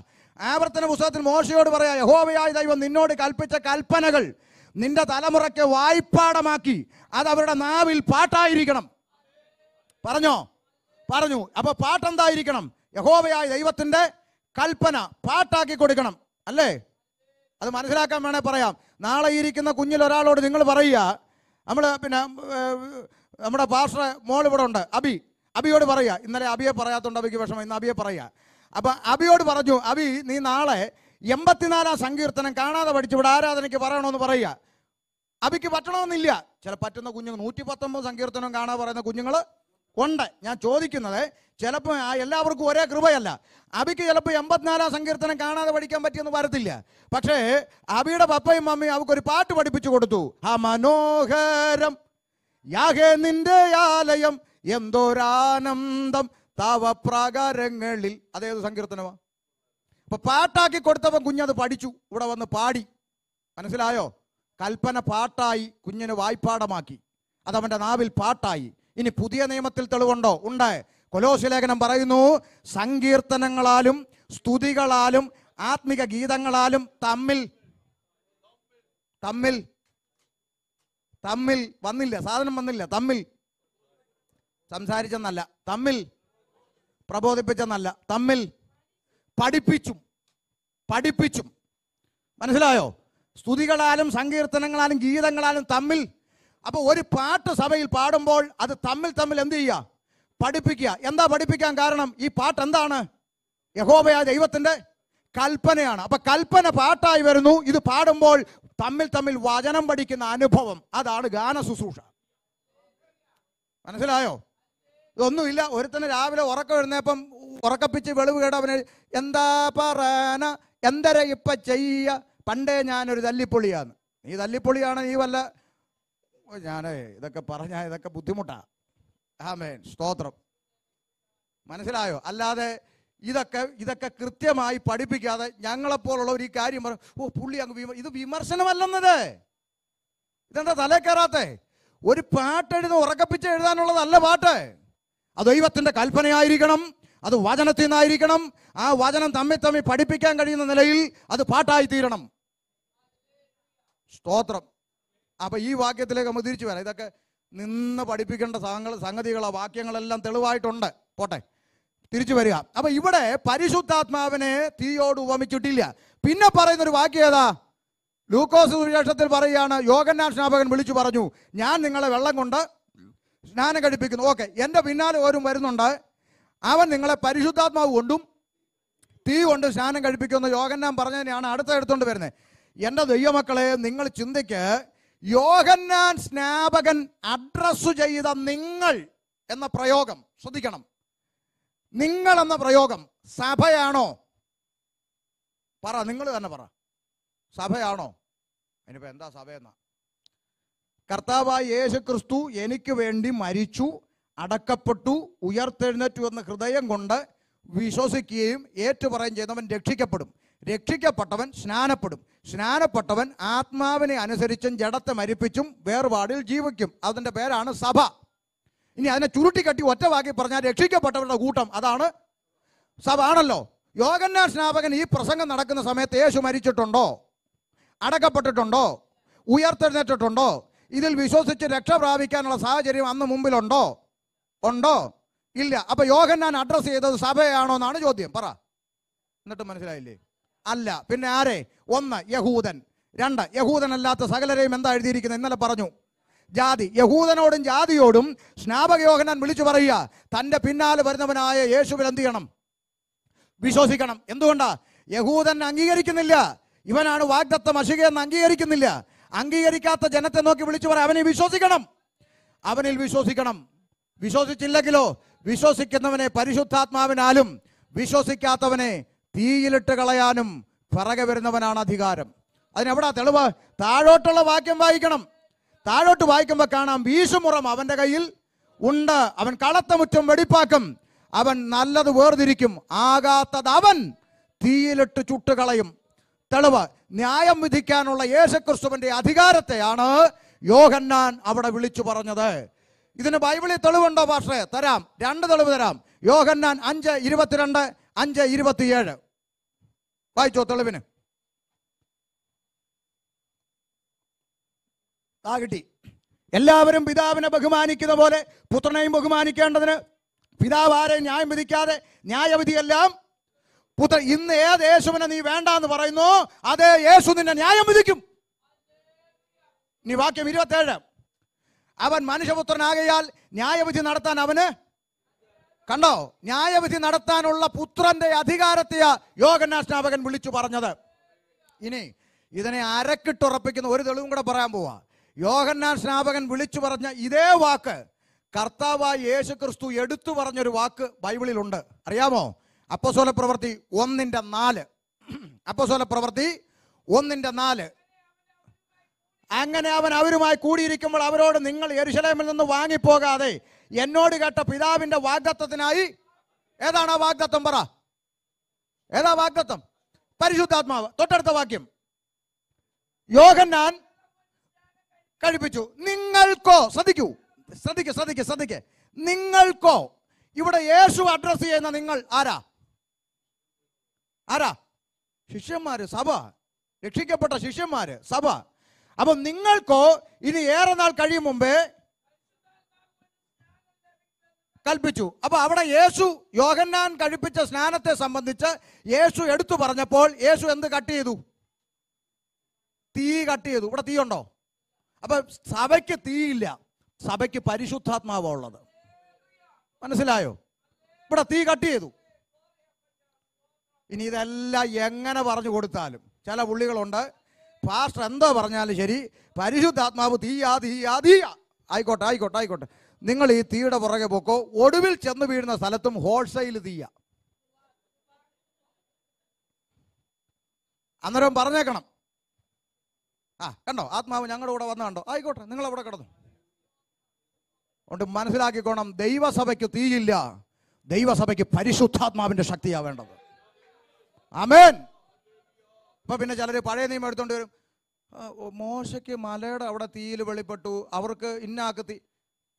ആവർത്തന പുസ്തകത്തിൽ മോശയോട് പറയാ യഹോവയായ ദൈവം നിന്നോട് കൽപ്പിച്ച കൽപ്പനകൾ നിന്റെ തലമുറയ്ക്ക് വായ്പാടമാക്കി അത് അവരുടെ നാവിൽ പാട്ടായിരിക്കണം പറഞ്ഞോ പറഞ്ഞു അപ്പൊ പാട്ടെന്തായിരിക്കണം യഹോവയായ ദൈവത്തിന്റെ കൽപ്പന പാട്ടാക്കി കൊടുക്കണം അല്ലേ അത് മനസ്സിലാക്കാൻ വേണേൽ പറയാം നാളെ ഇരിക്കുന്ന കുഞ്ഞിൽ ഒരാളോട് നിങ്ങൾ പറയുക നമ്മൾ പിന്നെ നമ്മുടെ പാസ്റ്റർ മോൾ ഇവിടെ ഉണ്ട് അബി അബിയോട് പറയുക ഇന്നലെ അബിയെ പറയാത്തതുകൊണ്ട് അബിക്ക് വിഷമം ഇന്ന് അബിയെ പറയുക അപ്പം അബിയോട് പറഞ്ഞു അബി നീ നാളെ എൺപത്തിനാലാം സങ്കീർത്തനം കാണാതെ പഠിച്ചു ഇവിടെ ആരാധനയ്ക്ക് പറയണമെന്ന് പറയുക അബിക്ക് പറ്റണമെന്നില്ല ചില പറ്റുന്ന കുഞ്ഞുങ്ങൾ നൂറ്റി പത്തൊമ്പത് സങ്കീർത്തനം കാണാതെ പറയുന്ന കുഞ്ഞുങ്ങൾ കൊണ്ട് ഞാൻ ചോദിക്കുന്നത് ചിലപ്പോൾ ആ എല്ലാവർക്കും ഒരേ കൃപയല്ല അബിക്ക് ചിലപ്പോൾ എൺപത്തിനാലാം സങ്കീർത്തനം കാണാതെ പഠിക്കാൻ പറ്റിയെന്ന് വരത്തില്ല പക്ഷേ അബിയുടെ പപ്പയും മമ്മിയും അവക്കൊരു പാട്ട് പഠിപ്പിച്ചു കൊടുത്തു ആ മനോഹരം യാഹേ നിന്റെ ആലയം എന്തോരാനന്ദം തവ പ്രാകാരങ്ങളിൽ അതേത് സങ്കീർത്തനമാ അപ്പൊ പാട്ടാക്കി കൊടുത്തവൻ കുഞ്ഞത് പഠിച്ചു ഇവിടെ വന്ന് പാടി മനസ്സിലായോ കൽപ്പന പാട്ടായി കുഞ്ഞിന് വായ്പാടമാക്കി അതവൻ്റെ നാവിൽ പാട്ടായി ഇനി പുതിയ നിയമത്തിൽ തെളിവുണ്ടോ ഉണ്ട് കൊലോശലേഖനം പറയുന്നു സങ്കീർത്തനങ്ങളാലും സ്തുതികളാലും ആത്മിക ഗീതങ്ങളാലും തമ്മിൽ തമ്മിൽ തമ്മിൽ വന്നില്ല സാധനം വന്നില്ല തമ്മിൽ സംസാരിച്ചെന്നല്ല തമ്മിൽ പ്രബോധിപ്പിച്ചെന്നല്ല തമ്മിൽ പഠിപ്പിച്ചും പഠിപ്പിച്ചും മനസ്സിലായോ സ്തുതികളാലും സങ്കീർത്തനങ്ങളാലും ഗീതങ്ങളാലും തമ്മിൽ അപ്പോൾ ഒരു പാട്ട് സഭയിൽ പാടുമ്പോൾ അത് തമ്മിൽ തമ്മിൽ എന്ത് ചെയ്യുക പഠിപ്പിക്കുക എന്താ പഠിപ്പിക്കാൻ കാരണം ഈ പാട്ട് എന്താണ് യഹോബയ ദൈവത്തിന്റെ കൽപ്പനയാണ് അപ്പൊ കൽപ്പന പാട്ടായി വരുന്നു ഇത് പാടുമ്പോൾ തമ്മിൽ തമ്മിൽ വചനം പഠിക്കുന്ന അനുഭവം അതാണ് ഗാന ശുശ്രൂഷ മനസ്സിലായോ ഇതൊന്നുമില്ല ഒരുത്തന് രാവിലെ ഉറക്കം എഴുന്നേപ്പം ഉറക്കപ്പിച്ച് വെളിവ് കേടവന് എന്താ പറയന എന്തര ഇപ്പ ചെയ്യ പണ്ടേ ഞാനൊരു തല്ലിപ്പൊളിയാണ് നീ തല്ലിപ്പൊളിയാണ് നീ വല്ല ഞാൻ ഇതൊക്കെ പറഞ്ഞാൽ ഇതൊക്കെ ബുദ്ധിമുട്ടാണ് ആമേൻ സ്തോത്രം മനസ്സിലായോ അല്ലാതെ ഇതൊക്കെ ഇതൊക്കെ കൃത്യമായി പഠിപ്പിക്കാതെ ഞങ്ങളെപ്പോലുള്ള ഒരു കാര്യം പറഞ്ഞു ഓ പുള്ളി അങ്ങ് ഇത് വിമർശനമല്ലെന്നത് ഇതെന്താ തലേ കയറാത്തെ ഒരു പാട്ടെഴുതി ഉറക്കപ്പിച്ച് എഴുതാനുള്ളതല്ല പാട്ട് അത് ദൈവത്തിൻ്റെ കൽപ്പനയായിരിക്കണം അത് വചനത്തിൽ നിന്നായിരിക്കണം ആ വചനം തമ്മിൽ തമ്മിൽ പഠിപ്പിക്കാൻ കഴിയുന്ന നിലയിൽ അത് പാട്ടായി തീരണം സ്തോത്രം അപ്പൊ ഈ വാക്യത്തിലേക്ക് നമ്മൾ തിരിച്ചു വരാം ഇതൊക്കെ നിന്ന് പഠിപ്പിക്കേണ്ട സംഗ സംഗതികളോ വാക്യങ്ങളെല്ലാം തെളിവായിട്ടുണ്ട് പോട്ടെ തിരിച്ചു വരിക അപ്പൊ ഇവിടെ പരിശുദ്ധാത്മാവിനെ തീയോട് ഉപമിച്ചിട്ടില്ല പിന്നെ പറയുന്ന ഒരു വാക്യം ഏതാ ലൂക്കോസ് സുവിശേഷത്തിൽ പറയുകയാണ് യോഗന്നാൻ സ്നാപകൻ വിളിച്ചു പറഞ്ഞു ഞാൻ നിങ്ങളെ വെള്ളം കൊണ്ട് സ്നാനം കഴിപ്പിക്കുന്നു ഓക്കെ എൻ്റെ പിന്നാലെ ഓരും വരുന്നുണ്ട് അവൻ നിങ്ങളെ പരിശുദ്ധാത്മാവ് കൊണ്ടും തീ കൊണ്ട് സ്നാനം കഴിപ്പിക്കുമെന്ന് യോഗന്നാൻ പറഞ്ഞതിനാണ് അടുത്ത എടുത്തുകൊണ്ട് വരുന്നത് എൻ്റെ ദൈവമക്കളെ നിങ്ങൾ ചിന്തിക്ക് യോഹന്നാൻ സ്നാപകൻ അഡ്രസ്സ് ചെയ്ത നിങ്ങൾ എന്ന പ്രയോഗം ശ്രദ്ധിക്കണം നിങ്ങൾ എന്ന പ്രയോഗം സഭയാണോ പറ നിങ്ങൾ തന്നെ പറ സഭയാണോ ഇനിയിപ്പോ എന്താ സഭയെന്നാ കർത്താവായ യേശു ക്രിസ്തു എനിക്ക് വേണ്ടി മരിച്ചു അടക്കപ്പെട്ടു ഉയർത്തെഴുന്നേറ്റു എന്ന ഹൃദയം കൊണ്ട് വിശ്വസിക്കുകയും ഏറ്റുപറയുകയും ചെയ്യുന്നവൻ രക്ഷിക്കപ്പെടും രക്ഷിക്കപ്പെട്ടവൻ സ്നാനപ്പെടും സ്നാനപ്പെട്ടവൻ ആത്മാവിനെ അനുസരിച്ചും ജഡത്തെ മരിപ്പിച്ചും വേർപാടിൽ ജീവിക്കും അതിൻ്റെ പേരാണ് സഭ ഇനി അതിനെ ചുരുട്ടിക്കട്ടി ഒറ്റവാക്കി പറഞ്ഞാൽ രക്ഷിക്കപ്പെട്ടവരുടെ കൂട്ടം അതാണ് സഭ ആണല്ലോ യോഗന്നാ സ്നാപകൻ ഈ പ്രസംഗം നടക്കുന്ന സമയത്ത് യേശു മരിച്ചിട്ടുണ്ടോ അടക്കപ്പെട്ടിട്ടുണ്ടോ ഉയർത്തെഴുന്നേറ്റിട്ടുണ്ടോ ഇതിൽ വിശ്വസിച്ച് രക്ഷ പ്രാപിക്കാനുള്ള സാഹചര്യം അന്ന് മുമ്പിലുണ്ടോ ഉണ്ടോ ഇല്ല അപ്പൊ ഞാൻ അഡ്രസ്സ് ചെയ്തത് സഭയാണോ എന്നാണ് ചോദ്യം പറ എന്നിട്ട് മനസ്സിലായില്ലേ അല്ല പിന്നെ ആരെ ഒന്ന് യഹൂദൻ രണ്ട് യഹൂദനല്ലാത്ത സകലരെയും എന്താ എഴുതിയിരിക്കുന്നത് ഇന്നലെ പറഞ്ഞു ജാതി യഹൂദനോടും ജാതിയോടും സ്നാപകയോഹനൻ വിളിച്ചു പറയുക തൻ്റെ പിന്നാലെ വരുന്നവനായ യേശുവിൽ എന്ത് ചെയ്യണം വിശ്വസിക്കണം എന്തുകൊണ്ടാ യഹൂദൻ അംഗീകരിക്കുന്നില്ല ഇവനാണ് വാഗ്ദത്ത മഷിക എന്ന് അംഗീകരിക്കുന്നില്ല അംഗീകരിക്കാത്ത ജനത്തെ നോക്കി വിളിച്ചു പറയാം അവനെ വിശ്വസിക്കണം അവനിൽ വിശ്വസിക്കണം വിശ്വസിച്ചില്ലെങ്കിലോ വിശ്വസിക്കുന്നവനെ പരിശുദ്ധാത്മാവിനാലും വിശ്വസിക്കാത്തവനെ തീയിലിട്ട് കളയാനും പിറകെ വരുന്നവനാണ് അധികാരം അതിനെവിടാ തെളിവ് താഴോട്ടുള്ള വാക്യം വായിക്കണം താഴോട്ട് വായിക്കുമ്പോൾ കാണാം വീശുമുറം അവന്റെ കയ്യിൽ ഉണ്ട് അവൻ കളത്തമുറ്റം വെടിപ്പാക്കും അവൻ നല്ലത് വേർതിരിക്കും ആകാത്തത് അവൻ തീയിലിട്ട് ചുട്ടുകളയും തെളിവ് ന്യായം വിധിക്കാനുള്ള യേശുക്രിസ്തുവിന്റെ അധികാരത്തെയാണ് യോഹന്നാൻ അവിടെ വിളിച്ചു പറഞ്ഞത് ഇതിന് ബൈബിളിൽ തെളിവുണ്ടോ പാഷേ തരാം രണ്ട് തെളിവ് തരാം യോഹന്നാൻ അഞ്ച് ഇരുപത്തിരണ്ട് അഞ്ച് ഇരുപത്തിയേഴ് വായിച്ചോ തെളിവിന് ആ കിട്ടി എല്ലാവരും പിതാവിനെ ബഹുമാനിക്കുന്ന പോലെ പുത്രനെയും ബഹുമാനിക്കേണ്ടതിന് പിതാവ് ആരെ ന്യായം വിധിക്കാതെ ന്യായവിധിയെല്ലാം പുത്രൻ ഇന്ന് ഏത് യേശുവിനെ നീ വേണ്ട പറയുന്നു അതേ യേശു നിന്നെ ന്യായം വിധിക്കും നീ വാക്യം ഇരുപത്തേഴ് അവൻ മനുഷ്യപുത്രനാകയാൽ ന്യായവിധി നടത്താൻ അവന് കണ്ടോ ന്യായവിധി നടത്താനുള്ള പുത്രന്റെ അധികാരത്തെയ സ്നാപകൻ വിളിച്ചു പറഞ്ഞത് ഇനി ഇതിനെ അരക്കിട്ടുറപ്പിക്കുന്ന ഒരു തെളിവും കൂടെ പറയാൻ പോവാ യോഹന്നാൻ സ്നാപകൻ വിളിച്ചു പറഞ്ഞ ഇതേ വാക്ക് കർത്താവായ യേശു ക്രിസ്തു എടുത്തു പറഞ്ഞൊരു വാക്ക് ബൈബിളിലുണ്ട് അറിയാമോ അപ്പസോല പ്രവൃത്തി ഒന്നിന്റെ നാല് അപ്പസോല പ്രവൃത്തി ഒന്നിന്റെ നാല് അങ്ങനെ അവൻ അവരുമായി കൂടിയിരിക്കുമ്പോൾ അവരോട് നിങ്ങൾ എരുശലേമിൽ നിന്ന് വാങ്ങിപ്പോകാതെ എന്നോട് കേട്ട പിതാവിന്റെ വാഗ്ദത്വത്തിനായി ഏതാണ് ആ വാഗ്ദത്വം പറ ഏതാ വാഗ്ദത്വം പരിശുദ്ധാത്മാവ് തൊട്ടടുത്ത വാക്യം യോഹന്നാൻ കഴിപ്പിച്ചു നിങ്ങൾക്കോ ശ്രദ്ധിക്കൂ ശ്രദ്ധിക്കൂ ശ്രദ്ധിക്കൂ ശ്രദ്ധിക്കേ നിങ്ങൾക്കോ ഇവിടെ യേശു അഡ്രസ് ചെയ്യുന്ന നിങ്ങൾ ആരാ ആരാ ശിഷ്യന്മാര് സഭ രക്ഷിക്കപ്പെട്ട ശിഷ്യന്മാര് സഭ അപ്പൊ നിങ്ങൾക്കോ ഇനി ഏറെ നാൾ കഴിയും മുമ്പേ കൽപ്പിച്ചു അപ്പൊ അവിടെ യേശു യോഗന്നാൻ കഴിപ്പിച്ച സ്നാനത്തെ സംബന്ധിച്ച് യേശു എടുത്തു പറഞ്ഞപ്പോൾ യേശു എന്ത് കട്ട് ചെയ്തു തീ കട്ട് ചെയ്തു ഇവിടെ തീയുണ്ടോ അപ്പൊ സഭയ്ക്ക് തീയില്ല സഭയ്ക്ക് പരിശുദ്ധാത്മാവാണ് ഉള്ളത് മനസ്സിലായോ ഇവിടെ തീ കട്ട് ചെയ്തു ഇനി ഇതെല്ലാം എങ്ങനെ പറഞ്ഞു കൊടുത്താലും ചില പുള്ളികളുണ്ട് പാസ്റ്റർ എന്തോ പറഞ്ഞാലും ശരി പരിശുദ്ധാത്മാവ് തീയാ തീയാ തീയാ ആയിക്കോട്ടെ ആയിക്കോട്ടെ ആയിക്കോട്ടെ നിങ്ങൾ ഈ തീയുടെ പുറകെ പോക്കോ ഒടുവിൽ ചെന്ന് വീഴുന്ന സ്ഥലത്തും ഹോൾസെയിൽ തീയ അന്നേരം പറഞ്ഞേക്കണം ആ കണ്ടോ ആത്മാവ് ഞങ്ങളുടെ കൂടെ വന്ന കണ്ടോ ആയിക്കോട്ടെ നിങ്ങൾ അവിടെ കിടന്നു അതുകൊണ്ട് മനസ്സിലാക്കിക്കോണം ദൈവസഭയ്ക്ക് തീയില്ല ദൈവസഭയ്ക്ക് പരിശുദ്ധാത്മാവിന്റെ ശക്തിയാ വേണ്ടത് അമേൻ അപ്പൊ പിന്നെ ചിലര് പഴയ നിയമം എടുത്തോണ്ട് വരും മോശയ്ക്ക് മലയുടെ അവിടെ തീയിൽ വെളിപ്പെട്ടു അവർക്ക് ഇന്നാക്ക് തീ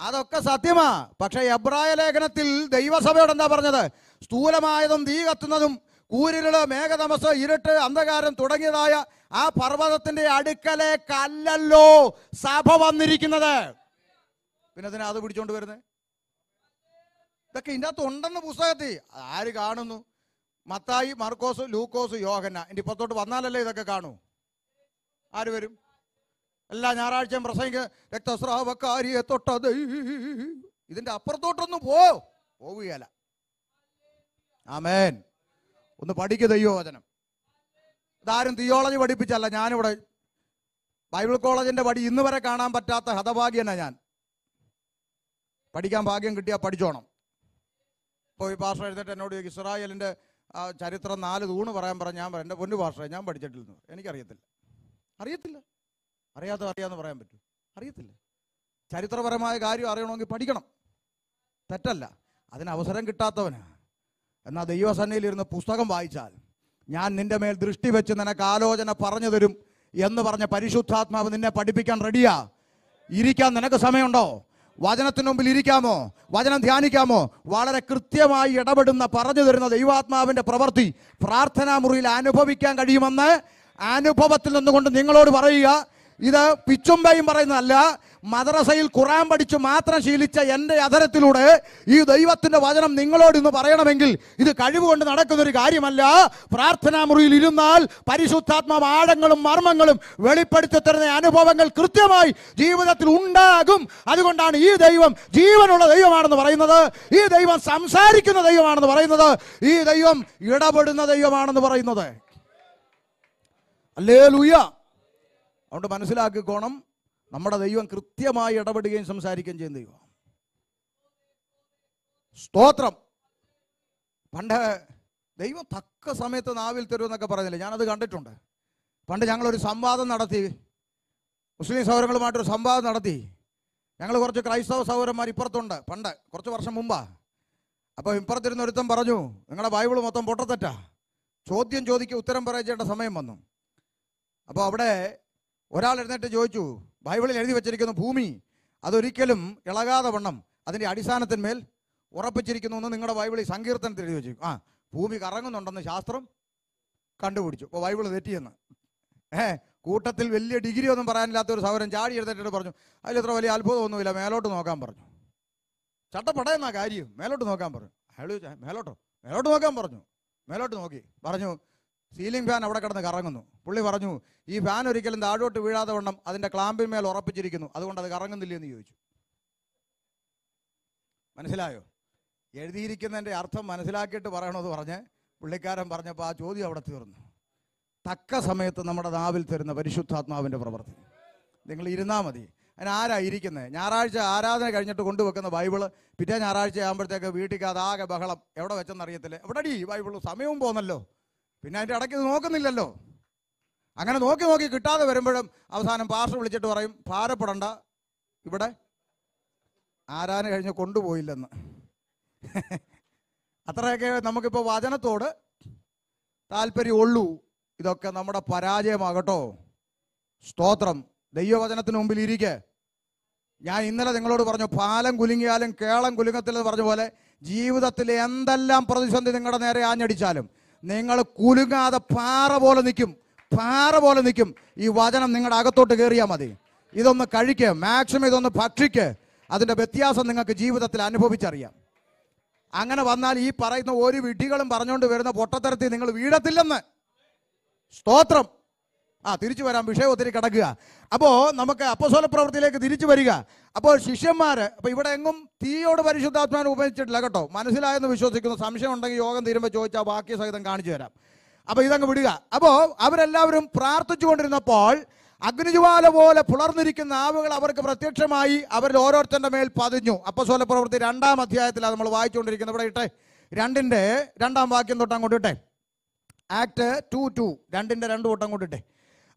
അതൊക്കെ സത്യമാ പക്ഷേ എബ്രായ ലേഖനത്തിൽ ദൈവസഭയോട് എന്താ പറഞ്ഞത് സ്ഥൂലമായതും തീ കത്തുന്നതും കൂരിരുള് മേഘതമസ് ഇരുട്ട് അന്ധകാരം തുടങ്ങിയതായ ആ പർവ്വതത്തിന്റെ അടുക്കലേക്കല്ലല്ലോ സഭ വന്നിരിക്കുന്നത് പിന്നെ അതിനെ അത് പിടിച്ചോണ്ട് വരുന്നേ ഇതൊക്കെ ഇതിൻ്റെ അകത്ത് ഉണ്ടെന്ന് പുസ്തകത്തിൽ ആര് കാണുന്നു മത്തായി മർക്കോസ് ലൂക്കോസ് യോഹന എൻ്റെ ഇപ്പത്തോട്ട് വന്നാലല്ലേ ഇതൊക്കെ കാണൂ ആര് വരും എല്ലാ ഞായറാഴ്ചയും പ്രസംഗിക്കുക രക്തസ്രാവക്കാരിയെ തൊട്ടത് ഇതിന്റെ അപ്പുറത്തോട്ടൊന്നും പോ പോവുകയല്ല ആമേൻ ഒന്ന് പഠിക്കുക ദൈവവചനം ഇതാരും തിയോളജി പഠിപ്പിച്ചല്ല ഞാനിവിടെ ബൈബിൾ കോളേജിന്റെ പടി ഇന്ന് വരെ കാണാൻ പറ്റാത്ത ഹതഭാഗ്യനാണ് ഞാൻ പഠിക്കാൻ ഭാഗ്യം കിട്ടിയാൽ പഠിച്ചോണം ഇപ്പോൾ ഈ ഭാഷ എഴുതിട്ട് എന്നോട് ഇസ്രായേലിൻ്റെ ചരിത്രം നാല് തൂണ് പറയാൻ പറഞ്ഞാൽ ഞാൻ എൻ്റെ പൊന്നു ഭാഷ ഞാൻ പഠിച്ചിട്ടില്ലെന്ന് എനിക്കറിയത്തില്ല അറിയത്തില്ല അറിയാത്തത് അറിയാമെന്ന് പറയാൻ പറ്റൂ അറിയത്തില്ല ചരിത്രപരമായ കാര്യം അറിയണമെങ്കിൽ പഠിക്കണം തെറ്റല്ല അതിന് അവസരം കിട്ടാത്തവന് എന്നാൽ ഇരുന്ന് പുസ്തകം വായിച്ചാൽ ഞാൻ നിന്റെ മേൽ ദൃഷ്ടി വെച്ച് നിനക്ക് ആലോചന പറഞ്ഞു തരും എന്ന് പറഞ്ഞ പരിശുദ്ധാത്മാവ് നിന്നെ പഠിപ്പിക്കാൻ റെഡിയാ ഇരിക്കാൻ നിനക്ക് സമയമുണ്ടോ വചനത്തിന് മുമ്പിൽ ഇരിക്കാമോ വചനം ധ്യാനിക്കാമോ വളരെ കൃത്യമായി ഇടപെടുന്ന പറഞ്ഞു തരുന്ന ദൈവാത്മാവിന്റെ പ്രവൃത്തി പ്രാർത്ഥനാ മുറിയിൽ അനുഭവിക്കാൻ കഴിയുമെന്ന് അനുഭവത്തിൽ നിന്നുകൊണ്ട് നിങ്ങളോട് പറയുക ഇത് പിച്ചുമ്പയും പറയുന്നതല്ല മദ്രസയിൽ ഖുറാൻ പഠിച്ചു മാത്രം ശീലിച്ച എൻ്റെ അധരത്തിലൂടെ ഈ ദൈവത്തിൻ്റെ വചനം നിങ്ങളോട് ഇന്ന് പറയണമെങ്കിൽ ഇത് കഴിവുകൊണ്ട് നടക്കുന്നൊരു കാര്യമല്ല പ്രാർത്ഥനാ മുറിയിൽ ഇരുന്നാൽ പരിശുദ്ധാത്മാവ് ആഴങ്ങളും മർമ്മങ്ങളും വെളിപ്പെടുത്തി തരുന്ന അനുഭവങ്ങൾ കൃത്യമായി ജീവിതത്തിൽ ഉണ്ടാകും അതുകൊണ്ടാണ് ഈ ദൈവം ജീവനുള്ള ദൈവമാണെന്ന് പറയുന്നത് ഈ ദൈവം സംസാരിക്കുന്ന ദൈവമാണെന്ന് പറയുന്നത് ഈ ദൈവം ഇടപെടുന്ന ദൈവമാണെന്ന് പറയുന്നത് അല്ലേ ലൂയ്യ അതുകൊണ്ട് മനസ്സിലാക്കിക്കോണം നമ്മുടെ ദൈവം കൃത്യമായി ഇടപെടുകയും സംസാരിക്കുകയും ചെയ്യുന്ന ദൈവം സ്തോത്രം പണ്ട് ദൈവം തക്ക സമയത്ത് നാവിൽ തരുമെന്നൊക്കെ പറഞ്ഞില്ല ഞാനത് കണ്ടിട്ടുണ്ട് പണ്ട് ഞങ്ങളൊരു സംവാദം നടത്തി മുസ്ലിം സൗരങ്ങളുമായിട്ടൊരു സംവാദം നടത്തി ഞങ്ങൾ കുറച്ച് ക്രൈസ്തവ സൗരന്മാർ ഇപ്പുറത്തുണ്ട് പണ്ട് കുറച്ച് വർഷം മുമ്പാ അപ്പോൾ ഇപ്പുറത്തിരുന്ന് ഒരുത്തം പറഞ്ഞു നിങ്ങളുടെ ബൈബിൾ മൊത്തം പൊട്ടത്തറ്റാ ചോദ്യം ചോദിക്കുക ഉത്തരം പറയിച്ചേണ്ട സമയം വന്നു അപ്പോൾ അവിടെ ഒരാൾ എഴുന്നേറ്റ് ചോദിച്ചു ബൈബിളിൽ എഴുതി വെച്ചിരിക്കുന്ന ഭൂമി അതൊരിക്കലും ഇളകാതെ വണ്ണം അതിൻ്റെ അടിസ്ഥാനത്തിന്മേൽ ഉറപ്പിച്ചിരിക്കുന്നു എന്ന് നിങ്ങളുടെ ബൈബിളിൽ സങ്കീർത്തനത്തിൽ എഴുതി വെച്ചു ആ ഭൂമി കറങ്ങുന്നുണ്ടെന്ന് ശാസ്ത്രം കണ്ടുപിടിച്ചു അപ്പോൾ ബൈബിൾ തെറ്റിയെന്ന് ഏ കൂട്ടത്തിൽ വലിയ ഡിഗ്രി ഒന്നും പറയാനില്ലാത്ത ഒരു സൗരൻ ചാടി എടുത്തിട്ട് പറഞ്ഞു അതിലെത്ര വലിയ അത്ഭുതമൊന്നുമില്ല മേലോട്ട് നോക്കാൻ പറഞ്ഞു ചട്ടപ്പടയെന്നാ കാര്യം മേലോട്ട് നോക്കാൻ പറഞ്ഞു അയാൾ മേലോട്ടോ മേലോട്ട് നോക്കാൻ പറഞ്ഞു മേലോട്ട് നോക്കി പറഞ്ഞു സീലിംഗ് ഫാൻ അവിടെ കിടന്ന് കറങ്ങുന്നു പുള്ളി പറഞ്ഞു ഈ ഫാൻ ഒരിക്കലും താഴോട്ട് വീഴാതെ വണ്ണം അതിൻ്റെ ക്ലാമ്പിന്മേൽ ഉറപ്പിച്ചിരിക്കുന്നു അതുകൊണ്ട് അത് കറങ്ങുന്നില്ല എന്ന് ചോദിച്ചു മനസ്സിലായോ എഴുതിയിരിക്കുന്നതിൻ്റെ അർത്ഥം മനസ്സിലാക്കിയിട്ട് പറയണമെന്ന് പറഞ്ഞ് പുള്ളിക്കാരൻ പറഞ്ഞപ്പോൾ ആ ചോദ്യം അവിടെ തീർന്നു തക്ക സമയത്ത് നമ്മുടെ നാവിൽ തരുന്ന പരിശുദ്ധാത്മാവിൻ്റെ പ്രവർത്തി നിങ്ങൾ ഇരുന്നാൽ മതി അതിന് ആരാ ഇരിക്കുന്നത് ഞായറാഴ്ച ആരാധന കഴിഞ്ഞിട്ട് കൊണ്ടുവെക്കുന്ന ബൈബിള് പിറ്റേ ഞായറാഴ്ച ആകുമ്പോഴത്തേക്ക് വീട്ടിൽ അതാകെ ബഹളം എവിടെ വെച്ചെന്നറിയത്തില്ല എവിടെ ഈ ബൈബിള് സമയവും പോന്നല്ലോ പിന്നെ അതിൻ്റെ ഇടയ്ക്ക് ഇത് നോക്കുന്നില്ലല്ലോ അങ്ങനെ നോക്കി നോക്കി കിട്ടാതെ വരുമ്പോഴും അവസാനം പാർഷ വിളിച്ചിട്ട് പറയും ഭാരപ്പെടണ്ട ഇവിടെ ആരാധന കഴിഞ്ഞ് കൊണ്ടുപോയില്ലെന്ന് അത്രയൊക്കെ നമുക്കിപ്പോൾ വചനത്തോട് താല്പര്യമുള്ളൂ ഇതൊക്കെ നമ്മുടെ പരാജയമാകട്ടോ സ്തോത്രം ദൈവവചനത്തിന് മുമ്പിൽ ഇരിക്കെ ഞാൻ ഇന്നലെ നിങ്ങളോട് പറഞ്ഞു പാലം കുലുങ്ങിയാലും കേളം കുലുങ്ങത്തില്ലെന്ന് പറഞ്ഞ പോലെ ജീവിതത്തിൽ എന്തെല്ലാം പ്രതിസന്ധി നിങ്ങളുടെ നേരെ ആഞ്ഞടിച്ചാലും നിങ്ങൾ കുലുങ്ങാതെ പാറ പോലെ നിൽക്കും പാറ പോലെ നിൽക്കും ഈ വചനം നിങ്ങളുടെ അകത്തോട്ട് കയറിയാൽ മതി ഇതൊന്ന് കഴിക്കുക മാക്സിമം ഇതൊന്ന് ഭക്ഷിക്ക് അതിൻ്റെ വ്യത്യാസം നിങ്ങൾക്ക് ജീവിതത്തിൽ അനുഭവിച്ചറിയാം അങ്ങനെ വന്നാൽ ഈ പറയുന്ന ഒരു വിഡ്ഢികളും പറഞ്ഞുകൊണ്ട് വരുന്ന പൊട്ടത്തരത്തിൽ നിങ്ങൾ വീഴത്തില്ലെന്ന് സ്തോത്രം ആ തിരിച്ചു വരാം വിഷയം ഒത്തിരി കിടക്കുക അപ്പോൾ നമുക്ക് അപ്പസോല പ്രവൃത്തിയിലേക്ക് തിരിച്ചു വരിക അപ്പോൾ ശിഷ്യന്മാർ അപ്പോൾ ഇവിടെ എങ്ങും തീയോട് പരിശുദ്ധാത്മാവിനെ ഉപയോഗിച്ചിട്ടില്ല കേട്ടോ മനസ്സിലായെന്ന് വിശ്വസിക്കുന്നു സംശയം ഉണ്ടെങ്കിൽ യോഗം തീരുമ്പോൾ ചോദിച്ചാൽ ബാക്കി സഹിതം കാണിച്ചു തരാം അപ്പോൾ ഇതങ്ങ് വിടുക അപ്പോൾ അവരെല്ലാവരും പ്രാർത്ഥിച്ചു കൊണ്ടിരുന്നപ്പോൾ അഗ്നിജ്വാല പോലെ പുലർന്നിരിക്കുന്ന ആവുകൾ അവർക്ക് പ്രത്യക്ഷമായി അവരിൽ ഓരോരുത്തരുടെ മേൽ പതിഞ്ഞു അപ്പസോല പ്രവൃത്തി രണ്ടാം അധ്യായത്തിലാണ് നമ്മൾ വായിച്ചുകൊണ്ടിരിക്കുന്നത് ഇവിടെ ഇട്ടെ രണ്ടിൻ്റെ രണ്ടാം വാക്യം തൊട്ട് അങ്ങോട്ട് ഇട്ടേ ആക്ട് ടു ടു രണ്ടിൻ്റെ രണ്ട് തൊട്ട് അങ്ങോട്ട്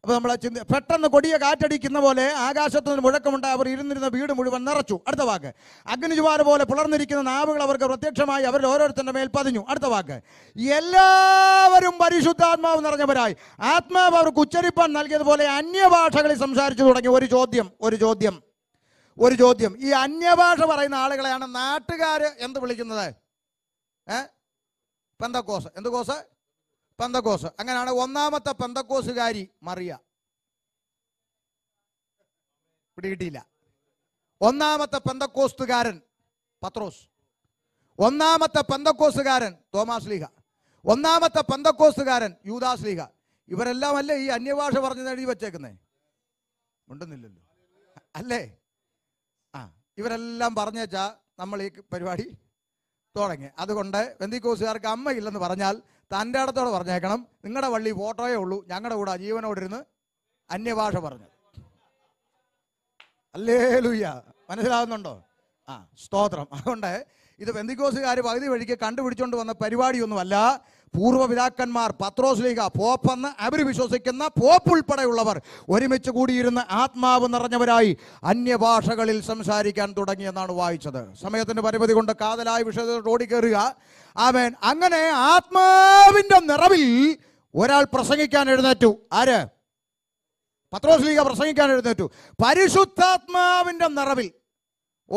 അപ്പോൾ നമ്മൾ ചിന്തി പെട്ടെന്ന് കൊടിയ കാറ്റടിക്കുന്ന പോലെ ആകാശത്ത് നിന്ന് മുഴക്കമുണ്ട് അവർ ഇരുന്നിരുന്ന വീട് മുഴുവൻ നിറച്ചു അടുത്ത വാക്ക് അഗ്നിജ്വാല പോലെ പുലർന്നിരിക്കുന്ന നാവുകൾ അവർക്ക് പ്രത്യക്ഷമായി അവരുടെ ഓരോരുത്തരുടെ മേൽ പതിഞ്ഞു അടുത്ത വാക്ക് എല്ലാവരും പരിശുദ്ധാത്മാവ് നിറഞ്ഞവരായി ആത്മാവ് അവർക്ക് ഉച്ചരിപ്പാൻ നൽകിയതുപോലെ അന്യഭാഷകളിൽ സംസാരിച്ചു തുടങ്ങി ഒരു ചോദ്യം ഒരു ചോദ്യം ഒരു ചോദ്യം ഈ അന്യഭാഷ പറയുന്ന ആളുകളെയാണ് നാട്ടുകാർ എന്ത് വിളിക്കുന്നത് ഏ കോസ് എന്ത് കോസ് പന്തക്കോസ് അങ്ങനെയാണ് ഒന്നാമത്തെ പന്തക്കോസുകാരി മറിയ പിടികിട്ടിയില്ല ഒന്നാമത്തെ പന്തക്കോസ്തുകാരൻ പത്രോസ് ഒന്നാമത്തെ പന്തക്കോസുകാരൻ തോമാസ് ലീഹ ഒന്നാമത്തെ പന്തക്കോസുകാരൻ യൂദാസ് ലീഹ ഇവരെല്ലാം അല്ലേ ഈ അന്യഭാഷ പറഞ്ഞു എഴുതി വെച്ചേക്കുന്നേ ഉണ്ടെന്നില്ലല്ലോ അല്ലേ ആ ഇവരെല്ലാം പറഞ്ഞേച്ചാ നമ്മൾ ഈ പരിപാടി തുടങ്ങി അതുകൊണ്ട് വെന്തിക്കോസുകാർക്ക് അമ്മയില്ലെന്ന് പറഞ്ഞാൽ തൻ്റെ അടുത്തോടെ പറഞ്ഞേക്കണം നിങ്ങളുടെ വള്ളി ഫോട്ടോയേ ഉള്ളൂ ഞങ്ങളുടെ കൂടെ ഇരുന്ന് അന്യഭാഷ പറഞ്ഞു അല്ലേ ലൂയ്യ മനസ്സിലാകുന്നുണ്ടോ ആ സ്തോത്രം അതുകൊണ്ട് ഇത് ബന്ധിക്കോസുകാർ പകുതി വഴിക്ക് കണ്ടുപിടിച്ചുകൊണ്ട് വന്ന പരിപാടിയൊന്നുമല്ല പൂർവ്വപിതാക്കന്മാർ പത്രോസ്ലീഗ പോപ്പെന്ന് അവർ വിശ്വസിക്കുന്ന പോപ്പ് ഉൾപ്പെടെയുള്ളവർ ഒരുമിച്ച് കൂടിയിരുന്ന ആത്മാവ് നിറഞ്ഞവരായി അന്യഭാഷകളിൽ സംസാരിക്കാൻ തുടങ്ങിയെന്നാണ് വായിച്ചത് സമയത്തിൻ്റെ പരിമിതി കൊണ്ട് കാതലായ വിഷയത്തോട് ഓടിക്കേറുക ആമേൻ അങ്ങനെ ആത്മാവിന്റെ നിറവിൽ ഒരാൾ പ്രസംഗിക്കാൻ എഴുന്നേറ്റു ആര് പത്രോസ് ലീഗ പ്രസംഗിക്കാൻ എഴുന്നേറ്റു പരിശുദ്ധാത്മാവിന്റെ നിറവിൽ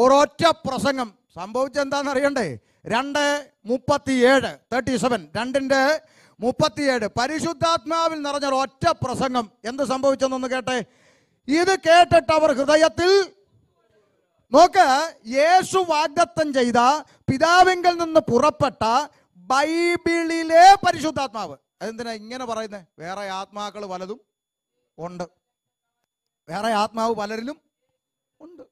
ഒരൊറ്റ പ്രസംഗം സംഭവിച്ചെന്താന്ന് അറിയണ്ടേ രണ്ട് മുപ്പത്തിയേഴ് തേർട്ടി സെവൻ രണ്ടിന്റെ മുപ്പത്തിയേഴ് പരിശുദ്ധാത്മാവിൽ നിറഞ്ഞ ഒറ്റ പ്രസംഗം എന്ത് സംഭവിച്ചെന്നൊന്ന് കേട്ടെ ഇത് കേട്ടിട്ട് അവർ ഹൃദയത്തിൽ നോക്ക് യേശു വാഗ്ദത്തം ചെയ്ത പിതാവിങ്കിൽ നിന്ന് പുറപ്പെട്ട ബൈബിളിലെ പരിശുദ്ധാത്മാവ് അതെന്തിനാ ഇങ്ങനെ പറയുന്നത് വേറെ ആത്മാക്കൾ പലതും ഉണ്ട് വേറെ ആത്മാവ് പലരിലും ഉണ്ട്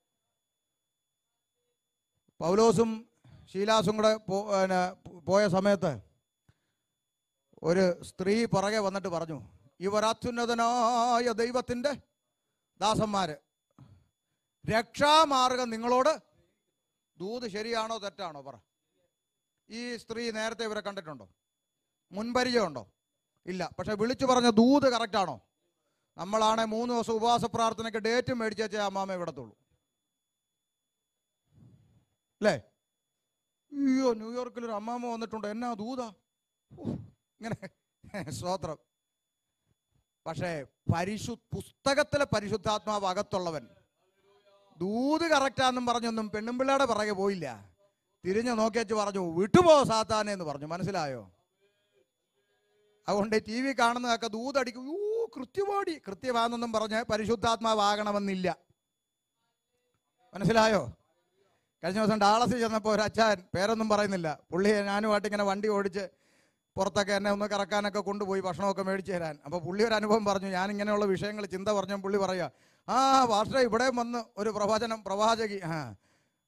പൗലോസും ശീലാസും കൂടെ പോയ സമയത്ത് ഒരു സ്ത്രീ പുറകെ വന്നിട്ട് പറഞ്ഞു ഇവർ അത്യുന്നതനായ ദൈവത്തിൻ്റെ ദാസന്മാർ രക്ഷാമാർഗം നിങ്ങളോട് ദൂത് ശരിയാണോ തെറ്റാണോ പറ ഈ സ്ത്രീ നേരത്തെ ഇവരെ കണ്ടിട്ടുണ്ടോ മുൻപരിചയമുണ്ടോ ഇല്ല പക്ഷെ വിളിച്ചു പറഞ്ഞ ദൂത് കറക്റ്റാണോ നമ്മളാണെ മൂന്ന് ദിവസം ഉപവാസ പ്രാർത്ഥനയ്ക്ക് ഡേറ്റ് മേടിച്ചേ അമ്മാമ ഇവിടത്തുള്ളൂ അല്ലേ അയ്യോ ന്യൂയോർക്കിൽ ഒരു അമ്മാമ വന്നിട്ടുണ്ട് എന്നാ ദൂത ഇങ്ങനെ സ്തോത്രം പക്ഷേ പരിശു പുസ്തകത്തിലെ പരിശുദ്ധാത്മാവ് അകത്തുള്ളവൻ ദൂത് കറക്റ്റാന്നും പറഞ്ഞൊന്നും പെണ്ണുമ്പിള്ളയുടെ പിറകെ പോയില്ല തിരിഞ്ഞു നോക്കിയച്ച് പറഞ്ഞു വിട്ടുപോ സാത്താനെ എന്ന് പറഞ്ഞു മനസ്സിലായോ അതുകൊണ്ട് ടി വി കാണുന്നതൊക്കെ ദൂതടിക്കും യൂ കൃത്യമാടി കൃത്യമാണെന്നൊന്നും പറഞ്ഞ് പരിശുദ്ധാത്മാവാകണമെന്നില്ല മനസ്സിലായോ കഴിഞ്ഞ ദിവസം ഡാളസിൽ ചെന്നപ്പോൾ ഒരു അച്ഛൻ പേരൊന്നും പറയുന്നില്ല പുള്ളി ഞാനുമായിട്ട് ഇങ്ങനെ വണ്ടി ഓടിച്ച് പുറത്തൊക്കെ എന്നെ ഒന്ന് കറക്കാനൊക്കെ കൊണ്ടുപോയി ഭക്ഷണമൊക്കെ മേടിച്ചു തരാൻ അപ്പോൾ പുള്ളി ഒരു അനുഭവം പറഞ്ഞു ഞാൻ ഇങ്ങനെയുള്ള വിഷയങ്ങൾ ചിന്ത പറഞ്ഞു പുള്ളി പറയുക ആ പാസ്റ്റർ ഇവിടെ വന്ന് ഒരു പ്രവചനം പ്രവാചകി ആ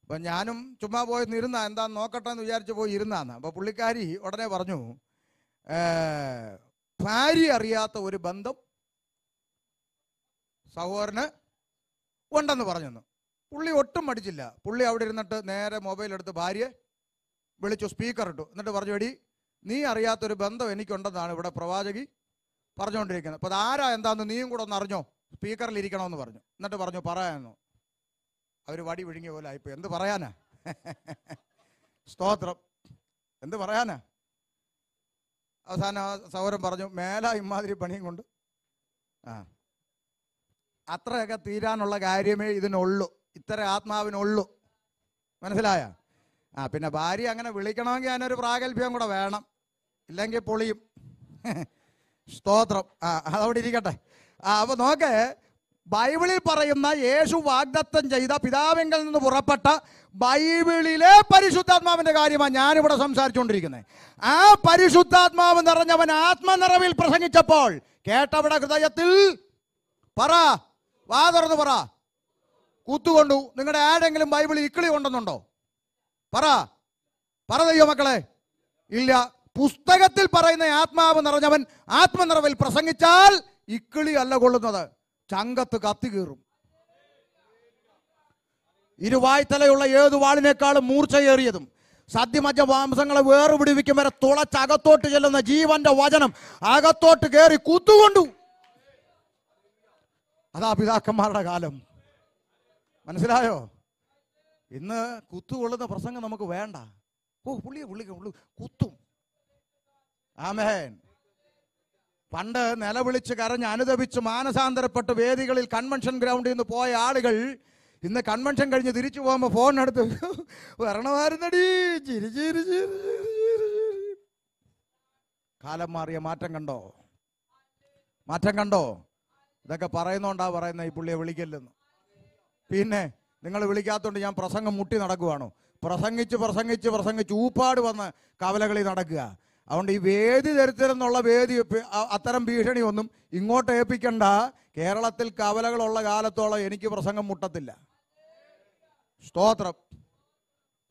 അപ്പൊ ഞാനും ചുമ്മാ പോയി ഇരുന്ന എന്താ നോക്കട്ടെ എന്ന് വിചാരിച്ചു പോയി ഇരുന്നാന്ന് അപ്പോൾ പുള്ളിക്കാരി ഉടനെ പറഞ്ഞു ഭാര്യ അറിയാത്ത ഒരു ബന്ധം സഹോദരന് ഉണ്ടെന്ന് പറഞ്ഞു പുള്ളി ഒട്ടും മടിച്ചില്ല പുള്ളി അവിടെ ഇരുന്നിട്ട് നേരെ മൊബൈൽ എടുത്ത് ഭാര്യ വിളിച്ചു സ്പീക്കർ ഇട്ടു എന്നിട്ട് പറഞ്ഞു എടി നീ അറിയാത്തൊരു ബന്ധം എനിക്കുണ്ടെന്നാണ് ഇവിടെ പ്രവാചകി പറഞ്ഞുകൊണ്ടിരിക്കുന്നത് അപ്പോൾ അതാരാ ആരാ എന്താന്ന് നീയും കൂടെ ഒന്ന് അറിഞ്ഞോ സ്പീക്കറിൽ ഇരിക്കണമെന്ന് പറഞ്ഞു എന്നിട്ട് പറഞ്ഞു പറയാമെന്നു അവർ വടി വിഴുങ്ങിയ പോലെ ആയിപ്പോയി എന്ത് പറയാനാ സ്തോത്രം എന്ത് പറയാനാ അവസാനം സൗരം പറഞ്ഞു മേല ഇമാതിരി പണിയും കൊണ്ട് ആ അത്രയൊക്കെ തീരാനുള്ള കാര്യമേ ഇതിനുള്ളൂ ഇത്ര ആത്മാവിനുള്ളൂ മനസ്സിലായ ആ പിന്നെ ഭാര്യ അങ്ങനെ വിളിക്കണമെങ്കിൽ അതിനൊരു പ്രാഗൽഭ്യം കൂടെ വേണം ഇല്ലെങ്കിൽ പൊളിയും സ്തോത്രം ആ അതവിടെ ഇരിക്കട്ടെ അപ്പൊ നോക്ക് ബൈബിളിൽ പറയുന്ന യേശു വാഗ്ദത്തം ചെയ്ത പിതാവിങ്കൽ നിന്ന് പുറപ്പെട്ട ബൈബിളിലെ പരിശുദ്ധാത്മാവിന്റെ കാര്യമാണ് ഞാനിവിടെ സംസാരിച്ചുകൊണ്ടിരിക്കുന്നത് ആ പരിശുദ്ധാത്മാവ് നിറഞ്ഞവൻ ആത്മനിറവിൽ പ്രസംഗിച്ചപ്പോൾ കേട്ടവിടെ ഹൃദയത്തിൽ പറ വാ പറ കുത്തുകൊണ്ടു നിങ്ങളുടെ ആരെങ്കിലും ബൈബിളിൽ ഇക്കിളി കൊണ്ടുവന്നുണ്ടോ പറ പറ ദൈവ മക്കളെ ഇല്ല പുസ്തകത്തിൽ പറയുന്ന ആത്മാവ് നിറഞ്ഞവൻ ആത്മനിറവിൽ പ്രസംഗിച്ചാൽ ഇക്കിളി അല്ല കൊള്ളുന്നത് ചങ്കത്ത് കത്തി കീറും ഇരുവായ്ത്തലയുള്ള ഏതു വാളിനേക്കാളും മൂർച്ചയേറിയതും സദ്യമജ മാംസങ്ങളെ വേറുപിടിവിക്കും വരെ അകത്തോട്ട് ചെല്ലുന്ന ജീവന്റെ വചനം അകത്തോട്ട് കയറി കൂത്തുകൊണ്ടു അതാ പിതാക്കന്മാരുടെ കാലം മനസ്സിലായോ ഇന്ന് കുത്തുകൊള്ളുന്ന പ്രസംഗം നമുക്ക് വേണ്ട ഓ പുള്ളിയെ പുള്ളിക്ക് പുള്ളി കുത്തും ആമേൻ പണ്ട് നിലവിളിച്ച് കരഞ്ഞ് അനുദപിച്ച് മാനസാന്തരപ്പെട്ട് വേദികളിൽ കൺവെൻഷൻ ഗ്രൗണ്ടിൽ നിന്ന് പോയ ആളുകൾ ഇന്ന് കൺവെൻഷൻ കഴിഞ്ഞ് തിരിച്ചു പോകുമ്പോൾ ഫോൺ എടുത്ത് വരണമായിരുന്നടി ചിരി ചിരി ചിരി കാലം മാറിയ മാറ്റം കണ്ടോ മാറ്റം കണ്ടോ ഇതൊക്കെ പറയുന്നോണ്ടാ പറയുന്ന ഈ പുള്ളിയെ വിളിക്കല്ലെന്ന് പിന്നെ നിങ്ങൾ വിളിക്കാത്തതുകൊണ്ട് ഞാൻ പ്രസംഗം മുട്ടി നടക്കുവാണോ പ്രസംഗിച്ച് പ്രസംഗിച്ച് പ്രസംഗിച്ച് ഊപ്പാട് വന്ന് കവലകളി നടക്കുക അതുകൊണ്ട് ഈ വേദി തരത്തിലെന്നുള്ള വേദി അത്തരം ഭീഷണിയൊന്നും ഇങ്ങോട്ട് ഏൽപ്പിക്കണ്ട കേരളത്തിൽ കവലകളുള്ള കാലത്തോളം എനിക്ക് പ്രസംഗം മുട്ടത്തില്ല സ്തോത്രം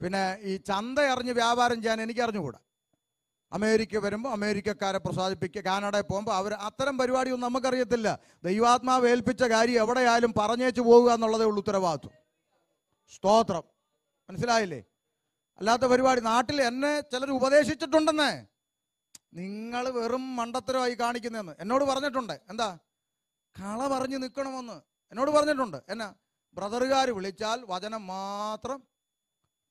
പിന്നെ ഈ ചന്ത അറിഞ്ഞ് വ്യാപാരം ചെയ്യാൻ എനിക്കറിഞ്ഞുകൂടാ അമേരിക്ക വരുമ്പോൾ അമേരിക്കക്കാരെ പ്രസാദിപ്പിക്കുക കാനഡയിൽ പോകുമ്പോൾ അവർ അത്തരം പരിപാടിയൊന്നും നമുക്കറിയത്തില്ല ദൈവാത്മാവ് ഏൽപ്പിച്ച കാര്യം എവിടെയായാലും പറഞ്ഞേച്ചു പോവുക എന്നുള്ളതേ ഉള്ളൂ ഉത്തരവാദിത്വം സ്തോത്രം മനസ്സിലായില്ലേ അല്ലാത്ത പരിപാടി നാട്ടിൽ എന്നെ ചിലർ ഉപദേശിച്ചിട്ടുണ്ടെന്നേ നിങ്ങൾ വെറും മണ്ടത്തരമായി കാണിക്കുന്നതെന്ന് എന്നോട് പറഞ്ഞിട്ടുണ്ട് എന്താ കള പറഞ്ഞു നിൽക്കണമെന്ന് എന്നോട് പറഞ്ഞിട്ടുണ്ട് എന്നാ ബ്രദറുകാർ വിളിച്ചാൽ വചനം മാത്രം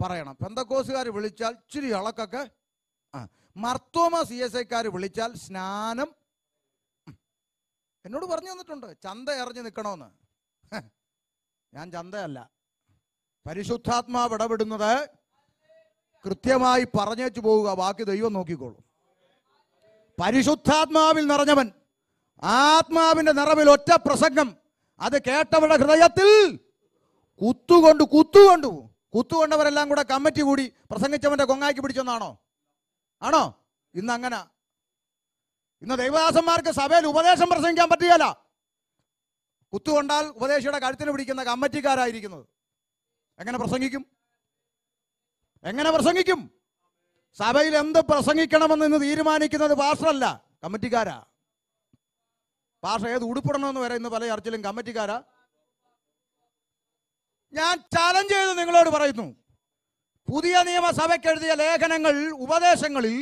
പറയണം പെന്തക്കോസുകാർ വിളിച്ചാൽ ഇച്ചിരി ഇളക്കൊക്കെ ആ മർത്തോമ സി എസ് ഐക്കാർ വിളിച്ചാൽ സ്നാനം എന്നോട് പറഞ്ഞു തന്നിട്ടുണ്ട് ചന്ത എറിഞ്ഞു നിൽക്കണമെന്ന് ഞാൻ ചന്തയല്ല പരിശുദ്ധാത്മാവ് ഇടപെടുന്നത് കൃത്യമായി പറഞ്ഞേച്ചു പോവുക ബാക്കി ദൈവം നോക്കിക്കോളും പരിശുദ്ധാത്മാവിൽ നിറഞ്ഞവൻ ആത്മാവിന്റെ നിറവിൽ ഒറ്റ പ്രസംഗം അത് കേട്ടവരുടെ ഹൃദയത്തിൽ കുത്തുകൊണ്ട് കുത്തുകൊണ്ടു കുത്തുകൊണ്ടവരെല്ലാം കൂടെ കമ്മിറ്റി കൂടി പ്രസംഗിച്ചവന്റെ കൊങ്ങാക്കി പിടിച്ചെന്നാണോ ആണോ ഇന്ന് അങ്ങനെ ഇന്ന് ദൈവദാസന്മാർക്ക് സഭയിൽ ഉപദേശം പ്രസംഗിക്കാൻ പറ്റുകയല്ല കുത്തുകൊണ്ടാൽ ഉപദേശിയുടെ കഴുത്തിന് പിടിക്കുന്ന കമ്മിറ്റിക്കാരായിരിക്കുന്നത് എങ്ങനെ പ്രസംഗിക്കും എങ്ങനെ പ്രസംഗിക്കും സഭയിൽ എന്ത് പ്രസംഗിക്കണമെന്ന് ഇന്ന് തീരുമാനിക്കുന്നത് പാസ്റ്ററല്ല കമ്മിറ്റിക്കാരാ പാർഷ ഏത് ഉടുപ്പിടണമെന്ന് വരെ ഇന്ന് പല ചർച്ചയിലും കമ്മിറ്റിക്കാരാ ഞാൻ ചാലഞ്ച് ചെയ്ത് നിങ്ങളോട് പറയുന്നു പുതിയ നിയമസഭയ്ക്ക് എഴുതിയ ലേഖനങ്ങൾ ഉപദേശങ്ങളിൽ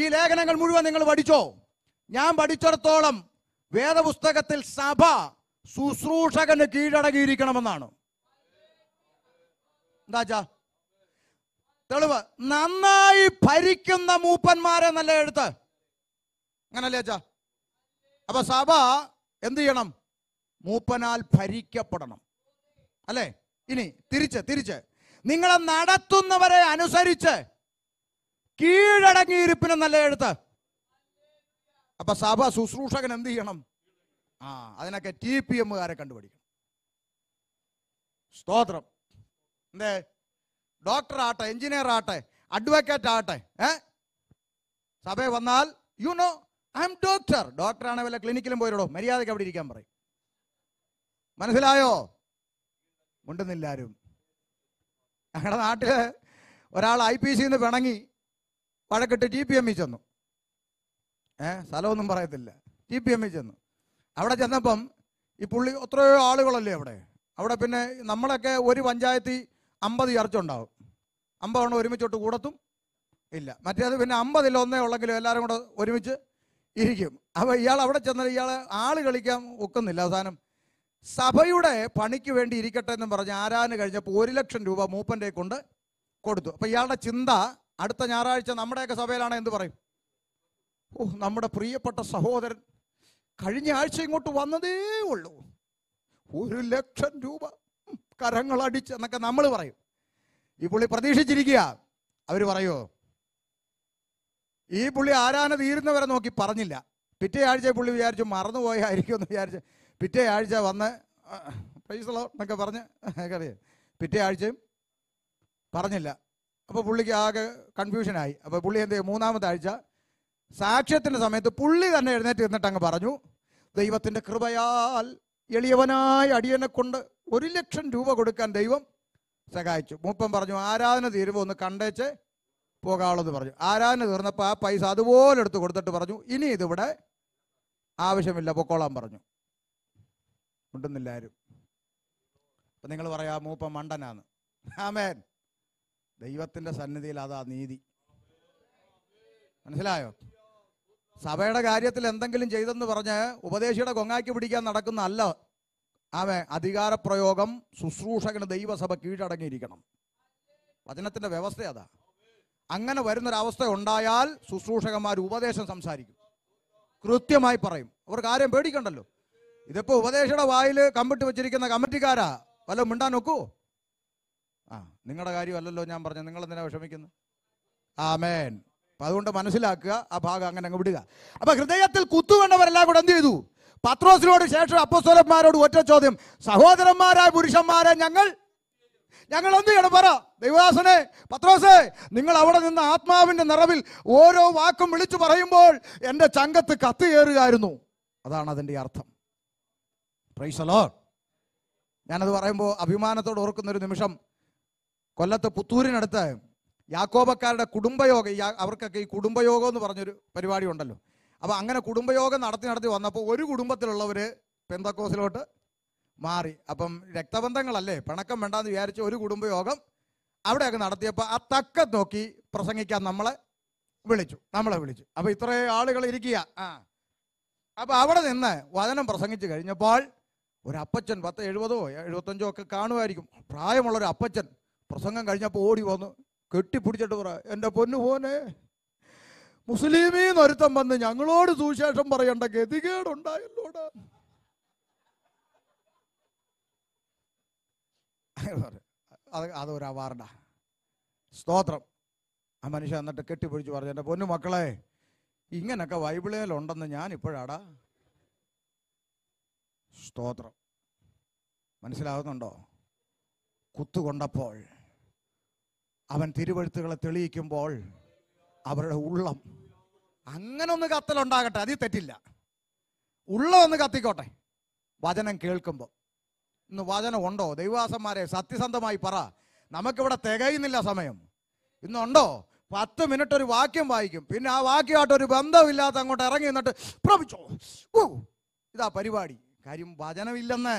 ഈ ലേഖനങ്ങൾ മുഴുവൻ നിങ്ങൾ പഠിച്ചോ ഞാൻ പഠിച്ചിടത്തോളം വേദപുസ്തകത്തിൽ സഭ ശുശ്രൂഷകന് കീഴടങ്ങിയിരിക്കണമെന്നാണ് എന്താച്ചാ തെളിവ് നന്നായി ഭരിക്കുന്ന മൂപ്പന്മാരെ നല്ല എഴുത്ത് അങ്ങനല്ലേ അച്ഛാ അപ്പൊ സഭ എന്ത് ചെയ്യണം മൂപ്പനാൽ ഭരിക്കപ്പെടണം അല്ലേ ഇനി തിരിച്ച് തിരിച്ച് നിങ്ങളെ നടത്തുന്നവരെ അനുസരിച്ച് കീഴടങ്ങിയിരിപ്പിന് നല്ല എഴുത്ത് അപ്പൊ സഭ ശുശ്രൂഷകൻ എന്ത് ചെയ്യണം ആ അതിനൊക്കെ ടി പി എമ്മുകാരെ കണ്ടുപിടിക്കണം സ്തോത്രം എന്തേ ഡോക്ടർ ആട്ടെ എഞ്ചിനീയർ ആട്ടെ അഡ്വക്കേറ്റ് ആട്ടെ ഏ വന്നാൽ you know I'm doctor ഡോക്ടറാണ് വല്ല ക്ലിനിക്കിലും പോയിരുടോ മര്യാദയ്ക്ക് അവിടെ ഇരിക്കാൻ പറയും മനസ്സിലായോ മുണ്ടുന്നില്ല ഞങ്ങളുടെ നാട്ടിൽ ഒരാൾ ഐ പി സിന്ന് പിണങ്ങി വഴക്കിട്ട് ടി പി ഇ ചെന്നു ഏ സ്ഥലമൊന്നും പറയത്തില്ല ടി പി ഇ ചെന്നു അവിടെ ചെന്നപ്പം ഈ പുള്ളി എത്രയോ ആളുകളല്ലേ അവിടെ അവിടെ പിന്നെ നമ്മളൊക്കെ ഒരു പഞ്ചായത്തിൽ അമ്പത് ചർച്ച ഉണ്ടാവും എണ്ണം ഒരുമിച്ചോട്ട് കൂടത്തും ഇല്ല മറ്റേത് പിന്നെ അമ്പതിൽ ഒന്നേ ഉള്ളെങ്കിലും എല്ലാവരും കൂടെ ഒരുമിച്ച് ഇരിക്കും അപ്പോൾ ഇയാൾ അവിടെ ചെന്നാൽ ഇയാൾ ആൾ കളിക്കാൻ ഒക്കുന്നില്ല അവസാനം സഭയുടെ പണിക്ക് വേണ്ടി ഇരിക്കട്ടെ എന്ന് പറഞ്ഞ് ആരാന് കഴിഞ്ഞപ്പോൾ ഒരു ലക്ഷം രൂപ മൂപ്പൻ്റെ കൊണ്ട് കൊടുത്തു അപ്പോൾ ഇയാളുടെ ചിന്ത അടുത്ത ഞായറാഴ്ച നമ്മുടെയൊക്കെ സഭയിലാണ് എന്ത് പറയും ഓ നമ്മുടെ പ്രിയപ്പെട്ട സഹോദരൻ കഴിഞ്ഞ ആഴ്ച ഇങ്ങോട്ട് വന്നതേ ഉള്ളൂ ഒരു ലക്ഷം രൂപ അടിച്ച് എന്നൊക്കെ നമ്മൾ പറയും ഈ പുള്ളി പ്രതീക്ഷിച്ചിരിക്കുക അവര് പറയോ ഈ പുള്ളി ആരാന തീരുന്നവരെ നോക്കി പറഞ്ഞില്ല പിറ്റേ ആഴ്ച പുള്ളി വിചാരിച്ചു മറന്നുപോയായിരിക്കും എന്ന് വിചാരിച്ച് പിറ്റേ ആഴ്ച വന്ന് പ്രൈസളോ എന്നൊക്കെ പറഞ്ഞ് കറിയാം പിറ്റേ ആഴ്ചയും പറഞ്ഞില്ല അപ്പോൾ പുള്ളിക്ക് ആകെ കൺഫ്യൂഷനായി അപ്പോൾ പുള്ളി എന്ത് മൂന്നാമത്തെ ആഴ്ച സാക്ഷ്യത്തിൻ്റെ സമയത്ത് പുള്ളി തന്നെ എഴുന്നേറ്റ് എന്നിട്ട് അങ്ങ് പറഞ്ഞു ദൈവത്തിൻ്റെ കൃപയാൽ എളിയവനായ അടിയനെ കൊണ്ട് ഒരു ലക്ഷം രൂപ കൊടുക്കാൻ ദൈവം സഹായിച്ചു മൂപ്പൻ പറഞ്ഞു ആരാധന തീരുമ്പോൾ ഒന്ന് കണ്ടേച്ച് പോകാവുള്ളെന്ന് പറഞ്ഞു ആരാധന തീർന്നപ്പോൾ ആ പൈസ അതുപോലെ എടുത്ത് കൊടുത്തിട്ട് പറഞ്ഞു ഇനി ഇതിവിടെ ആവശ്യമില്ല പൊക്കോളാൻ പറഞ്ഞു ഉണ്ടെന്നില്ല ആരും അപ്പം നിങ്ങൾ പറയാ മൂപ്പൻ മണ്ടനാന്ന് ആമേൻ ദൈവത്തിൻ്റെ സന്നിധിയിൽ അതാ നീതി മനസ്സിലായോ സഭയുടെ കാര്യത്തിൽ എന്തെങ്കിലും ചെയ്തെന്ന് പറഞ്ഞ് ഉപദേശിയുടെ കൊങ്ങാക്കി പിടിക്കാൻ നടക്കുന്ന അല്ല അധികാര അധികാരപ്രയോഗം ശുശ്രൂഷകന് ദൈവസഭ കീഴടങ്ങിയിരിക്കണം വചനത്തിന്റെ വ്യവസ്ഥ അതാ അങ്ങനെ വരുന്നൊരവസ്ഥ ഉണ്ടായാൽ ശുശ്രൂഷകന്മാർ ഉപദേശം സംസാരിക്കും കൃത്യമായി പറയും അവർ കാര്യം പേടിക്കണ്ടല്ലോ ഇതിപ്പോ ഉപദേശയുടെ വായിൽ കമ്പിട്ട് വെച്ചിരിക്കുന്ന കമ്മിറ്റിക്കാരാ വല്ല മിണ്ടാൻ നോക്കൂ ആ നിങ്ങളുടെ കാര്യമല്ലല്ലോ ഞാൻ നിങ്ങൾ നിങ്ങളെന്തിനാ വിഷമിക്കുന്നു ആമേൻ അപ്പം അതുകൊണ്ട് മനസ്സിലാക്കുക ആ ഭാഗം അങ്ങനെ അങ്ങ് വിടുക അപ്പം ഹൃദയത്തിൽ കുത്തുകണ്ടവരെല്ലാം കൂടെ എന്ത് ചെയ്തു പത്രോസിനോട് ശേഷം അപ്പസ്വലന്മാരോട് ഒറ്റ ചോദ്യം സഹോദരന്മാരായ പുരുഷന്മാരെ ഞങ്ങൾ ഞങ്ങൾ എന്ത് ചെയ്യണം പറ ദൈവദാസനെ പത്രോസേ നിങ്ങൾ അവിടെ നിന്ന് ആത്മാവിൻ്റെ നിറവിൽ ഓരോ വാക്കും വിളിച്ചു പറയുമ്പോൾ എൻ്റെ ചങ്കത്ത് കത്ത് കയറുകയായിരുന്നു അതാണ് അതിൻ്റെ അർത്ഥം പ്രൈസലോ ഞാനത് പറയുമ്പോൾ അഭിമാനത്തോട് ഒരു നിമിഷം കൊല്ലത്ത് പുത്തൂരിനടുത്ത് യാക്കോബക്കാരുടെ കുടുംബയോഗം അവർക്കൊക്കെ ഈ കുടുംബയോഗം എന്ന് പറഞ്ഞൊരു പരിപാടി ഉണ്ടല്ലോ അപ്പോൾ അങ്ങനെ കുടുംബയോഗം നടത്തി നടത്തി വന്നപ്പോൾ ഒരു കുടുംബത്തിലുള്ളവർ പെന്തക്കോസിലോട്ട് മാറി അപ്പം രക്തബന്ധങ്ങളല്ലേ പിണക്കം വേണ്ടാന്ന് വിചാരിച്ച ഒരു കുടുംബയോഗം അവിടെയൊക്കെ നടത്തിയപ്പോൾ ആ തക്ക നോക്കി പ്രസംഗിക്കാൻ നമ്മളെ വിളിച്ചു നമ്മളെ വിളിച്ചു അപ്പോൾ ഇത്രയും ആളുകൾ ഇരിക്കുക ആ അപ്പോൾ അവിടെ നിന്ന് വചനം പ്രസംഗിച്ചു കഴിഞ്ഞപ്പോൾ ഒരു അപ്പച്ചൻ പത്ത് എഴുപതോ എഴുപത്തഞ്ചോ ഒക്കെ കാണുമായിരിക്കും പ്രായമുള്ള ഒരു അപ്പച്ചൻ പ്രസംഗം കഴിഞ്ഞപ്പോൾ ഓടി വന്നു കെട്ടിപ്പിടിച്ചിട്ട് പറ എൻ്റെ പൊന്നു പോനെ മുസ്ലിമീന്ന് ഒരുത്തം വന്ന് ഞങ്ങളോട് സുവിശേഷം പറയേണ്ട ഗതികേടുണ്ടായല്ലോട് അത് അതൊരു അവാർഡാ സ്തോത്രം ആ മനുഷ്യൻ എന്നിട്ട് കെട്ടിപ്പിടിച്ച് പറഞ്ഞു എൻ്റെ പൊന്നു മക്കളെ ഇങ്ങനൊക്കെ ബൈബിളിലുണ്ടെന്ന് ഞാൻ ഇപ്പോഴാടാ സ്തോത്രം മനസ്സിലാവുന്നുണ്ടോ കുത്തുകൊണ്ടപ്പോൾ അവൻ തിരുവഴുത്തുകളെ തെളിയിക്കുമ്പോൾ അവരുടെ ഉള്ളം അങ്ങനെ ഒന്ന് കത്തലുണ്ടാകട്ടെ അതിൽ തെറ്റില്ല ഉള്ളം ഒന്ന് കത്തിക്കോട്ടെ വചനം കേൾക്കുമ്പോൾ ഇന്ന് വചനം ഉണ്ടോ ദൈവാസന്മാരെ സത്യസന്ധമായി പറ നമുക്കിവിടെ തികയുന്നില്ല സമയം ഇന്നുണ്ടോ പത്ത് മിനിറ്റ് ഒരു വാക്യം വായിക്കും പിന്നെ ആ വാക്യമായിട്ട് ഒരു ബന്ധമില്ലാത്ത അങ്ങോട്ട് ഇറങ്ങി നിന്നിട്ട് പ്രഭിച്ചോ ഓ ഇതാ പരിപാടി കാര്യം വചനമില്ലെന്ന്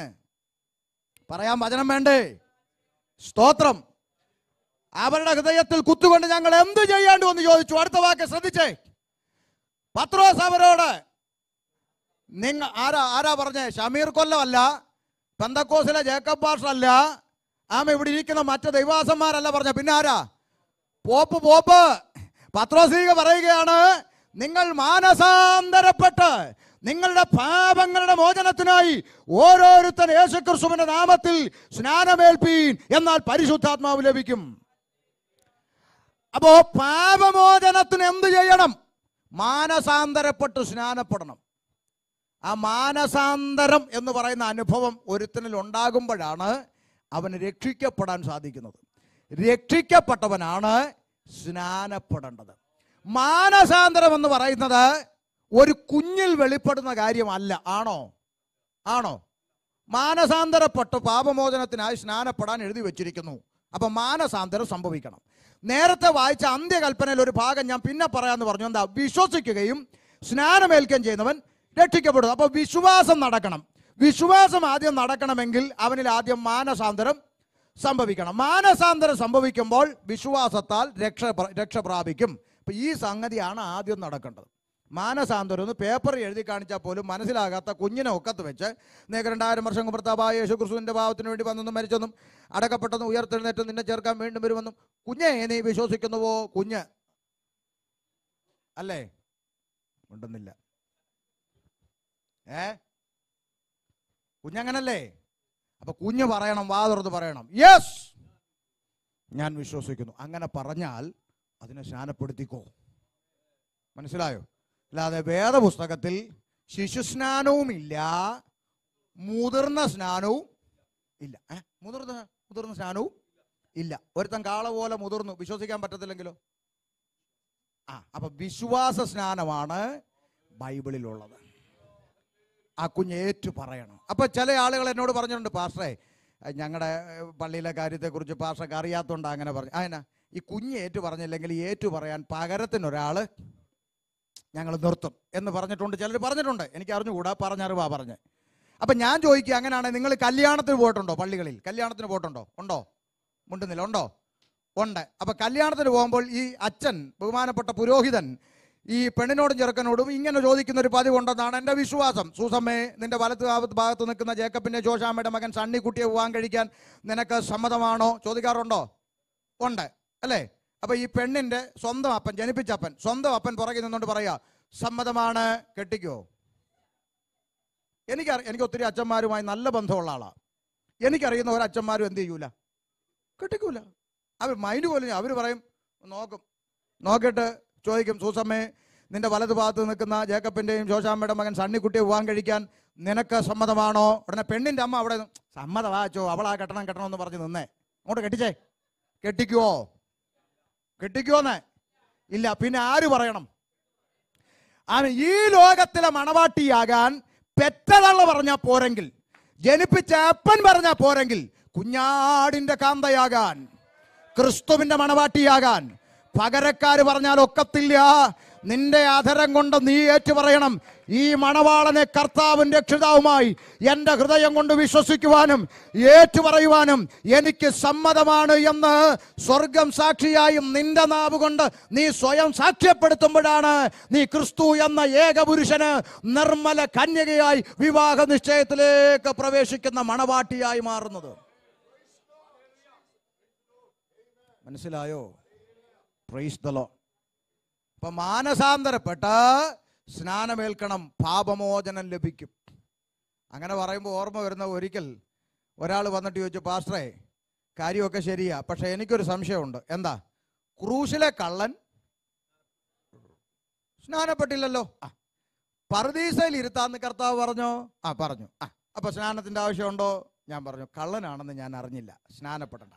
പറയാൻ വചനം വേണ്ടേ സ്തോത്രം അവരുടെ ഹൃദയത്തിൽ കുത്തുകൊണ്ട് ഞങ്ങൾ എന്ത് ചെയ്യേണ്ടു എന്ന് ചോദിച്ചു അടുത്ത വാക്ക് ശ്രദ്ധിച്ചേ പത്രോസ് അവരോട് നിങ്ങ ആരാ ആരാ പറഞ്ഞേ ഷമീർ കൊല്ലമല്ല പെന്തക്കോസിലെ ജേക്കബ് പാഷല്ല ആമ ഇവിടെ ഇരിക്കുന്ന മറ്റ് ദൈവാസന്മാരല്ല പറഞ്ഞ പിന്നെ ആരാ പോപ്പ് പോപ്പ് പത്രോസീക പറയുകയാണ് നിങ്ങൾ മാനസാന്തരപ്പെട്ട് നിങ്ങളുടെ പാപങ്ങളുടെ മോചനത്തിനായി ഓരോരുത്തർ യേശുക്രിസ്തുവിന്റെ നാമത്തിൽ സ്നാനമേൽപ്പീൻ എന്നാൽ പരിശുദ്ധാത്മാവ് ലഭിക്കും അപ്പോ പാപമോചനത്തിന് എന്ത് ചെയ്യണം മാനസാന്തരപ്പെട്ട് സ്നാനപ്പെടണം ആ മാനസാന്തരം എന്ന് പറയുന്ന അനുഭവം ഒരുത്തനിൽ ഉണ്ടാകുമ്പോഴാണ് അവന് രക്ഷിക്കപ്പെടാൻ സാധിക്കുന്നത് രക്ഷിക്കപ്പെട്ടവനാണ് സ്നാനപ്പെടേണ്ടത് മാനസാന്തരം എന്ന് പറയുന്നത് ഒരു കുഞ്ഞിൽ വെളിപ്പെടുന്ന കാര്യമല്ല ആണോ ആണോ മാനസാന്തരപ്പെട്ട് പാപമോചനത്തിനായി സ്നാനപ്പെടാൻ എഴുതി വെച്ചിരിക്കുന്നു അപ്പൊ മാനസാന്തരം സംഭവിക്കണം നേരത്തെ വായിച്ച അന്ത്യകൽപ്പനയിൽ ഒരു ഭാഗം ഞാൻ പിന്നെ പറയാമെന്ന് പറഞ്ഞു എന്താ വിശ്വസിക്കുകയും സ്നാനമേൽക്കുകയും ചെയ്യുന്നവൻ രക്ഷിക്കപ്പെടും അപ്പോൾ വിശ്വാസം നടക്കണം വിശ്വാസം ആദ്യം നടക്കണമെങ്കിൽ അവനിൽ ആദ്യം മാനസാന്തരം സംഭവിക്കണം മാനസാന്തരം സംഭവിക്കുമ്പോൾ വിശ്വാസത്താൽ രക്ഷ രക്ഷ പ്രാപിക്കും അപ്പം ഈ സംഗതിയാണ് ആദ്യം നടക്കേണ്ടത് മാനസാന്തരം ഒന്ന് പേപ്പർ എഴുതി കാണിച്ചാൽ പോലും മനസ്സിലാകാത്ത കുഞ്ഞിനെ ഒക്കത്ത് വെച്ച് നിങ്ങൾക്ക് രണ്ടായിരം വർഷം മുമ്പ് ഭർത്താവായ യേശു ക്രിസ്തുവിൻ്റെ ഭാവത്തിന് വേണ്ടി വന്നെന്നും മരിച്ചെന്നും അടക്കപ്പെട്ടെന്നും ഉയർത്തെഴുന്നേറ്റ് നിന്നെ ചേർക്കാൻ വീണ്ടും വരുമെന്നും കുഞ്ഞെ നീ വിശ്വസിക്കുന്നുവോ കുഞ്ഞ് അല്ലേ ഉണ്ടെന്നില്ല ഏ കുഞ്ഞങ്ങനല്ലേ അപ്പൊ കുഞ്ഞ് പറയണം വാതുറന്ന് പറയണം യെസ് ഞാൻ വിശ്വസിക്കുന്നു അങ്ങനെ പറഞ്ഞാൽ അതിനെ ശാനപ്പെടുത്തിക്കോ മനസ്സിലായോ അല്ലാതെ വേദപുസ്തകത്തിൽ ശിശു സ്നാനവും ഇല്ല മുതിർന്ന സ്നാനവും ഇല്ല മുതിർന്ന മുതിർന്ന സ്നാനവും ഇല്ല ഒരുത്തൻ കാള പോലെ മുതിർന്നു വിശ്വസിക്കാൻ പറ്റത്തില്ലെങ്കിലോ ആ അപ്പൊ വിശ്വാസ സ്നാനമാണ് ബൈബിളിലുള്ളത് ആ കുഞ്ഞ് ഏറ്റു പറയണം അപ്പൊ ചില ആളുകൾ എന്നോട് പറഞ്ഞിട്ടുണ്ട് പാസ്റ്ററെ ഞങ്ങളുടെ പള്ളിയിലെ കാര്യത്തെക്കുറിച്ച് പാഷക്ക് അറിയാത്തതുകൊണ്ട് അങ്ങനെ പറഞ്ഞു അതിനാ ഈ കുഞ്ഞ് ഏറ്റു പറഞ്ഞില്ലെങ്കിൽ ഏറ്റു പറയാൻ പകരത്തിനൊരാൾ ഞങ്ങൾ നിർത്തും എന്ന് പറഞ്ഞിട്ടുണ്ട് ചിലർ പറഞ്ഞിട്ടുണ്ട് എനിക്ക് അറിഞ്ഞുകൂടാ പറഞ്ഞറിവാ പറഞ്ഞ് അപ്പം ഞാൻ ചോദിക്കുക അങ്ങനെയാണെങ്കിൽ നിങ്ങൾ കല്യാണത്തിന് പോയിട്ടുണ്ടോ പള്ളികളിൽ കല്യാണത്തിന് പോയിട്ടുണ്ടോ ഉണ്ടോ മുണ്ടുന്നില്ല ഉണ്ടോ ഉണ്ട് അപ്പൊ കല്യാണത്തിന് പോകുമ്പോൾ ഈ അച്ഛൻ ബഹുമാനപ്പെട്ട പുരോഹിതൻ ഈ പെണ്ണിനോടും ചെറുക്കനോടും ഇങ്ങനെ ചോദിക്കുന്ന ഒരു ഉണ്ടെന്നാണ് എൻ്റെ വിശ്വാസം സൂസമ്മേ നിന്റെ വലത്ത് ഭാഗത്ത് നിൽക്കുന്ന ജേക്കബിന്റെ ജോഷാമ്മയുടെ മകൻ സണ്ണിക്കുട്ടിയെ വിവാഹം കഴിക്കാൻ നിനക്ക് സമ്മതമാണോ ചോദിക്കാറുണ്ടോ ഉണ്ട് അല്ലേ അപ്പൊ ഈ പെണ്ണിന്റെ സ്വന്തം അപ്പൻ ജനിപ്പിച്ച അപ്പൻ സ്വന്തം അപ്പൻ പുറകിൽ നിന്നുകൊണ്ട് പറയാ സമ്മതമാണ് കെട്ടിക്കോ എനിക്കറിയാം എനിക്ക് ഒത്തിരി അച്ഛന്മാരുമായി നല്ല ബന്ധമുള്ള ആളാണ് എനിക്കറിയുന്ന ഒരു അച്ഛന്മാരും എന്ത് ചെയ്യൂല കിട്ടിക്കൂല അവർ മൈൻഡ് പോലെ അവർ പറയും നോക്കും നോക്കിയിട്ട് ചോദിക്കും സൂസമ്മേ നിന്റെ വലതു ഭാഗത്ത് നിൽക്കുന്ന ജേക്കപ്പിൻ്റെയും ജോഷാമ്മയുടെ മകൻ സണ്ണിക്കുട്ടിയെ വിവാഹം കഴിക്കാൻ നിനക്ക് സമ്മതമാണോ ഉടനെ പെണ്ണിൻ്റെ അമ്മ അവിടെ സമ്മതമാച്ചോ അവളാ കെട്ടണം കെട്ടണം എന്ന് പറഞ്ഞ് നിന്നേ അങ്ങോട്ട് കെട്ടിച്ചേ കെട്ടിക്കുവോ കെട്ടിക്കുവോന്നേ ഇല്ല പിന്നെ ആര് പറയണം ആ ഈ ലോകത്തിലെ മണവാട്ടിയാകാൻ പെറ്റതള്ള പറഞ്ഞാൽ പോരെങ്കിൽ ജനിപ്പിച്ച അപ്പൻ പറഞ്ഞാൽ പോരെങ്കിൽ കുഞ്ഞാടിന്റെ കാന്തയാകാൻ ക്രിസ്തുവിന്റെ മണവാട്ടിയാകാൻ പകരക്കാർ പറഞ്ഞാൽ ഒക്കത്തില്ല നിന്റെ അധരം കൊണ്ട് നീ ഏറ്റു പറയണം ഈ മണവാളനെ കർത്താവും രക്ഷിതാവുമായി എൻ്റെ ഹൃദയം കൊണ്ട് വിശ്വസിക്കുവാനും ഏറ്റു പറയുവാനും എനിക്ക് സമ്മതമാണ് എന്ന് സ്വർഗം സാക്ഷിയായും നിന്റെ നാവ് കൊണ്ട് നീ സ്വയം സാക്ഷ്യപ്പെടുത്തുമ്പോഴാണ് നീ ക്രിസ്തു എന്ന ഏകപുരുഷന് നിർമ്മല കന്യകയായി വിവാഹ നിശ്ചയത്തിലേക്ക് പ്രവേശിക്കുന്ന മണവാട്ടിയായി മാറുന്നത് മനസ്സിലായോ പ്രൈസ് ദലോ മാനസാന്തരപ്പെട്ട മാനസാന്തരപ്പെട്ട് സ്നാനമേൽക്കണം പാപമോചനം ലഭിക്കും അങ്ങനെ പറയുമ്പോൾ ഓർമ്മ വരുന്ന ഒരിക്കൽ ഒരാൾ വന്നിട്ട് ചോദിച്ചു പാസ്റ്ററേ കാര്യമൊക്കെ ശരിയാ പക്ഷേ എനിക്കൊരു സംശയമുണ്ട് എന്താ ക്രൂശിലെ കള്ളൻ സ്നാനപ്പെട്ടില്ലല്ലോ ആ പർദീസയിൽ ഇരുത്താന്ന് കർത്താവ് പറഞ്ഞോ ആ പറഞ്ഞു ആ അപ്പൊ സ്നാനത്തിന്റെ ആവശ്യമുണ്ടോ ഞാൻ പറഞ്ഞു കള്ളനാണെന്ന് ഞാൻ അറിഞ്ഞില്ല സ്നാനപ്പെടണ്ട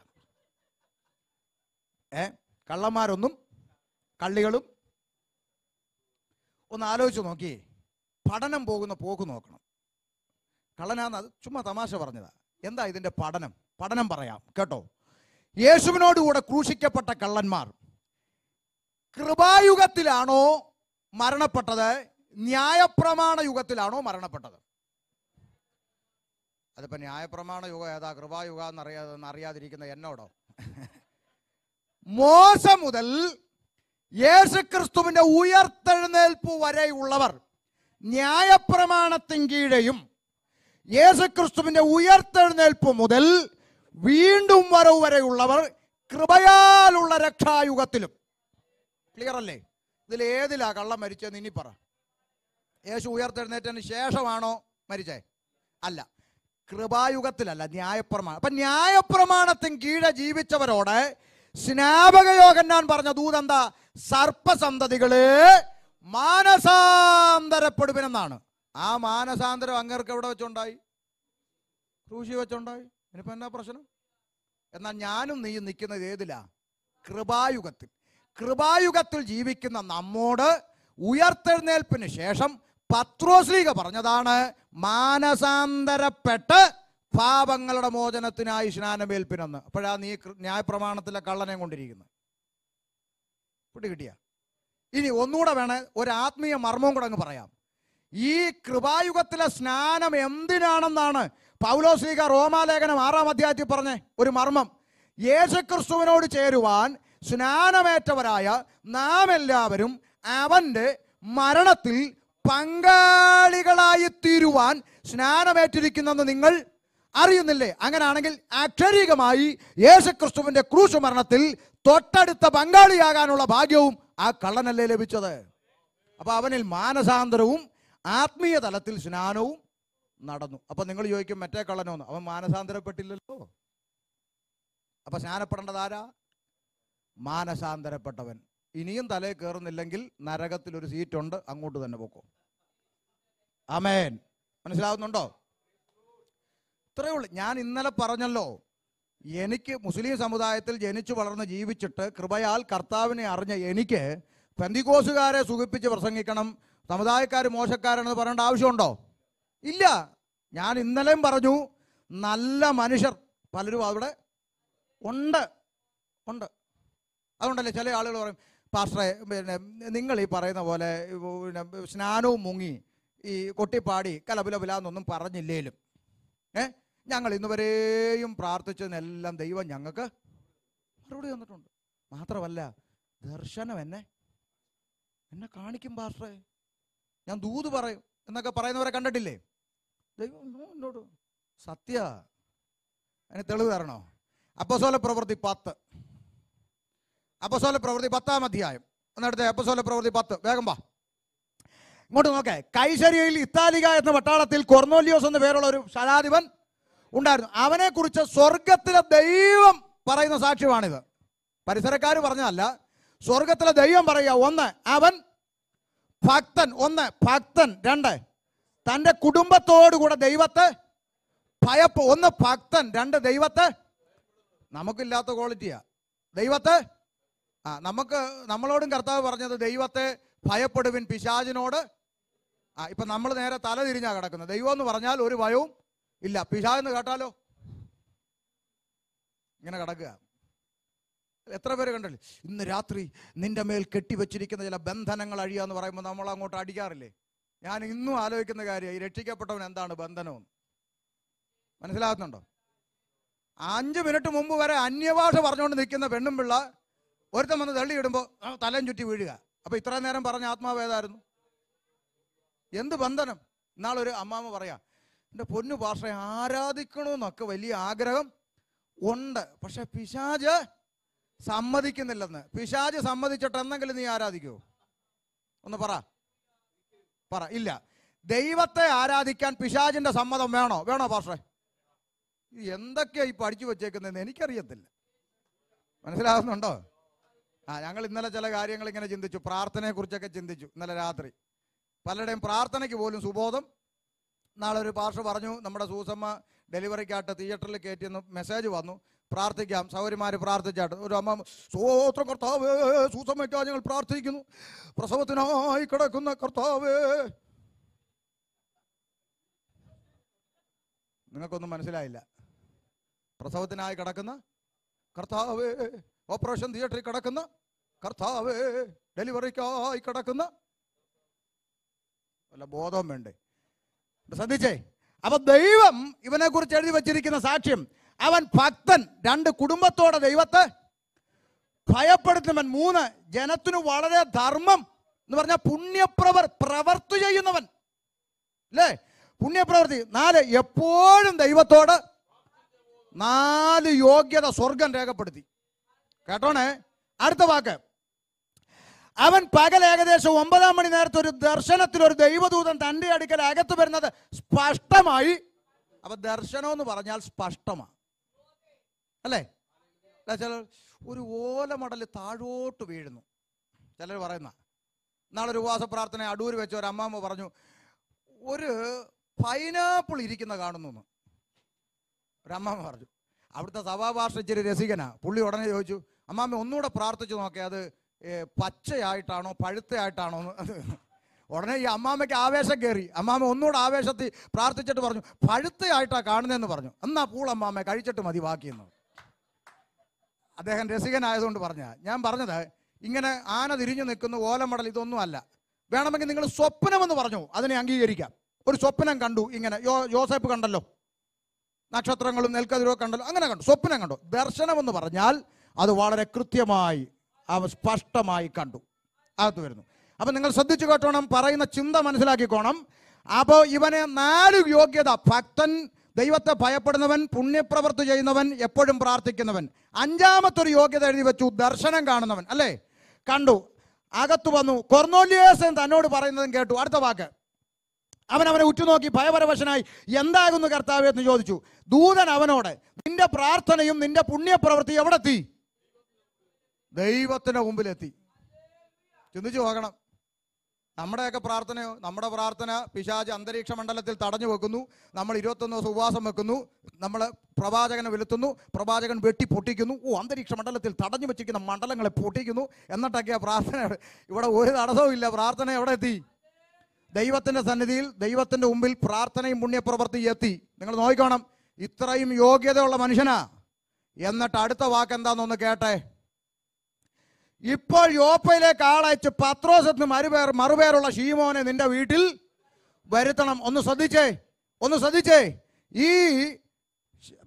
ഏ കള്ളന്മാരൊന്നും കള്ളികളും ഒന്ന് ആലോചിച്ച് നോക്കി പഠനം പോകുന്ന പോക്ക് നോക്കണം കള്ളനാന്ന് അത് ചുമ്മാ തമാശ പറഞ്ഞതാ എന്താ ഇതിൻ്റെ പഠനം പഠനം പറയാം കേട്ടോ യേശുവിനോടുകൂടെ ക്രൂശിക്കപ്പെട്ട കള്ളന്മാർ കൃപായുഗത്തിലാണോ മരണപ്പെട്ടത് ന്യായപ്രമാണ യുഗത്തിലാണോ മരണപ്പെട്ടത് അതിപ്പോ ന്യായപ്രമാണ യുഗം ഏതാ കൃപായുഗ എന്നറിയാതെ എന്നറിയാതിരിക്കുന്ന എന്നോടോ മോശ മുതൽ യേശുക്രിസ്തുവിൻ്റെ ഉയർത്തെഴുന്നേൽപ്പ് വരെയുള്ളവർ ന്യായപ്രമാണത്തിൻ കീഴെയും യേശുക്രിസ്തുവിൻ്റെ ഉയർത്തെഴുന്നേൽപ്പ് മുതൽ വീണ്ടും വരവ് വരെയുള്ളവർ കൃപയാലുള്ള രക്ഷായുഗത്തിലും ക്ലിയർ അല്ലേ ഇതിൽ ഏതിലാ കള്ളം മരിച്ചതെന്ന് ഇനി പറ യേശു ഉയർത്തെഴുന്നേറ്റതിന് ശേഷമാണോ മരിച്ചേ അല്ല കൃപായുഗത്തിലല്ല ന്യായപ്രമാണം അപ്പൊ ന്യായപ്രമാണത്തിൻ കീഴെ ജീവിച്ചവരോടെ സ്നാപക യോഗന്നാൻ പറഞ്ഞ ദൂതെന്താ സർപ്പസന്തതികള് മാനസാന്തരപ്പെടുവിനെന്നാണ് ആ മാനസാന്തരം അങ്ങേർക്ക് എവിടെ വെച്ചുണ്ടായി ക്രൂശി വെച്ചുണ്ടായി ഇനിയിപ്പോ എന്നാ പ്രശ്നം എന്നാൽ ഞാനും നീ നിൽക്കുന്നത് ഏതിലാ കൃപായുഗത്തിൽ കൃപായുഗത്തിൽ ജീവിക്കുന്ന നമ്മോട് ഉയർത്തെഴുന്നേൽപ്പിന് ശേഷം പത്രോസ്ലീഗ പറഞ്ഞതാണ് മാനസാന്തരപ്പെട്ട് പാപങ്ങളുടെ മോചനത്തിനായി സ്നാനമേൽപ്പിനെന്ന് അപ്പോഴാ നീ ന്യായപ്രമാണത്തിലെ കള്ളനെ കൊണ്ടിരിക്കുന്നത് പിടി കിട്ടിയ ഇനി ഒന്നുകൂടെ വേണേ ഒരു ആത്മീയ മർമ്മവും കൂടെ അങ്ങ് പറയാം ഈ കൃപായുഗത്തിലെ സ്നാനം എന്തിനാണെന്നാണ് പൗലോസ്ലീക റോമാലേഖനം ആറാം അധ്യായത്തിൽ പറഞ്ഞ ഒരു മർമ്മം യേശുക്രിസ്തുവിനോട് ചേരുവാൻ സ്നാനമേറ്റവരായ നാം എല്ലാവരും അവൻ്റെ മരണത്തിൽ പങ്കാളികളായി തീരുവാൻ സ്നാനമേറ്റിരിക്കുന്നെന്ന് നിങ്ങൾ അറിയുന്നില്ലേ അങ്ങനാണെങ്കിൽ അക്ഷരീകമായി യേശുക്രിസ്തുവിന്റെ ക്രൂശ് മരണത്തിൽ തൊട്ടടുത്ത പങ്കാളിയാകാനുള്ള ഭാഗ്യവും ആ കള്ളനല്ലേ ലഭിച്ചത് അപ്പോൾ അവനിൽ മാനസാന്തരവും ആത്മീയ തലത്തിൽ സ്നാനവും നടന്നു അപ്പൊ നിങ്ങൾ ചോദിക്കും മറ്റേ കള്ളനോന്ന് അവൻ മാനസാന്തരപ്പെട്ടില്ലല്ലോ അപ്പൊ സ്നാനപ്പെടേണ്ടത് ആരാ മാനസാന്തരപ്പെട്ടവൻ ഇനിയും തലേ കയറുന്നില്ലെങ്കിൽ ഒരു സീറ്റുണ്ട് അങ്ങോട്ട് തന്നെ പോക്കോ അമേൻ മനസ്സിലാവുന്നുണ്ടോ ഇത്രയേ ഉള്ളൂ ഞാൻ ഇന്നലെ പറഞ്ഞല്ലോ എനിക്ക് മുസ്ലിം സമുദായത്തിൽ ജനിച്ചു വളർന്ന് ജീവിച്ചിട്ട് കൃപയാൽ കർത്താവിനെ അറിഞ്ഞ എനിക്ക് പെന്തിക്കോസുകാരെ സുഖിപ്പിച്ച് പ്രസംഗിക്കണം സമുദായക്കാർ മോശക്കാരാണെന്ന് പറയേണ്ട ആവശ്യമുണ്ടോ ഇല്ല ഞാൻ ഇന്നലെയും പറഞ്ഞു നല്ല മനുഷ്യർ പലരും അവിടെ ഉണ്ട് ഉണ്ട് അതുകൊണ്ടല്ലേ ചില ആളുകൾ പറയും പാസ്റ്ററെ പിന്നെ നിങ്ങൾ ഈ പറയുന്ന പോലെ പിന്നെ സ്നാനവും മുങ്ങി ഈ കൊട്ടിപ്പാടി കലബുലബുല എന്നൊന്നും പറഞ്ഞില്ലേലും ഏഹ് ഞങ്ങൾ ഇന്നുവരെയും പ്രാർത്ഥിച്ചതിനെല്ലാം ദൈവം ഞങ്ങൾക്ക് മറുപടി തന്നിട്ടുണ്ട് മാത്രമല്ല ദർശനം എന്നെ എന്നെ കാണിക്കും പാസ്റ്ററെ ഞാൻ ദൂത് പറയും എന്നൊക്കെ പറയുന്നവരെ കണ്ടിട്ടില്ലേ ദൈവം എന്നോട് സത്യ അതിന് തെളിവ് തരണോ അപ്പസോല പ്രവൃത്തി പത്ത് അപ്പസോല പ്രവൃത്തി പത്താം അധ്യായം എന്നിടത്തെ അപ്പസോല പ്രവൃത്തി പത്ത് വേഗം വാ ഇങ്ങോട്ട് നോക്കേ കൈശരിയിൽ ഇത്താലിക എന്ന പട്ടാളത്തിൽ കൊർണോലിയോസ് എന്ന പേരുള്ള ഒരു ശനാധിപൻ ഉണ്ടായിരുന്നു അവനെക്കുറിച്ച് സ്വർഗത്തിലെ ദൈവം പറയുന്ന സാക്ഷ്യമാണിത് പരിസരക്കാർ പറഞ്ഞതല്ല സ്വർഗത്തിലെ ദൈവം പറയുക ഒന്ന് അവൻ ഭക്തൻ ഒന്ന് ഭക്തൻ രണ്ട് തൻ്റെ കുടുംബത്തോടുകൂടെ ദൈവത്തെ ഭയപ്പ് ഒന്ന് ഭക്തൻ രണ്ട് ദൈവത്തെ നമുക്കില്ലാത്ത ക്വാളിറ്റിയാ ദൈവത്തെ ആ നമുക്ക് നമ്മളോടും കർത്താവ് പറഞ്ഞത് ദൈവത്തെ ഭയപ്പെടുവിൻ പിശാചിനോട് ആ ഇപ്പൊ നമ്മൾ നേരെ തല തിരിഞ്ഞാ കിടക്കുന്നത് ദൈവം എന്ന് പറഞ്ഞാൽ ഒരു ഭയവും ഇല്ല എന്ന് കേട്ടാലോ ഇങ്ങനെ കിടക്കുക എത്ര പേര് കണ്ടല്ലേ ഇന്ന് രാത്രി നിന്റെ മേൽ കെട്ടിവെച്ചിരിക്കുന്ന ചില ബന്ധനങ്ങൾ അഴിയുക എന്ന് പറയുമ്പോൾ നമ്മൾ അങ്ങോട്ട് അടിക്കാറില്ലേ ഞാൻ ഇന്നും ആലോചിക്കുന്ന കാര്യം ഈ രക്ഷിക്കപ്പെട്ടവൻ എന്താണ് ബന്ധനമെന്ന് മനസ്സിലാകുന്നുണ്ടോ അഞ്ച് മിനിറ്റ് മുമ്പ് വരെ അന്യഭാഷ പറഞ്ഞുകൊണ്ട് നിൽക്കുന്ന പെണ്ണും പിള്ള ഒരുത്തം വന്ന് തള്ളിയിടുമ്പോൾ തലയും ചുറ്റി വീഴുക അപ്പോൾ ഇത്രയും നേരം പറഞ്ഞ ആത്മാവേതായിരുന്നു എന്ത് ബന്ധനം എന്നാളൊരു അമ്മാമ്മ പറയാ എൻ്റെ പൊന്നു പാർഷയെ ആരാധിക്കണമെന്നൊക്കെ വലിയ ആഗ്രഹം ഉണ്ട് പക്ഷെ പിശാജ് സമ്മതിക്കുന്നില്ലെന്ന് പിശാജ് സമ്മതിച്ചിട്ട് എന്തെങ്കിലും നീ ആരാധിക്കോ ഒന്ന് പറ പറ ഇല്ല ദൈവത്തെ ആരാധിക്കാൻ പിശാജിന്റെ സമ്മതം വേണോ വേണോ പാർഷേ എന്തൊക്കെയാ ഈ പഠിച്ചു വെച്ചേക്കുന്നതെന്ന് എനിക്കറിയത്തില്ല മനസ്സിലാകുന്നുണ്ടോ ആ ഞങ്ങൾ ഇന്നലെ ചില കാര്യങ്ങൾ ഇങ്ങനെ ചിന്തിച്ചു പ്രാർത്ഥനയെക്കുറിച്ചൊക്കെ ചിന്തിച്ചു ഇന്നലെ രാത്രി പലരുടെയും പ്രാർത്ഥനയ്ക്ക് പോലും സുബോധം നാളെ ഒരു പാർശ്വ പറഞ്ഞു നമ്മുടെ സൂസമ്മ ഡെലിവറിക്കായിട്ട് തിയേറ്ററിൽ കയറ്റിയെന്ന് മെസ്സേജ് വന്നു പ്രാർത്ഥിക്കാം സൗകര്യമാർ പ്രാർത്ഥിച്ചാട്ട് ഒരു അമ്മ സോത്ര കർത്താവേ സൂസമ്മയ്ക്കാ ഞങ്ങൾ പ്രാർത്ഥിക്കുന്നു പ്രസവത്തിനായി കിടക്കുന്ന കർത്താവേ നിങ്ങൾക്കൊന്നും മനസ്സിലായില്ല പ്രസവത്തിനായി കിടക്കുന്ന കർത്താവേ ഓപ്പറേഷൻ തിയേറ്ററിൽ കിടക്കുന്ന കർത്താവേ ഡെലിവറിക്കായി കിടക്കുന്ന വല്ല ബോധവും വേണ്ടേ ശ്രദ്ധിച്ചേ അപ്പൊ ദൈവം ഇവനെ കുറിച്ച് എഴുതി വച്ചിരിക്കുന്ന സാക്ഷ്യം അവൻ ഭക്തൻ രണ്ട് കുടുംബത്തോടെ ദൈവത്തെ ഭയപ്പെടുത്തുന്നവൻ മൂന്ന് ജനത്തിന് വളരെ ധർമ്മം എന്ന് പറഞ്ഞാൽ പുണ്യപ്രവർ പ്രവർത്തി ചെയ്യുന്നവൻ അല്ലേ പുണ്യപ്രവർത്തി നാല് എപ്പോഴും ദൈവത്തോട് നാല് യോഗ്യത സ്വർഗം രേഖപ്പെടുത്തി കേട്ടോണേ അടുത്ത വാക്ക് അവൻ പകൽ ഏകദേശം ഒമ്പതാം മണി നേരത്തെ ഒരു ദർശനത്തിൽ ഒരു ദൈവദൂതൻ തൻ്റെ അടുക്കൽ അകത്ത് വരുന്നത് സ്പഷ്ടമായി അപ്പൊ ദർശനം എന്ന് പറഞ്ഞാൽ സ്പഷ്ടമാണ് അല്ലേ ചില ഒരു ഓല മടൽ താഴോട്ട് വീഴുന്നു ചിലർ പറയുന്ന നാളെ ഒരു ഉപവാസ പ്രാർത്ഥന അടൂർ വെച്ച ഒരു അമ്മാമ്മ പറഞ്ഞു ഒരു പൈനാപ്പിൾ ഇരിക്കുന്ന കാണുന്നു ഒരു അമ്മാമ്മ പറഞ്ഞു അവിടുത്തെ സഭാഭാഷ ഇച്ചിരി രസികനാ പുള്ളി ഉടനെ ചോദിച്ചു അമ്മാമ്മ ഒന്നുകൂടെ പ്രാർത്ഥിച്ചു നോക്കേ അത് പച്ചയായിട്ടാണോ പഴുത്തയായിട്ടാണോ ഉടനെ ഈ അമ്മാമ്മയ്ക്ക് ആവേശം കയറി അമ്മാമ്മ ഒന്നുകൂടെ ആവേശത്തിൽ പ്രാർത്ഥിച്ചിട്ട് പറഞ്ഞു പഴുത്തയായിട്ടാണ് കാണുന്നതെന്ന് പറഞ്ഞു എന്നാ പൂളമ്മാമ്മ കഴിച്ചിട്ട് മതി ബാക്കിയെന്ന് അദ്ദേഹം രസികനായതുകൊണ്ട് പറഞ്ഞ ഞാൻ പറഞ്ഞത് ഇങ്ങനെ ആന തിരിഞ്ഞു നിൽക്കുന്ന ഓലമടൽ ഇതൊന്നും അല്ല വേണമെങ്കിൽ നിങ്ങൾ സ്വപ്നമെന്ന് പറഞ്ഞു അതിനെ അംഗീകരിക്കാം ഒരു സ്വപ്നം കണ്ടു ഇങ്ങനെ യോ യോസഫ് കണ്ടല്ലോ നക്ഷത്രങ്ങളും നെൽക്കതിരോ കണ്ടല്ലോ അങ്ങനെ കണ്ടു സ്വപ്നം കണ്ടു ദർശനമെന്ന് പറഞ്ഞാൽ അത് വളരെ കൃത്യമായി അവൻ സ്പഷ്ടമായി കണ്ടു അകത്ത് വരുന്നു അപ്പം നിങ്ങൾ ശ്രദ്ധിച്ചു കേട്ടോണം പറയുന്ന ചിന്ത മനസ്സിലാക്കിക്കോണം അപ്പോൾ ഇവന് നാല് യോഗ്യത ഭക്തൻ ദൈവത്തെ ഭയപ്പെടുന്നവൻ പുണ്യപ്രവർത്തി ചെയ്യുന്നവൻ എപ്പോഴും പ്രാർത്ഥിക്കുന്നവൻ അഞ്ചാമത്തെ ഒരു യോഗ്യത എഴുതി വെച്ചു ദർശനം കാണുന്നവൻ അല്ലേ കണ്ടു അകത്ത് വന്നു കൊർണോലിയേസൻ തന്നോട് പറയുന്നതും കേട്ടു അടുത്ത വാക്ക് അവൻ അവനെ ഉറ്റുനോക്കി ഭയപരവശനായി എന്താകുന്നു കർത്താവ് എന്ന് ചോദിച്ചു ദൂതൻ അവനോട് നിന്റെ പ്രാർത്ഥനയും നിന്റെ പുണ്യപ്രവൃത്തി എവിടെത്തി ദൈവത്തിന്റെ മുമ്പിലെത്തി ചിന്തിച്ചു പോകണം നമ്മുടെയൊക്കെ പ്രാർത്ഥനയോ നമ്മുടെ പ്രാർത്ഥന പിശാജ് അന്തരീക്ഷ മണ്ഡലത്തിൽ തടഞ്ഞു വെക്കുന്നു നമ്മൾ ഇരുപത്തൊന്ന് ദിവസം ഉപവാസം വെക്കുന്നു നമ്മൾ പ്രവാചകനെ വിലത്തുന്നു പ്രവാചകൻ വെട്ടി പൊട്ടിക്കുന്നു ഓ അന്തരീക്ഷ മണ്ഡലത്തിൽ തടഞ്ഞു വെച്ചിരിക്കുന്ന മണ്ഡലങ്ങളെ പൊട്ടിക്കുന്നു എന്നിട്ടൊക്കെയാ പ്രാർത്ഥന ഇവിടെ ഒരു തടസ്സവും ഇല്ല പ്രാർത്ഥന എവിടെ എത്തി ദൈവത്തിൻ്റെ സന്നിധിയിൽ ദൈവത്തിൻ്റെ മുമ്പിൽ പ്രാർത്ഥനയും പുണ്യപ്രവൃത്തി എത്തി നിങ്ങൾ നോക്കിക്കോണം ഇത്രയും യോഗ്യതയുള്ള മനുഷ്യനാ എന്നിട്ട് അടുത്ത വാക്ക് എന്താണെന്നൊന്ന് കേട്ടെ ഇപ്പോൾ യോപ്പയിലേക്ക് ആളയച്ച് പത്രോസത്തിന് മറുപേർ മറുപേരുള്ള ഷീമോനെ നിന്റെ വീട്ടിൽ വരുത്തണം ഒന്ന് ശ്രദ്ധിച്ചേ ഒന്ന് ശ്രദ്ധിച്ചേ ഈ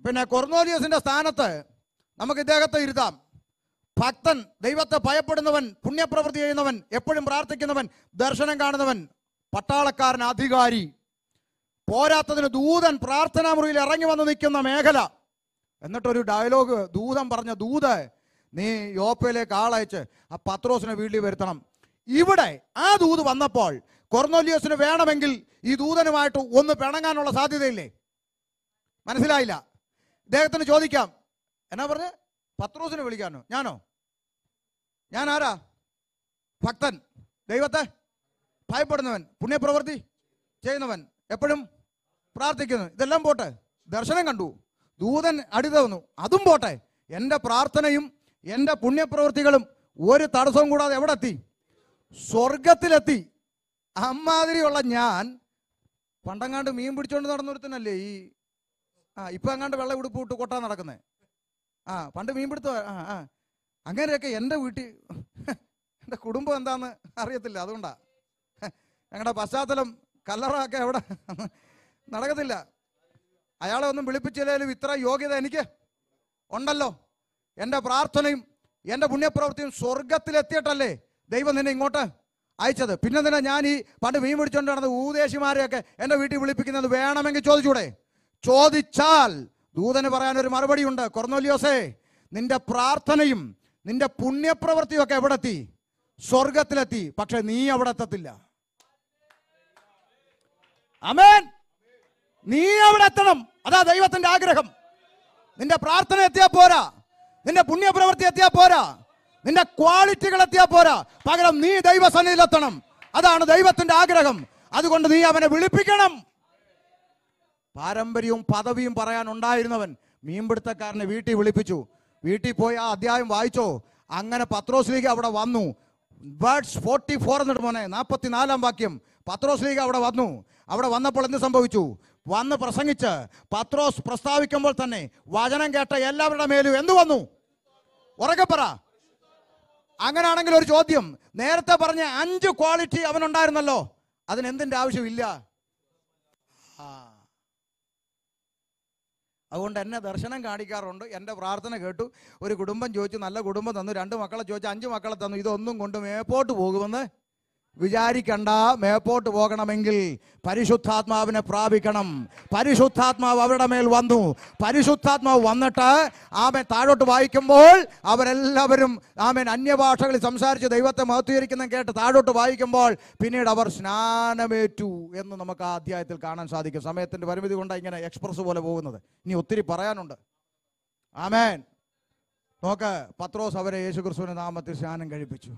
പിന്നെ കൊർണോലിയസിന്റെ സ്ഥാനത്ത് നമുക്ക് ഇദ്ദേഹത്തെ ഇരുത്താം ഭക്തൻ ദൈവത്തെ ഭയപ്പെടുന്നവൻ പുണ്യപ്രവൃത്തി ചെയ്യുന്നവൻ എപ്പോഴും പ്രാർത്ഥിക്കുന്നവൻ ദർശനം കാണുന്നവൻ പട്ടാളക്കാരൻ അധികാരി പോരാത്തതിന് ദൂതൻ പ്രാർത്ഥനാ മുറിയിൽ ഇറങ്ങി വന്ന് നിൽക്കുന്ന മേഖല എന്നിട്ടൊരു ഡയലോഗ് ദൂതം പറഞ്ഞ ദൂത് നീ യോപ്പയിലേക്ക് ആളയച്ച് ആ പത്രോസിനെ വീട്ടിൽ വരുത്തണം ഇവിടെ ആ ദൂത് വന്നപ്പോൾ കൊർന്നോലിയോസിന് വേണമെങ്കിൽ ഈ ദൂതനുമായിട്ട് ഒന്ന് പിണങ്ങാനുള്ള സാധ്യതയില്ലേ മനസ്സിലായില്ല അദ്ദേഹത്തിന് ചോദിക്കാം എന്നാ പറഞ്ഞ് പത്രോസിനെ വിളിക്കാനോ ഞാനോ ഞാൻ ആരാ ഭക്തൻ ദൈവത്തെ ഭയപ്പെടുന്നവൻ പുണ്യപ്രവൃത്തി ചെയ്യുന്നവൻ എപ്പോഴും പ്രാർത്ഥിക്കുന്നു ഇതെല്ലാം പോട്ടെ ദർശനം കണ്ടു ദൂതൻ അടി തന്നു അതും പോട്ടെ എൻ്റെ പ്രാർത്ഥനയും എൻ്റെ പുണ്യപ്രവൃത്തികളും ഒരു തടസ്സവും കൂടാതെ എവിടെ എത്തി സ്വർഗത്തിലെത്തി അമ്മാതിരിയുള്ള ഞാൻ പണ്ടങ്ങാണ്ട് മീൻ പിടിച്ചോണ്ട് നടന്നൊരുത്തനല്ലേ ഈ ആ ഇപ്പൊ അങ്ങാണ്ട് വെള്ളം ഉടുപ്പ് ഇട്ട് കൊട്ടാ നടക്കുന്നത് ആ പണ്ട് മീൻ പിടുത്തോ ആ ആ അങ്ങനെയൊക്കെ എൻ്റെ വീട്ടിൽ എൻ്റെ കുടുംബം എന്താന്ന് അറിയത്തില്ല അതുകൊണ്ടാ ഞങ്ങളുടെ പശ്ചാത്തലം കല്ലറൊക്കെ എവിടെ നടക്കത്തില്ല അയാളെ ഒന്നും വിളിപ്പിച്ചില്ലെങ്കിലും ഇത്ര യോഗ്യത എനിക്ക് ഉണ്ടല്ലോ എൻ്റെ പ്രാർത്ഥനയും എൻ്റെ പുണ്യപ്രവൃത്തിയും സ്വർഗത്തിലെത്തിയിട്ടല്ലേ ദൈവം നിന്നെ ഇങ്ങോട്ട് അയച്ചത് പിന്നെ നിന്നെ ഞാൻ ഈ പണ്ട് മീൻ പിടിച്ചോണ്ട് നടന്ന ഊദേശിമാരെയൊക്കെ എൻ്റെ വീട്ടിൽ വിളിപ്പിക്കുന്നത് വേണമെങ്കിൽ ചോദിച്ചൂടെ ചോദിച്ചാൽ ദൂതന് പറയാനൊരു ഉണ്ട് കൊർന്നോലിയോസേ നിന്റെ പ്രാർത്ഥനയും നിന്റെ പുണ്യപ്രവൃത്തിയും ഒക്കെ എവിടെത്തി എത്തി സ്വർഗത്തിലെത്തി പക്ഷെ നീ അവിടെ എത്തത്തില്ല അമേൻ നീ അവിടെ എത്തണം അതാ ദൈവത്തിന്റെ ആഗ്രഹം നിന്റെ പ്രാർത്ഥന എത്തിയാ പോരാ നിന്റെ പുണ്യപ്രവൃത്തി എത്തിയാൽ പോരാ നിന്റെ ക്വാളിറ്റികൾ എത്തിയാൽ പോരാ പകരം നീ സന്നിധിയിലെത്തണം അതാണ് ദൈവത്തിന്റെ ആഗ്രഹം അതുകൊണ്ട് നീ അവനെ വിളിപ്പിക്കണം പാരമ്പര്യവും പദവിയും പറയാൻ ഉണ്ടായിരുന്നവൻ മീൻപിടുത്തക്കാരനെ വീട്ടിൽ വിളിപ്പിച്ചു വീട്ടിൽ പോയി ആ അധ്യായം വായിച്ചോ അങ്ങനെ പത്രോസ്ലീഗ അവിടെ വന്നു വേർഡ്സ് ഫോർട്ടി ഫോർ എന്നിട്ട് മോനെ നാൽപ്പത്തിനാലാം വാക്യം പത്രോസ്ലീഗ അവിടെ വന്നു അവിടെ വന്നപ്പോൾ എന്ത് സംഭവിച്ചു വന്ന് പ്രസംഗിച്ച് പത്രോസ് പ്രസ്താവിക്കുമ്പോൾ തന്നെ വചനം കേട്ട എല്ലാവരുടെ മേലും എന്ത് വന്നു ഉറക്കെ പറ അങ്ങനെയാണെങ്കിൽ ഒരു ചോദ്യം നേരത്തെ പറഞ്ഞ അഞ്ച് ക്വാളിറ്റി അവനുണ്ടായിരുന്നല്ലോ എന്തിന്റെ ആവശ്യമില്ല ആ അതുകൊണ്ട് എന്നെ ദർശനം കാണിക്കാറുണ്ട് എൻ്റെ പ്രാർത്ഥന കേട്ടു ഒരു കുടുംബം ചോദിച്ചു നല്ല കുടുംബം തന്നു രണ്ട് മക്കളെ ചോദിച്ചു അഞ്ച് മക്കളെ തന്നു ഇതൊന്നും കൊണ്ടും മേപ്പോട്ട് പോകുമെന്ന് വിചാരിക്കണ്ട മേപ്പോട്ട് പോകണമെങ്കിൽ പരിശുദ്ധാത്മാവിനെ പ്രാപിക്കണം പരിശുദ്ധാത്മാവ് അവരുടെ മേൽ വന്നു പരിശുദ്ധാത്മാവ് വന്നിട്ട് ആമൻ താഴോട്ട് വായിക്കുമ്പോൾ അവരെല്ലാവരും ആമൻ അന്യഭാഷകളിൽ സംസാരിച്ച് ദൈവത്തെ മഹത്വീകരിക്കുന്ന കേട്ട് താഴോട്ട് വായിക്കുമ്പോൾ പിന്നീട് അവർ സ്നാനമേറ്റു എന്ന് നമുക്ക് ആ അധ്യായത്തിൽ കാണാൻ സാധിക്കും സമയത്തിൻ്റെ പരിമിതി കൊണ്ട് ഇങ്ങനെ എക്സ്പ്രസ് പോലെ പോകുന്നത് ഇനി ഒത്തിരി പറയാനുണ്ട് ആമേൻ നോക്ക് പത്രോസ് അവരെ യേശുക്രിസ്തുവിന്റെ നാമത്തിൽ സ്നാനം കഴിപ്പിച്ചു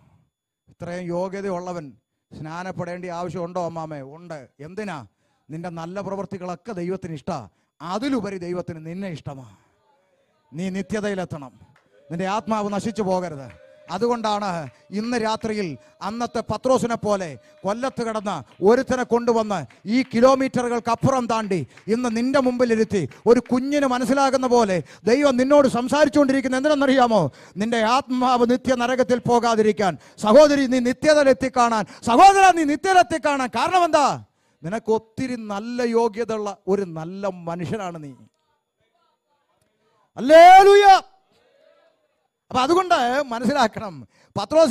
ഇത്രയും യോഗ്യതയുള്ളവൻ സ്നാനപ്പെടേണ്ട ആവശ്യമുണ്ടോ അമ്മാമേ ഉണ്ട് എന്തിനാ നിന്റെ നല്ല പ്രവൃത്തികളൊക്കെ ദൈവത്തിന് ഇഷ്ടമാണ് അതിലുപരി ദൈവത്തിന് നിന്നെ ഇഷ്ടമാണ് നീ നിത്യതയിലെത്തണം നിന്റെ ആത്മാവ് നശിച്ചു പോകരുത് അതുകൊണ്ടാണ് ഇന്ന് രാത്രിയിൽ അന്നത്തെ പത്രോസിനെ പോലെ കൊല്ലത്ത് കിടന്ന് ഒരുത്തനെ കൊണ്ടുവന്ന് ഈ കിലോമീറ്ററുകൾക്ക് അപ്പുറം താണ്ടി ഇന്ന് നിന്റെ മുമ്പിലിരുത്തി ഒരു കുഞ്ഞിന് മനസ്സിലാകുന്ന പോലെ ദൈവം നിന്നോട് സംസാരിച്ചുകൊണ്ടിരിക്കുന്ന എന്തിനെന്നറിയാമോ നിന്റെ ആത്മാവ് നിത്യ നരകത്തിൽ പോകാതിരിക്കാൻ സഹോദരി നീ നിത്യതയിലെത്തി കാണാൻ സഹോദര നീ നിത്യതയിലെത്തി കാണാൻ കാരണം എന്താ നിനക്ക് ഒത്തിരി നല്ല യോഗ്യതയുള്ള ഒരു നല്ല മനുഷ്യനാണ് നീ അല്ലേ അപ്പൊ അതുകൊണ്ട് മനസ്സിലാക്കണം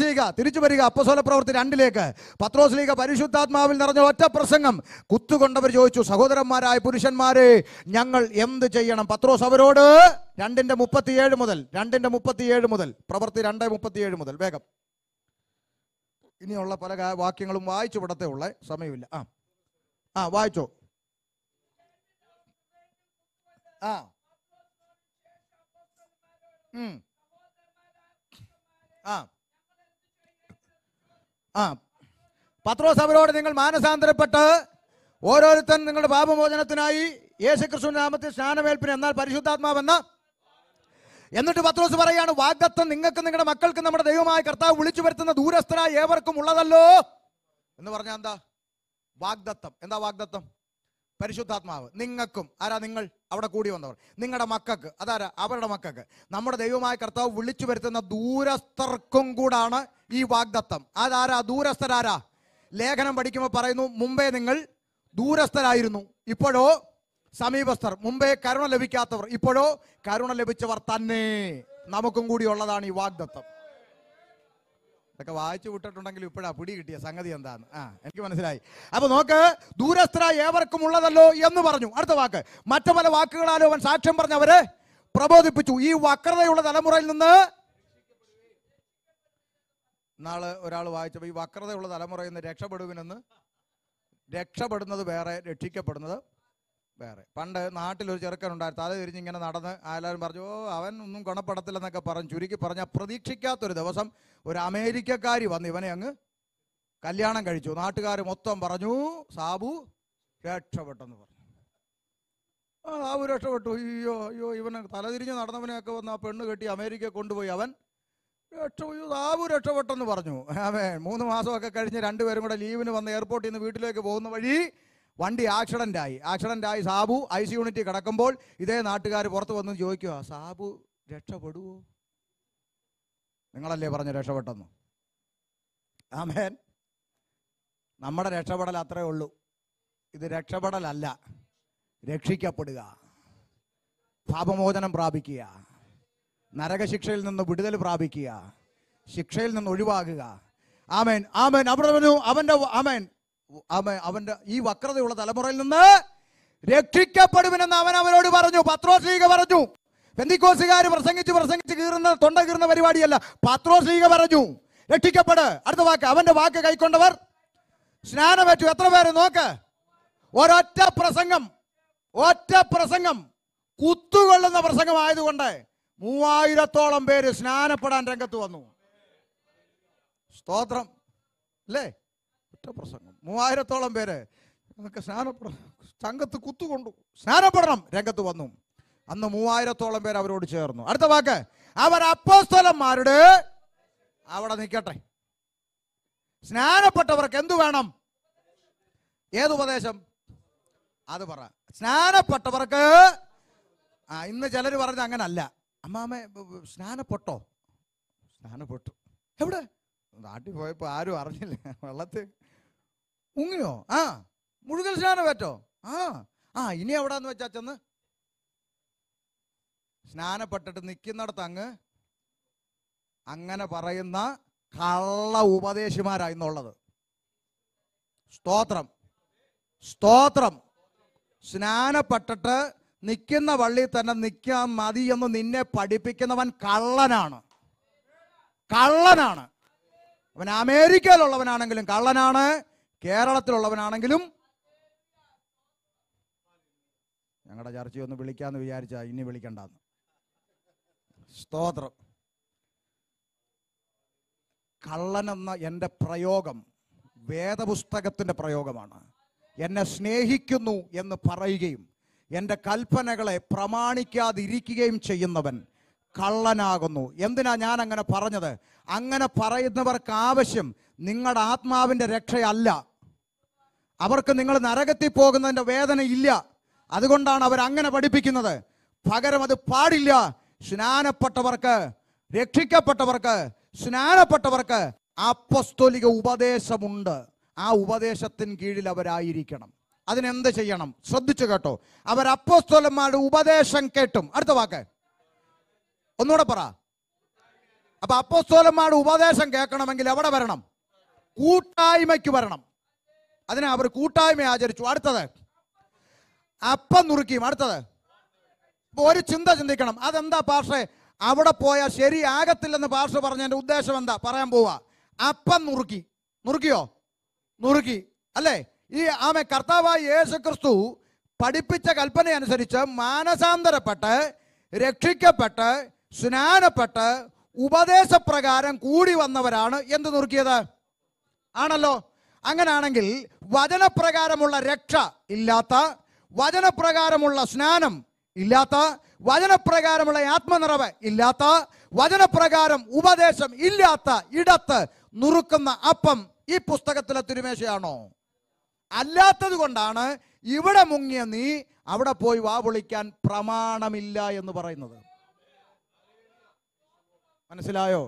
ലീഗ തിരിച്ചു വരിക അപ്പസോല പ്രവൃത്തി രണ്ടിലേക്ക് പത്രോസ് ലീഗ പരിശുദ്ധാത്മാവിൽ നിറഞ്ഞ ഒറ്റ പ്രസംഗം കുത്തുകൊണ്ടവർ ചോദിച്ചു സഹോദരന്മാരായ പുരുഷന്മാരെ ഞങ്ങൾ എന്ത് ചെയ്യണം പത്രോസ് അവരോട് രണ്ടിന്റെ മുപ്പത്തിയേഴ് മുതൽ രണ്ടിന്റെ മുപ്പത്തിയേഴ് മുതൽ പ്രവൃത്തി രണ്ട് മുപ്പത്തിയേഴ് മുതൽ വേഗം ഇനിയുള്ള പല വാക്യങ്ങളും വായിച്ചു വിടത്തേ ഉള്ള സമയമില്ല ആ ആ വായിച്ചോ ആ ഉം ആ ആ പത്രോസ് അവരോട് നിങ്ങൾ മാനസാന്തരപ്പെട്ട് ഓരോരുത്തൻ നിങ്ങളുടെ പാപമോചനത്തിനായി കൃഷ്ണൻ നാമത്തിൽ സ്നാനമേൽപ്പിന് എന്നാൽ പരിശുദ്ധാത്മാവെന്ന് എന്നിട്ട് പത്രോസ് പറയാണ് വാഗ്ദത്തം നിങ്ങൾക്ക് നിങ്ങളുടെ മക്കൾക്ക് നമ്മുടെ ദൈവമായ കർത്താവ് വിളിച്ചു വരുത്തുന്ന ദൂരസ്ഥരായ ഏവർക്കും ഉള്ളതല്ലോ എന്ന് പറഞ്ഞാൽ എന്താ വാഗ്ദത്തം എന്താ വാഗ്ദത്തം പരിശുദ്ധാത്മാവ് നിങ്ങൾക്കും ആരാ നിങ്ങൾ അവിടെ കൂടി വന്നവർ നിങ്ങളുടെ മക്കൾക്ക് അതാരാ അവരുടെ മക്കൾക്ക് നമ്മുടെ ദൈവമായ കർത്താവ് വിളിച്ചു വരുത്തുന്ന ദൂരസ്ഥർക്കും കൂടാണ് ഈ വാഗ്ദത്തം അതാരാ ദൂരസ്ഥരാരാ ലേഖനം പഠിക്കുമ്പോൾ പറയുന്നു മുമ്പേ നിങ്ങൾ ദൂരസ്ഥരായിരുന്നു ഇപ്പോഴോ സമീപസ്ഥർ മുമ്പേ കരുണ ലഭിക്കാത്തവർ ഇപ്പോഴോ കരുണ ലഭിച്ചവർ തന്നെ നമുക്കും കൂടി ഉള്ളതാണ് ഈ വാഗ്ദത്തം ഇതൊക്കെ വായിച്ചു വിട്ടിട്ടുണ്ടെങ്കിൽ ഇപ്പോഴാ പിടി കിട്ടിയ സംഗതി എന്താന്ന് ആ എനിക്ക് മനസ്സിലായി അപ്പൊ നോക്ക് ദൂരസ്ഥര ഏവർക്കും ഉള്ളതല്ലോ എന്ന് പറഞ്ഞു അടുത്ത വാക്ക് മറ്റു പല വാക്കുകളാലോ അവൻ സാക്ഷ്യം പറഞ്ഞവര് പ്രബോധിപ്പിച്ചു ഈ വക്രതയുള്ള തലമുറയിൽ നിന്ന് നാളെ ഒരാൾ വായിച്ചപ്പോൾ ഈ വക്രതയുള്ള തലമുറയിൽ നിന്ന് രക്ഷപ്പെടുവിനെന്ന് രക്ഷപ്പെടുന്നത് വേറെ രക്ഷിക്കപ്പെടുന്നത് വേറെ പണ്ട് നാട്ടിലൊരു ചെറുക്കനുണ്ടായിരുന്നു തല ഇങ്ങനെ നടന്ന് എല്ലാവരും പറഞ്ഞു ഓ അവൻ ഒന്നും ഗുണപ്പെടത്തില്ലെന്നൊക്കെ പറഞ്ഞു ചുരുക്കി പറഞ്ഞാൽ പ്രതീക്ഷിക്കാത്തൊരു ദിവസം ഒരു അമേരിക്കക്കാരി വന്ന് ഇവനെ അങ്ങ് കല്യാണം കഴിച്ചു നാട്ടുകാർ മൊത്തം പറഞ്ഞു സാബു രക്ഷപ്പെട്ടെന്ന് പറഞ്ഞു ആ സാബു രക്ഷപ്പെട്ടു അയ്യോ അയ്യോ ഇവനെ തലതിരിഞ്ഞ് നടന്നവനെയൊക്കെ വന്ന് ആ പെണ്ണ് കെട്ടി അമേരിക്ക കൊണ്ടുപോയി അവൻ രക്ഷപ്പെട്ടു സാബു രക്ഷപ്പെട്ടെന്ന് പറഞ്ഞു അവൻ മൂന്ന് മാസമൊക്കെ കഴിഞ്ഞ് രണ്ടുപേരും കൂടെ ലീവിന് വന്ന് എയർപോർട്ടിൽ നിന്ന് വീട്ടിലേക്ക് പോകുന്ന വഴി വണ്ടി ആക്സിഡൻ്റ് ആയി ആക്സിഡൻ്റ് ആയി സാബു ഐ സി യൂണിറ്റ് കിടക്കുമ്പോൾ ഇതേ നാട്ടുകാർ പുറത്ത് വന്ന് ചോദിക്കുക സാബു രക്ഷപ്പെടുവോ നിങ്ങളല്ലേ പറഞ്ഞു രക്ഷപ്പെട്ടെന്ന് ആമേൻ നമ്മുടെ രക്ഷപ്പെടൽ അത്രേ ഉള്ളൂ ഇത് രക്ഷപ്പെടലല്ല രക്ഷിക്കപ്പെടുക പാപമോചനം പ്രാപിക്കുക നരകശിക്ഷയിൽ നിന്ന് വിടുതൽ പ്രാപിക്കുക ശിക്ഷയിൽ നിന്ന് ഒഴിവാകുക ആമേൻ ആമേൻ അവിടെ അവന്റെ ആമേൻ അവൻ ഈ വക്രതയുള്ള തലമുറയിൽ നിന്ന് രക്ഷിക്കപ്പെടുമെന്ന് അവൻ അവനോട് പറഞ്ഞു പത്രോസ്ലീഗ പറഞ്ഞു പെന്തിക്കോസുകാർ പ്രസംഗിച്ച് പ്രസംഗിച്ച് കീറുന്ന തൊണ്ട കീറുന്ന പരിപാടിയല്ല പത്രോസ്ലീഗ പറഞ്ഞു രക്ഷിക്കപ്പെട് അടുത്ത വാക്ക് അവന്റെ വാക്ക് കൈക്കൊണ്ടവർ സ്നാനമേറ്റു എത്ര പേര് നോക്ക് ഒരൊറ്റ പ്രസംഗം ഒറ്റ പ്രസംഗം കുത്തുകൊള്ളുന്ന പ്രസംഗമായതുകൊണ്ട് മൂവായിരത്തോളം പേര് സ്നാനപ്പെടാൻ രംഗത്ത് വന്നു സ്തോത്രം അല്ലേ ഒറ്റ പ്രസംഗം മൂവായിരത്തോളം പേര് അതൊക്കെ സ്നാനപ്പെടണം സംഘത്ത് കുത്തുകൊണ്ടു സ്നാനപ്പെടണം രംഗത്ത് വന്നു അന്ന് മൂവായിരത്തോളം പേര് അവരോട് ചേർന്നു അടുത്ത വാക്ക് അവർ അപ്പോസ്തലന്മാരുടെ അവിടെ സ്നാനപ്പെട്ടവർക്ക് എന്തു വേണം ഏതുപദേശം ഉപദേശം അത് പറ സ്നാനപ്പെട്ടവർക്ക് ആ ഇന്ന് ചിലർ പറഞ്ഞ അങ്ങനല്ല അമ്മാമ സ്നാനപ്പെട്ടോ സ്നാനപ്പെട്ടു എവിടെ നാട്ടിൽ പോയപ്പോൾ ആരും അറിഞ്ഞില്ല വെള്ളത്തിൽ ഉങ്ങിയോ ആ മുഴുകൽ സ്നാനം പറ്റോ ആ ആ ഇനി എവിടാന്ന് വെച്ചാ ചെന്ന് സ്നാനപ്പെട്ടിട്ട് നിൽക്കുന്നിടത്ത് അങ്ങ് അങ്ങനെ പറയുന്ന കള്ള ഉപദേശിമാരാ ഇന്നുള്ളത് സ്തോത്രം സ്തോത്രം സ്നാനപ്പെട്ടിട്ട് നിൽക്കുന്ന വള്ളി തന്നെ നിൽക്കാൻ മതി എന്ന് നിന്നെ പഠിപ്പിക്കുന്നവൻ കള്ളനാണ് കള്ളനാണ് അവൻ അമേരിക്കയിലുള്ളവനാണെങ്കിലും കള്ളനാണ് കേരളത്തിലുള്ളവനാണെങ്കിലും ഞങ്ങളുടെ ചർച്ച ഒന്ന് വിളിക്കാന്ന് വിചാരിച്ച ഇനി വിളിക്കണ്ടെന്ന് സ്തോത്രം കള്ളനെന്ന എൻ്റെ പ്രയോഗം വേദപുസ്തകത്തിൻ്റെ പ്രയോഗമാണ് എന്നെ സ്നേഹിക്കുന്നു എന്ന് പറയുകയും എൻ്റെ കൽപ്പനകളെ പ്രമാണിക്കാതിരിക്കുകയും ചെയ്യുന്നവൻ കള്ളനാകുന്നു എന്തിനാ ഞാൻ അങ്ങനെ പറഞ്ഞത് അങ്ങനെ പറയുന്നവർക്ക് ആവശ്യം നിങ്ങളുടെ ആത്മാവിൻ്റെ രക്ഷയല്ല അവർക്ക് നിങ്ങൾ നരകത്തിൽ പോകുന്നതിൻ്റെ വേദന ഇല്ല അതുകൊണ്ടാണ് അവർ അങ്ങനെ പഠിപ്പിക്കുന്നത് പകരം അത് പാടില്ല സ്നാനപ്പെട്ടവർക്ക് രക്ഷിക്കപ്പെട്ടവർക്ക് സ്നാനപ്പെട്ടവർക്ക് അപ്പസ്തോലിക ഉപദേശമുണ്ട് ആ ഉപദേശത്തിന് കീഴിൽ അവരായിരിക്കണം അതിനെന്ത് ചെയ്യണം ശ്രദ്ധിച്ചു കേട്ടോ അവർ അപ്പസ്തോലന്മാരുടെ ഉപദേശം കേട്ടും അടുത്ത വാക്ക് ഒന്നുകൂടെ പറ അപ്പൊ അപ്പോസ്തോലന്മാരുടെ ഉപദേശം കേൾക്കണമെങ്കിൽ എവിടെ വരണം കൂട്ടായ്മയ്ക്ക് വരണം അതിനെ അവർ കൂട്ടായ്മ ആചരിച്ചു അടുത്തത് അപ്പം നുറുക്കിയും അടുത്തത് ഒരു ചിന്ത ചിന്തിക്കണം അതെന്താ പാഷെ അവിടെ പോയാൽ ശരിയാകത്തില്ലെന്ന് പാഷ പറഞ്ഞതിൻ്റെ ഉദ്ദേശം എന്താ പറയാൻ പോവാ അപ്പം നുറുക്കി നുറുക്കിയോ നുറുക്കി അല്ലേ ഈ ആമ കർത്താവായ യേശു ക്രിസ്തു പഠിപ്പിച്ച കൽപ്പന അനുസരിച്ച് മാനസാന്തരപ്പെട്ട് രക്ഷിക്കപ്പെട്ട് സ്നാനപ്പെട്ട് ഉപദേശപ്രകാരം കൂടി വന്നവരാണ് എന്ത് നുറുക്കിയത് ആണല്ലോ അങ്ങനാണെങ്കിൽ വചനപ്രകാരമുള്ള രക്ഷ ഇല്ലാത്ത വചനപ്രകാരമുള്ള സ്നാനം ഇല്ലാത്ത വചനപ്രകാരമുള്ള ആത്മനിറവ് ഇല്ലാത്ത വചനപ്രകാരം ഉപദേശം ഇല്ലാത്ത ഇടത്ത് നുറുക്കുന്ന അപ്പം ഈ പുസ്തകത്തിലെ തിരുമേശയാണോ അല്ലാത്തത് കൊണ്ടാണ് ഇവിടെ മുങ്ങിയ നീ അവിടെ പോയി വാ വിളിക്കാൻ പ്രമാണമില്ല എന്ന് പറയുന്നത് മനസ്സിലായോ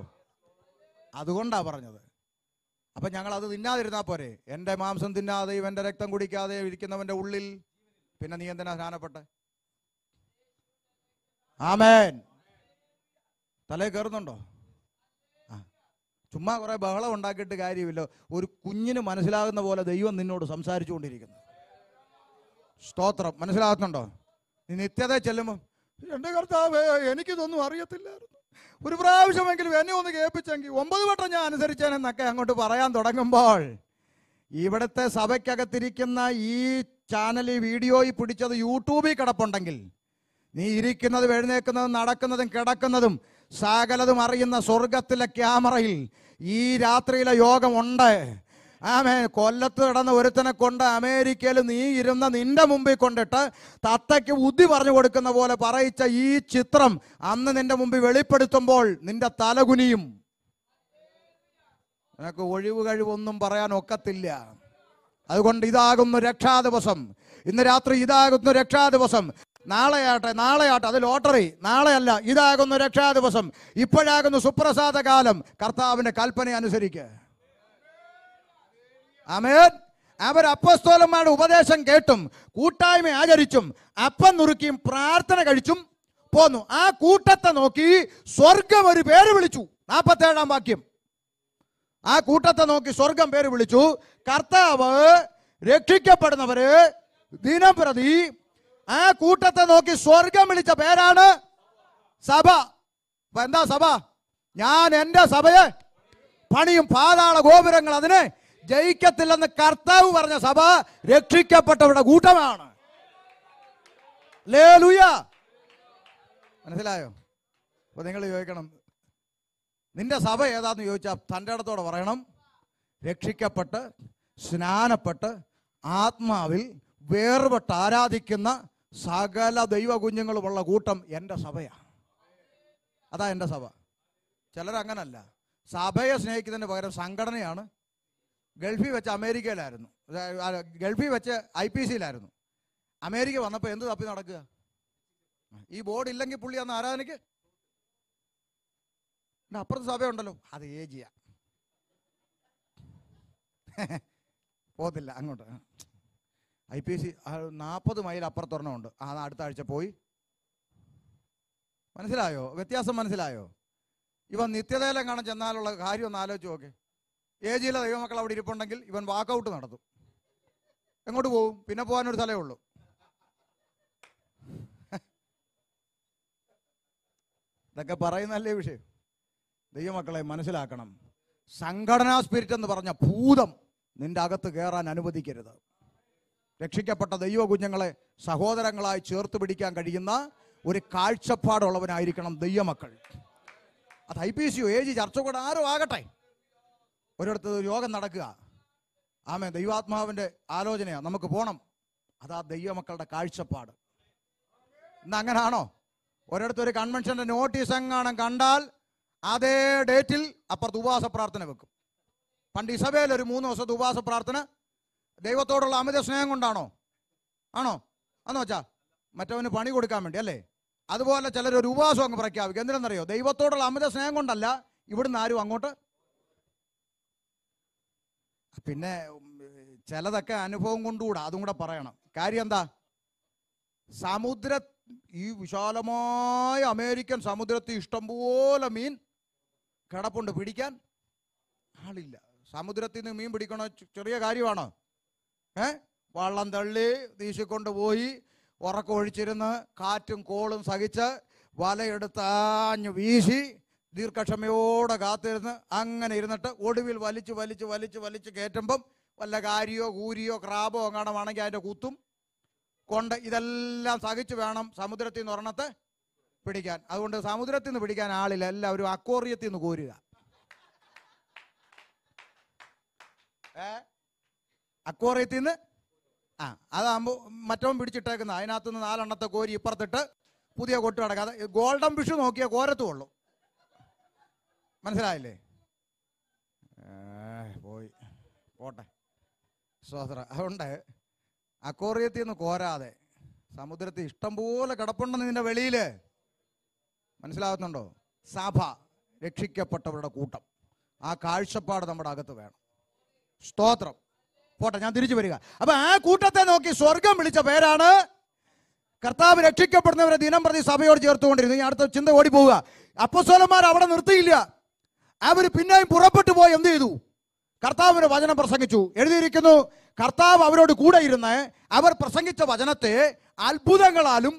അതുകൊണ്ടാണ് പറഞ്ഞത് അപ്പം ഞങ്ങൾ അത് തിന്നാതിരുന്നാൽ പോരെ എൻ്റെ മാംസം തിന്നാതെ എൻ്റെ രക്തം കുടിക്കാതെ ഇരിക്കുന്നവൻ്റെ ഉള്ളിൽ പിന്നെ നീ എന്തിനാ സ്നാനപ്പെട്ടെ ആമേൻ തലേ കയറുന്നുണ്ടോ ആ ചുമ്മാ കുറെ ബഹളം ഉണ്ടാക്കിയിട്ട് കാര്യമില്ല ഒരു കുഞ്ഞിന് മനസ്സിലാകുന്ന പോലെ ദൈവം നിന്നോട് സംസാരിച്ചു കൊണ്ടിരിക്കുന്നു സ്തോത്രം മനസ്സിലാകുന്നുണ്ടോ നീ നിത്യത ചെല്ലുമ്പോ എന്റെ കർത്താവ് എനിക്കിതൊന്നും അറിയത്തില്ലായിരുന്നു ഒരു പ്രാവശ്യമെങ്കിലും എന്നെ ഒന്ന് കേൾപ്പിച്ചെങ്കിൽ ഒമ്പത് വട്ടം ഞാൻ അനുസരിച്ചേനെന്നൊക്കെ അങ്ങോട്ട് പറയാൻ തുടങ്ങുമ്പോൾ ഇവിടുത്തെ സഭയ്ക്കകത്തിരിക്കുന്ന ഈ ചാനൽ ഈ വീഡിയോയിൽ പിടിച്ചത് യൂട്യൂബിൽ കിടപ്പുണ്ടെങ്കിൽ നീ ഇരിക്കുന്നതും എഴുന്നേക്കുന്നതും നടക്കുന്നതും കിടക്കുന്നതും സകലതും അറിയുന്ന സ്വർഗത്തിലെ ക്യാമറയിൽ ഈ രാത്രിയിലെ യോഗമുണ്ട് ആമേ കൊല്ലത്ത് കിടന്ന ഒരുത്തനെ കൊണ്ട് അമേരിക്കയിൽ നീ ഇരുന്ന നിന്റെ മുമ്പിൽ കൊണ്ടിട്ട് തത്തയ്ക്ക് ബുദ്ധി പറഞ്ഞു കൊടുക്കുന്ന പോലെ പറയിച്ച ഈ ചിത്രം അന്ന് നിന്റെ മുമ്പിൽ വെളിപ്പെടുത്തുമ്പോൾ നിന്റെ തലകുനിയും നിനക്ക് ഒഴിവ് കഴിവൊന്നും പറയാൻ ഒക്കത്തില്ല അതുകൊണ്ട് ഇതാകുന്നു രക്ഷാദിവസം ഇന്ന് രാത്രി ഇതാകുന്നു രക്ഷാദിവസം നാളെയാട്ടെ നാളെയാട്ടെ അത് ലോട്ടറി നാളെയല്ല ഇതാകുന്നു രക്ഷാദിവസം ഇപ്പോഴാകുന്നു സുപ്രസാദ കാലം കർത്താവിന്റെ കൽപ്പന അനുസരിക്കുക അമേ അവർ അപ്പസ്തോലന്മാരുടെ ഉപദേശം കേട്ടും കൂട്ടായ്മ ആചരിച്ചും അപ്പം നുറുക്കിയും പ്രാർത്ഥന കഴിച്ചും പോന്നു ആ കൂട്ടത്തെ നോക്കി സ്വർഗം ഒരു പേര് വിളിച്ചു നാപ്പത്തേഴാം വാക്യം ആ കൂട്ടത്തെ നോക്കി സ്വർഗം പേര് വിളിച്ചു കർത്താവ് രക്ഷിക്കപ്പെടുന്നവര് ദിനം പ്രതി ആ കൂട്ടത്തെ നോക്കി സ്വർഗം വിളിച്ച പേരാണ് സഭ എന്താ സഭ ഞാൻ എന്റെ സഭയെ പണിയും പാതാള ഗോപുരങ്ങൾ അതിനെ ജയിക്കത്തില്ലെന്ന് കർത്താവ് പറഞ്ഞ സഭ രക്ഷിക്കപ്പെട്ടവരുടെ കൂട്ടമാണ് മനസ്സിലായോ അപ്പൊ നിങ്ങൾ ചോദിക്കണം നിന്റെ സഭ ഏതാന്ന് ചോദിച്ചാൽ തൻ്റെ അടുത്തോടെ പറയണം രക്ഷിക്കപ്പെട്ട് സ്നാനപ്പെട്ട് ആത്മാവിൽ വേർപെട്ട് ആരാധിക്കുന്ന സകല ദൈവ കുഞ്ഞുങ്ങളുമുള്ള കൂട്ടം എൻ്റെ സഭയാണ് അതാ എൻ്റെ സഭ ചിലരങ്ങനല്ല സഭയെ സ്നേഹിക്കുന്നതിന് പകരം സംഘടനയാണ് ഗൾഫിൽ വെച്ച് അമേരിക്കയിലായിരുന്നു ഗൾഫിൽ വെച്ച് ഐ പി സിയിലായിരുന്നു അമേരിക്ക വന്നപ്പോൾ എന്ത് തപ്പി നടക്കുക ഈ ബോർഡ് ഇല്ലെങ്കിൽ പുള്ളി അന്ന് ആരാധനയ്ക്ക് എൻ്റെ അപ്പുറത്ത് സഭയുണ്ടല്ലോ അത് ഏജിയ പോകത്തില്ല അങ്ങോട്ട് ഐ പി സി നാൽപ്പത് മൈൽ അപ്പുറത്തൊരെണ്ണമുണ്ട് ആ അടുത്ത ആഴ്ച പോയി മനസ്സിലായോ വ്യത്യാസം മനസ്സിലായോ ഇവ നിത്യതയിലും കാണാൻ ചെന്നാലുള്ള കാര്യം ഒന്ന് ആലോചിച്ച് നോക്കേ എ ജിയിലെ ദൈവമക്കൾ അവിടെ ഇരിപ്പുണ്ടെങ്കിൽ ഇവൻ വാക്കൗട്ട് നടത്തും എങ്ങോട്ട് പോകും പിന്നെ പോകാനൊരു സ്ഥലമേ ഉള്ളൂ ഇതൊക്കെ പറയുന്നല്ലേ വിഷയം ദൈവമക്കളെ മനസ്സിലാക്കണം സംഘടനാ സ്പിരിറ്റ് എന്ന് പറഞ്ഞ ഭൂതം നിന്റെ അകത്ത് കയറാൻ അനുവദിക്കരുത് രക്ഷിക്കപ്പെട്ട ദൈവ കുഞ്ഞുങ്ങളെ സഹോദരങ്ങളായി ചേർത്ത് പിടിക്കാൻ കഴിയുന്ന ഒരു കാഴ്ചപ്പാടുള്ളവനായിരിക്കണം ദൈവമക്കൾ അത് ഐ പി സി ഒ ചർച്ച കൂടെ ആരും ആകട്ടെ ഒരിടത്ത് ഒരു യോഗം നടക്കുക ആമേ ദൈവാത്മാവിന്റെ ആലോചനയാണ് നമുക്ക് പോകണം അതാ ദൈവമക്കളുടെ കാഴ്ചപ്പാട് ഇന്ന് അങ്ങനാണോ ഒരിടത്ത് ഒരു കൺവെൻഷന്റെ നോട്ടീസ് എങ്ങാനും കണ്ടാൽ അതേ ഡേറ്റിൽ അപ്പുറത്ത് ഉപവാസ പ്രാർത്ഥന വെക്കും പണ്ട് ഇസബേൽ ഒരു മൂന്ന് ദിവസത്തെ ഉപവാസ പ്രാർത്ഥന ദൈവത്തോടുള്ള അമിത സ്നേഹം കൊണ്ടാണോ ആണോ അന്ന് വെച്ചാ മറ്റവന് പണി കൊടുക്കാൻ വേണ്ടി അല്ലേ അതുപോലെ ചിലർ ഒരു ഉപവാസം അങ്ങ് പ്രഖ്യാപിക്കും എന്തിനെന്നറിയോ ദൈവത്തോടുള്ള അമിത സ്നേഹം കൊണ്ടല്ല ഇവിടുന്ന് ആരും അങ്ങോട്ട് പിന്നെ ചിലതൊക്കെ അനുഭവം കൊണ്ടുകൂടാ അതും കൂടെ പറയണം കാര്യം എന്താ സമുദ്ര ഈ വിശാലമായ അമേരിക്കൻ സമുദ്രത്തിൽ ഇഷ്ടംപോലെ മീൻ കിടപ്പുണ്ട് പിടിക്കാൻ ആളില്ല സമുദ്രത്തിൽ നിന്ന് മീൻ പിടിക്കണ ചെറിയ കാര്യമാണോ ഏ വള്ളം തള്ളി വീശിക്കൊണ്ട് പോയി ഉറക്കം ഒഴിച്ചിരുന്ന് കാറ്റും കോളും സഹിച്ച് വലയെടുത്താഞ്ഞ് വീശി ദീർഘക്ഷമയോടെ കാത്തിരുന്ന് അങ്ങനെ ഇരുന്നിട്ട് ഒടുവിൽ വലിച്ച് വലിച്ച് വലിച്ച് വലിച്ച് കയറ്റുമ്പം വല്ല കാരിയോ കൂരിയോ ക്രാബോ വേണമെങ്കിൽ അതിൻ്റെ കുത്തും കൊണ്ട് ഇതെല്ലാം സഹിച്ചു വേണം സമുദ്രത്തിൽ നിന്ന് ഒരെണ്ണത്ത് പിടിക്കാൻ അതുകൊണ്ട് സമുദ്രത്തിൽ നിന്ന് പിടിക്കാൻ ആളില്ല എല്ലാവരും അക്കോറിയത്തിൽ നിന്ന് കോരുക ഏ അക്വാറിയത്തിൽ നിന്ന് ആ അതാകുമ്പോൾ മറ്റവൻ പിടിച്ചിട്ടേക്കുന്ന അതിനകത്തുനിന്ന് നാലെണ്ണത്തെ കോരി ഇപ്പുറത്തിട്ട് പുതിയ കൊട്ടു കിടക്കാതെ ഗോൾഡൻ ഫിഷ് നോക്കിയാൽ കോരത്തുള്ളൂ മനസ്സിലായില്ലേ പോയി പോട്ടെ സഹോദര അതുകൊണ്ട് അക്കോറിയത്തിൽ നിന്ന് കോരാതെ സമുദ്രത്തിൽ ഇഷ്ടംപോലെ കിടപ്പുണ്ടെന്ന് നിന്റെ വെളിയിൽ മനസ്സിലാകുന്നുണ്ടോ സഭ രക്ഷിക്കപ്പെട്ടവരുടെ കൂട്ടം ആ കാഴ്ചപ്പാട് നമ്മുടെ അകത്ത് വേണം സ്തോത്രം പോട്ടെ ഞാൻ തിരിച്ചു വരിക അപ്പൊ ആ കൂട്ടത്തെ നോക്കി സ്വർഗം വിളിച്ച പേരാണ് കർത്താവ് രക്ഷിക്കപ്പെടുന്നവരെ ദിനം പ്രതി സഭയോട് ചേർത്തുകൊണ്ടിരുന്നു ഞാൻ അടുത്ത ചിന്ത ഓടി പോവുക അപ്പസ്വലന്മാർ അവിടെ നിർത്തിയില്ല അവർ പിന്നെയും പുറപ്പെട്ടു പോയി എന്ത് ചെയ്തു കർത്താവിൻ്റെ വചനം പ്രസംഗിച്ചു എഴുതിയിരിക്കുന്നു കർത്താവ് അവരോട് കൂടെ ഇരുന്ന് അവർ പ്രസംഗിച്ച വചനത്തെ അത്ഭുതങ്ങളാലും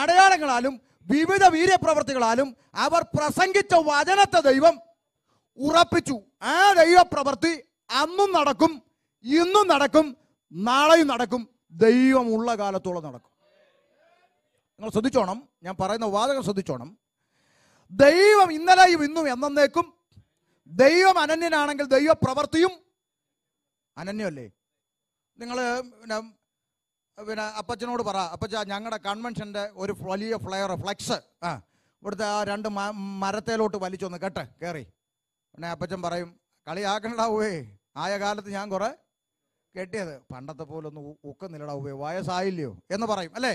അടയാളങ്ങളാലും വിവിധ വീര്യപ്രവർത്തികളാലും അവർ പ്രസംഗിച്ച വചനത്തെ ദൈവം ഉറപ്പിച്ചു ആ ദൈവപ്രവൃത്തി അന്നും നടക്കും ഇന്നും നടക്കും നാളെയും നടക്കും ദൈവമുള്ള കാലത്തോളം നടക്കും നിങ്ങൾ ശ്രദ്ധിച്ചോണം ഞാൻ പറയുന്ന വാദങ്ങൾ ശ്രദ്ധിച്ചോണം ദൈവം ഇന്നലെയും ഇന്നും എന്നേക്കും ദൈവം അനന്യനാണെങ്കിൽ ദൈവ പ്രവൃത്തിയും അനന്യമല്ലേ നിങ്ങൾ പിന്നെ പിന്നെ അപ്പച്ചനോട് പറ അപ്പച്ച ഞങ്ങളുടെ കൺവെൻഷൻ്റെ ഒരു വലിയ ഫ്ലയർ ഫ്ലെക്സ് ആ ഇവിടുത്തെ ആ രണ്ട് മരത്തേലോട്ട് വലിച്ചൊന്ന് കേട്ടെ കയറി പിന്നെ അപ്പച്ചൻ പറയും കളിയാക്കണ്ടാവേ ആയ കാലത്ത് ഞാൻ കുറെ കെട്ടിയത് പണ്ടത്തെ പോലെ ഒന്ന് ഉക്കുന്നില്ലടാവേ വയസ്സായില്ലയോ എന്ന് പറയും അല്ലേ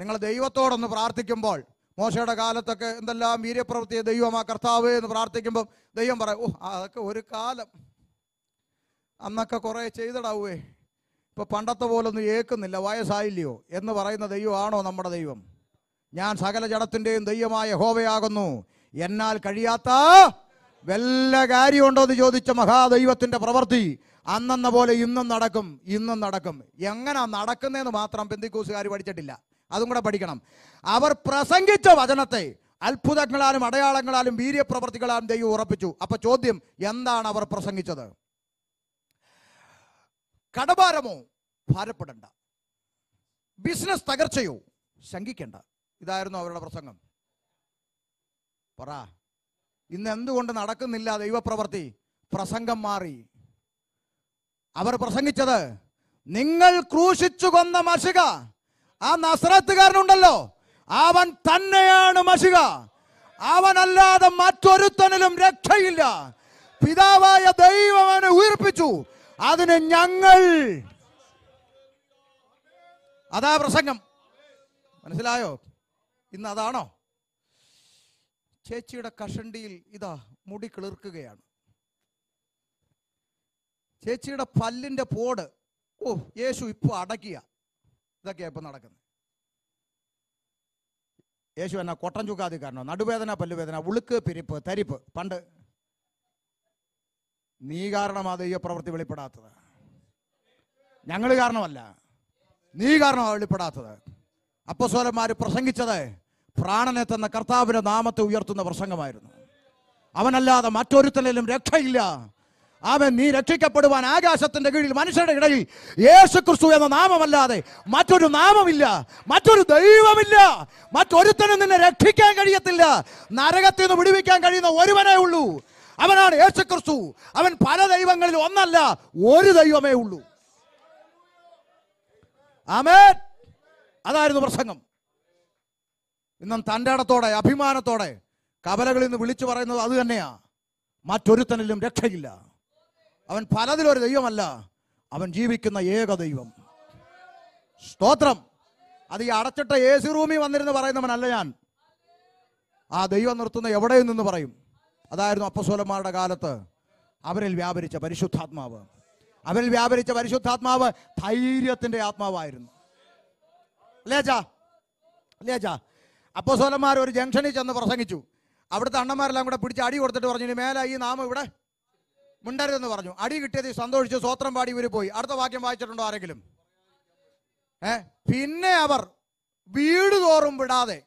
നിങ്ങൾ ദൈവത്തോടൊന്ന് പ്രാർത്ഥിക്കുമ്പോൾ മോശയുടെ കാലത്തൊക്കെ എന്തെല്ലാം വീര്യപ്രവൃത്തിയെ ദൈവമാ കർത്താവ് എന്ന് പ്രാർത്ഥിക്കുമ്പം ദൈവം പറയും ഓ അതൊക്കെ ഒരു കാലം അന്നൊക്കെ കുറേ ചെയ്തിടാവേ ഇപ്പൊ പണ്ടത്തെ പോലൊന്നും ഏക്കുന്നില്ല വയസ്സായില്ലയോ എന്ന് പറയുന്ന ദൈവമാണോ നമ്മുടെ ദൈവം ഞാൻ സകല ജടത്തിൻ്റെയും ദൈവമായ ഹോവയാകുന്നു എന്നാൽ കഴിയാത്ത വല്ല കാര്യമുണ്ടോ എന്ന് ചോദിച്ച മഹാദൈവത്തിൻ്റെ പ്രവൃത്തി അന്നെന്ന പോലെ ഇന്നും നടക്കും ഇന്നും നടക്കും എങ്ങനാ നടക്കുന്നതെന്ന് മാത്രം പെന്തിക്കൂസുകാർ പഠിച്ചിട്ടില്ല അതും കൂടെ പഠിക്കണം അവർ പ്രസംഗിച്ച വചനത്തെ അത്ഭുതങ്ങളാലും അടയാളങ്ങളാലും വീര്യപ്രവർത്തികളാലും ദൈവം ഉറപ്പിച്ചു അപ്പൊ ചോദ്യം എന്താണ് അവർ പ്രസംഗിച്ചത് കടഭാരമോ ഭാരപ്പെടണ്ട ബിസിനസ് തകർച്ചയോ ശങ്കിക്കണ്ട ഇതായിരുന്നു അവരുടെ പ്രസംഗം പറ ഇന്ന് എന്തുകൊണ്ട് നടക്കുന്നില്ല ദൈവപ്രവർത്തി പ്രസംഗം മാറി അവർ പ്രസംഗിച്ചത് നിങ്ങൾ ക്രൂശിച്ചു കൊന്ന മഷിക ആ നസറത്തുകാരനുണ്ടല്ലോ അവൻ തന്നെയാണ് മഷിക അവനല്ലാതെ മറ്റൊരുത്തനിലും രക്ഷയില്ല പിതാവായ ദൈവം അവനെ ഉയർപ്പിച്ചു അതിന് ഞങ്ങൾ അതാ പ്രസംഗം മനസ്സിലായോ ഇന്ന് അതാണോ ചേച്ചിയുടെ കഷണ്ടിയിൽ ഇതാ മുടി കിളിർക്കുകയാണ് ചേച്ചിയുടെ പല്ലിന്റെ പോട് ഓ യേശു ഇപ്പൊ അടക്കിയ ഇതൊക്കെയാണ് ഇപ്പം നടക്കുന്നത് യേശു എന്നാ കൊട്ടൻ കാരണം നടുവേദന പല്ലുവേദന ഉളുക്ക് പിരിപ്പ് തരിപ്പ് പണ്ട് നീ കാരണമാ ആ ദൈവപ്രവൃത്തി വെളിപ്പെടാത്തത് ഞങ്ങൾ കാരണമല്ല നീ കാരണമാ വെളിപ്പെടാത്തത് അപ്പസ്വലന്മാർ പ്രസംഗിച്ചത് പ്രാണനെ തന്ന കർത്താവിൻ്റെ നാമത്തെ ഉയർത്തുന്ന പ്രസംഗമായിരുന്നു അവനല്ലാതെ മറ്റൊരുത്തലും രക്ഷയില്ല അവൻ നീ രക്ഷിക്കപ്പെടുവാൻ ആകാശത്തിന്റെ കീഴിൽ മനുഷ്യരുടെ ഇടയിൽ യേശു ക്രിസ്തു എന്ന നാമമല്ലാതെ മറ്റൊരു നാമമില്ല മറ്റൊരു ദൈവമില്ല മറ്റൊരുത്തനും നിന്നെ രക്ഷിക്കാൻ കഴിയത്തില്ല നരകത്തിൽ നിന്ന് വിടുവിക്കാൻ കഴിയുന്ന ഒരുവനേ ഉള്ളൂ അവനാണ് യേശു ക്രിസ്തു അവൻ പല ദൈവങ്ങളിൽ ഒന്നല്ല ഒരു ദൈവമേ ഉള്ളൂ ആമേൻ അതായിരുന്നു പ്രസംഗം ഇന്നും തൻ്റെ ഇടത്തോടെ അഭിമാനത്തോടെ കവലകളിൽ നിന്ന് വിളിച്ചു പറയുന്നത് അത് തന്നെയാ മറ്റൊരുത്തനിലും രക്ഷയില്ല അവൻ പലതിലൊരു ദൈവമല്ല അവൻ ജീവിക്കുന്ന ഏക ദൈവം സ്തോത്രം അത് ഈ അടച്ചിട്ട എ സി റൂമിൽ വന്നിരുന്ന് പറയുന്നവനല്ല ഞാൻ ആ ദൈവം നിർത്തുന്ന എവിടെ നിന്ന് പറയും അതായിരുന്നു അപ്പസോലന്മാരുടെ കാലത്ത് അവരിൽ വ്യാപരിച്ച പരിശുദ്ധാത്മാവ് അവരിൽ വ്യാപരിച്ച പരിശുദ്ധാത്മാവ് ധൈര്യത്തിന്റെ ആത്മാവായിരുന്നു ലേജാ ലേജാ അപ്പസോലന്മാർ ഒരു ജംഗ്ഷനിൽ ചെന്ന് പ്രസംഗിച്ചു അവിടുത്തെ അണ്ണന്മാരെല്ലാം കൂടെ പിടിച്ച് അടി കൊടുത്തിട്ട് പറഞ്ഞു മേലെ ഈ നാമം ഇവിടെ മുണ്ടരുതെന്ന് പറഞ്ഞു അടി കിട്ടിയത് സന്തോഷിച്ച് സ്വോത്രം പാടി ഇവര് പോയി അടുത്ത വാക്യം വായിച്ചിട്ടുണ്ടോ ആരെങ്കിലും ഏ പിന്നെ അവർ വീട് തോറും വിടാതെ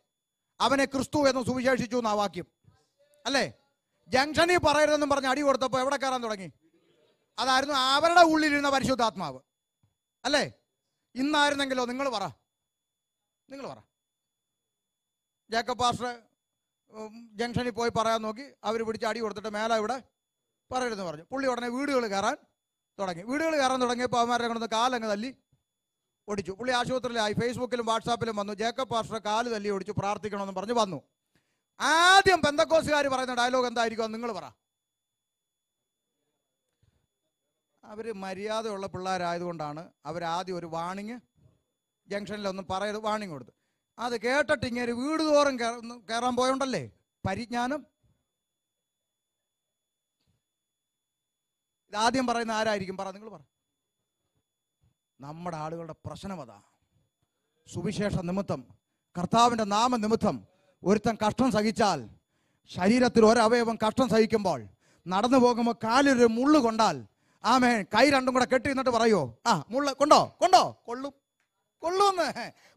അവനെ ക്രിസ്തു എന്ന് സുവിശേഷിച്ചു എന്നാ വാക്യം അല്ലേ ജംഗ്ഷനിൽ പറയരുതെന്നും പറഞ്ഞ് അടി കൊടുത്തപ്പോൾ എവിടെ കയറാൻ തുടങ്ങി അതായിരുന്നു അവരുടെ ഉള്ളിലിരുന്ന പരിശുദ്ധാത്മാവ് അല്ലേ ഇന്നായിരുന്നെങ്കിലോ നിങ്ങൾ പറ നിങ്ങൾ പറ ജേക്കബ് പാസ്റ്റർ ജംഗ്ഷനിൽ പോയി പറയാൻ നോക്കി അവർ പിടിച്ച് അടി കൊടുത്തിട്ട് മേലെ ഇവിടെ പറയരുതെന്ന് പറഞ്ഞു പുള്ളി ഉടനെ വീടുകൾ കയറാൻ തുടങ്ങി വീടുകൾ കയറാൻ തുടങ്ങിയപ്പോൾ അവന്മാരെ കൊണ്ടൊന്ന് കാലങ്ങ് തല്ലി ഓടിച്ചു പുള്ളി ആശുപത്രിയിലായി ഫേസ്ബുക്കിലും വാട്സാപ്പിലും വന്നു ജേക്കബ് പാസ്റ്റർ കാല് തല്ലി ഓടിച്ചു പ്രാർത്ഥിക്കണമെന്ന് പറഞ്ഞ് വന്നു ആദ്യം പെന്തക്കോസുകാർ പറയുന്ന ഡയലോഗ് എന്തായിരിക്കും നിങ്ങൾ പറ അവർ മര്യാദയുള്ള പിള്ളേരായതുകൊണ്ടാണ് അവരാദ്യം ഒരു വാണിങ് ജംഗ്ഷനിലൊന്നും പറയരുത് വാണിങ് കൊടുത്തു അത് കേട്ടിട്ട് ഇങ്ങനെ വീട് തോറും കയറാൻ പോയോണ്ടല്ലേ പരിജ്ഞാനം ഇതാദ്യം പറയുന്ന ആരായിരിക്കും പറ നിങ്ങൾ പറ നമ്മുടെ ആളുകളുടെ പ്രശ്നം അതാ സുവിശേഷ നിമിത്തം കർത്താവിൻ്റെ നാമനിമിത്തം ഒരുത്തൻ കഷ്ടം സഹിച്ചാൽ ശരീരത്തിൽ ഒരവയവം കഷ്ടം സഹിക്കുമ്പോൾ നടന്നു പോകുമ്പോൾ കാലൊരു മുള്ളു കൊണ്ടാൽ ആമേ കൈ രണ്ടും കൂടെ കെട്ടി നിന്നിട്ട് പറയോ ആ മുള്ള കൊണ്ടോ കൊണ്ടോ കൊള്ളും കൊള്ളുമെന്ന്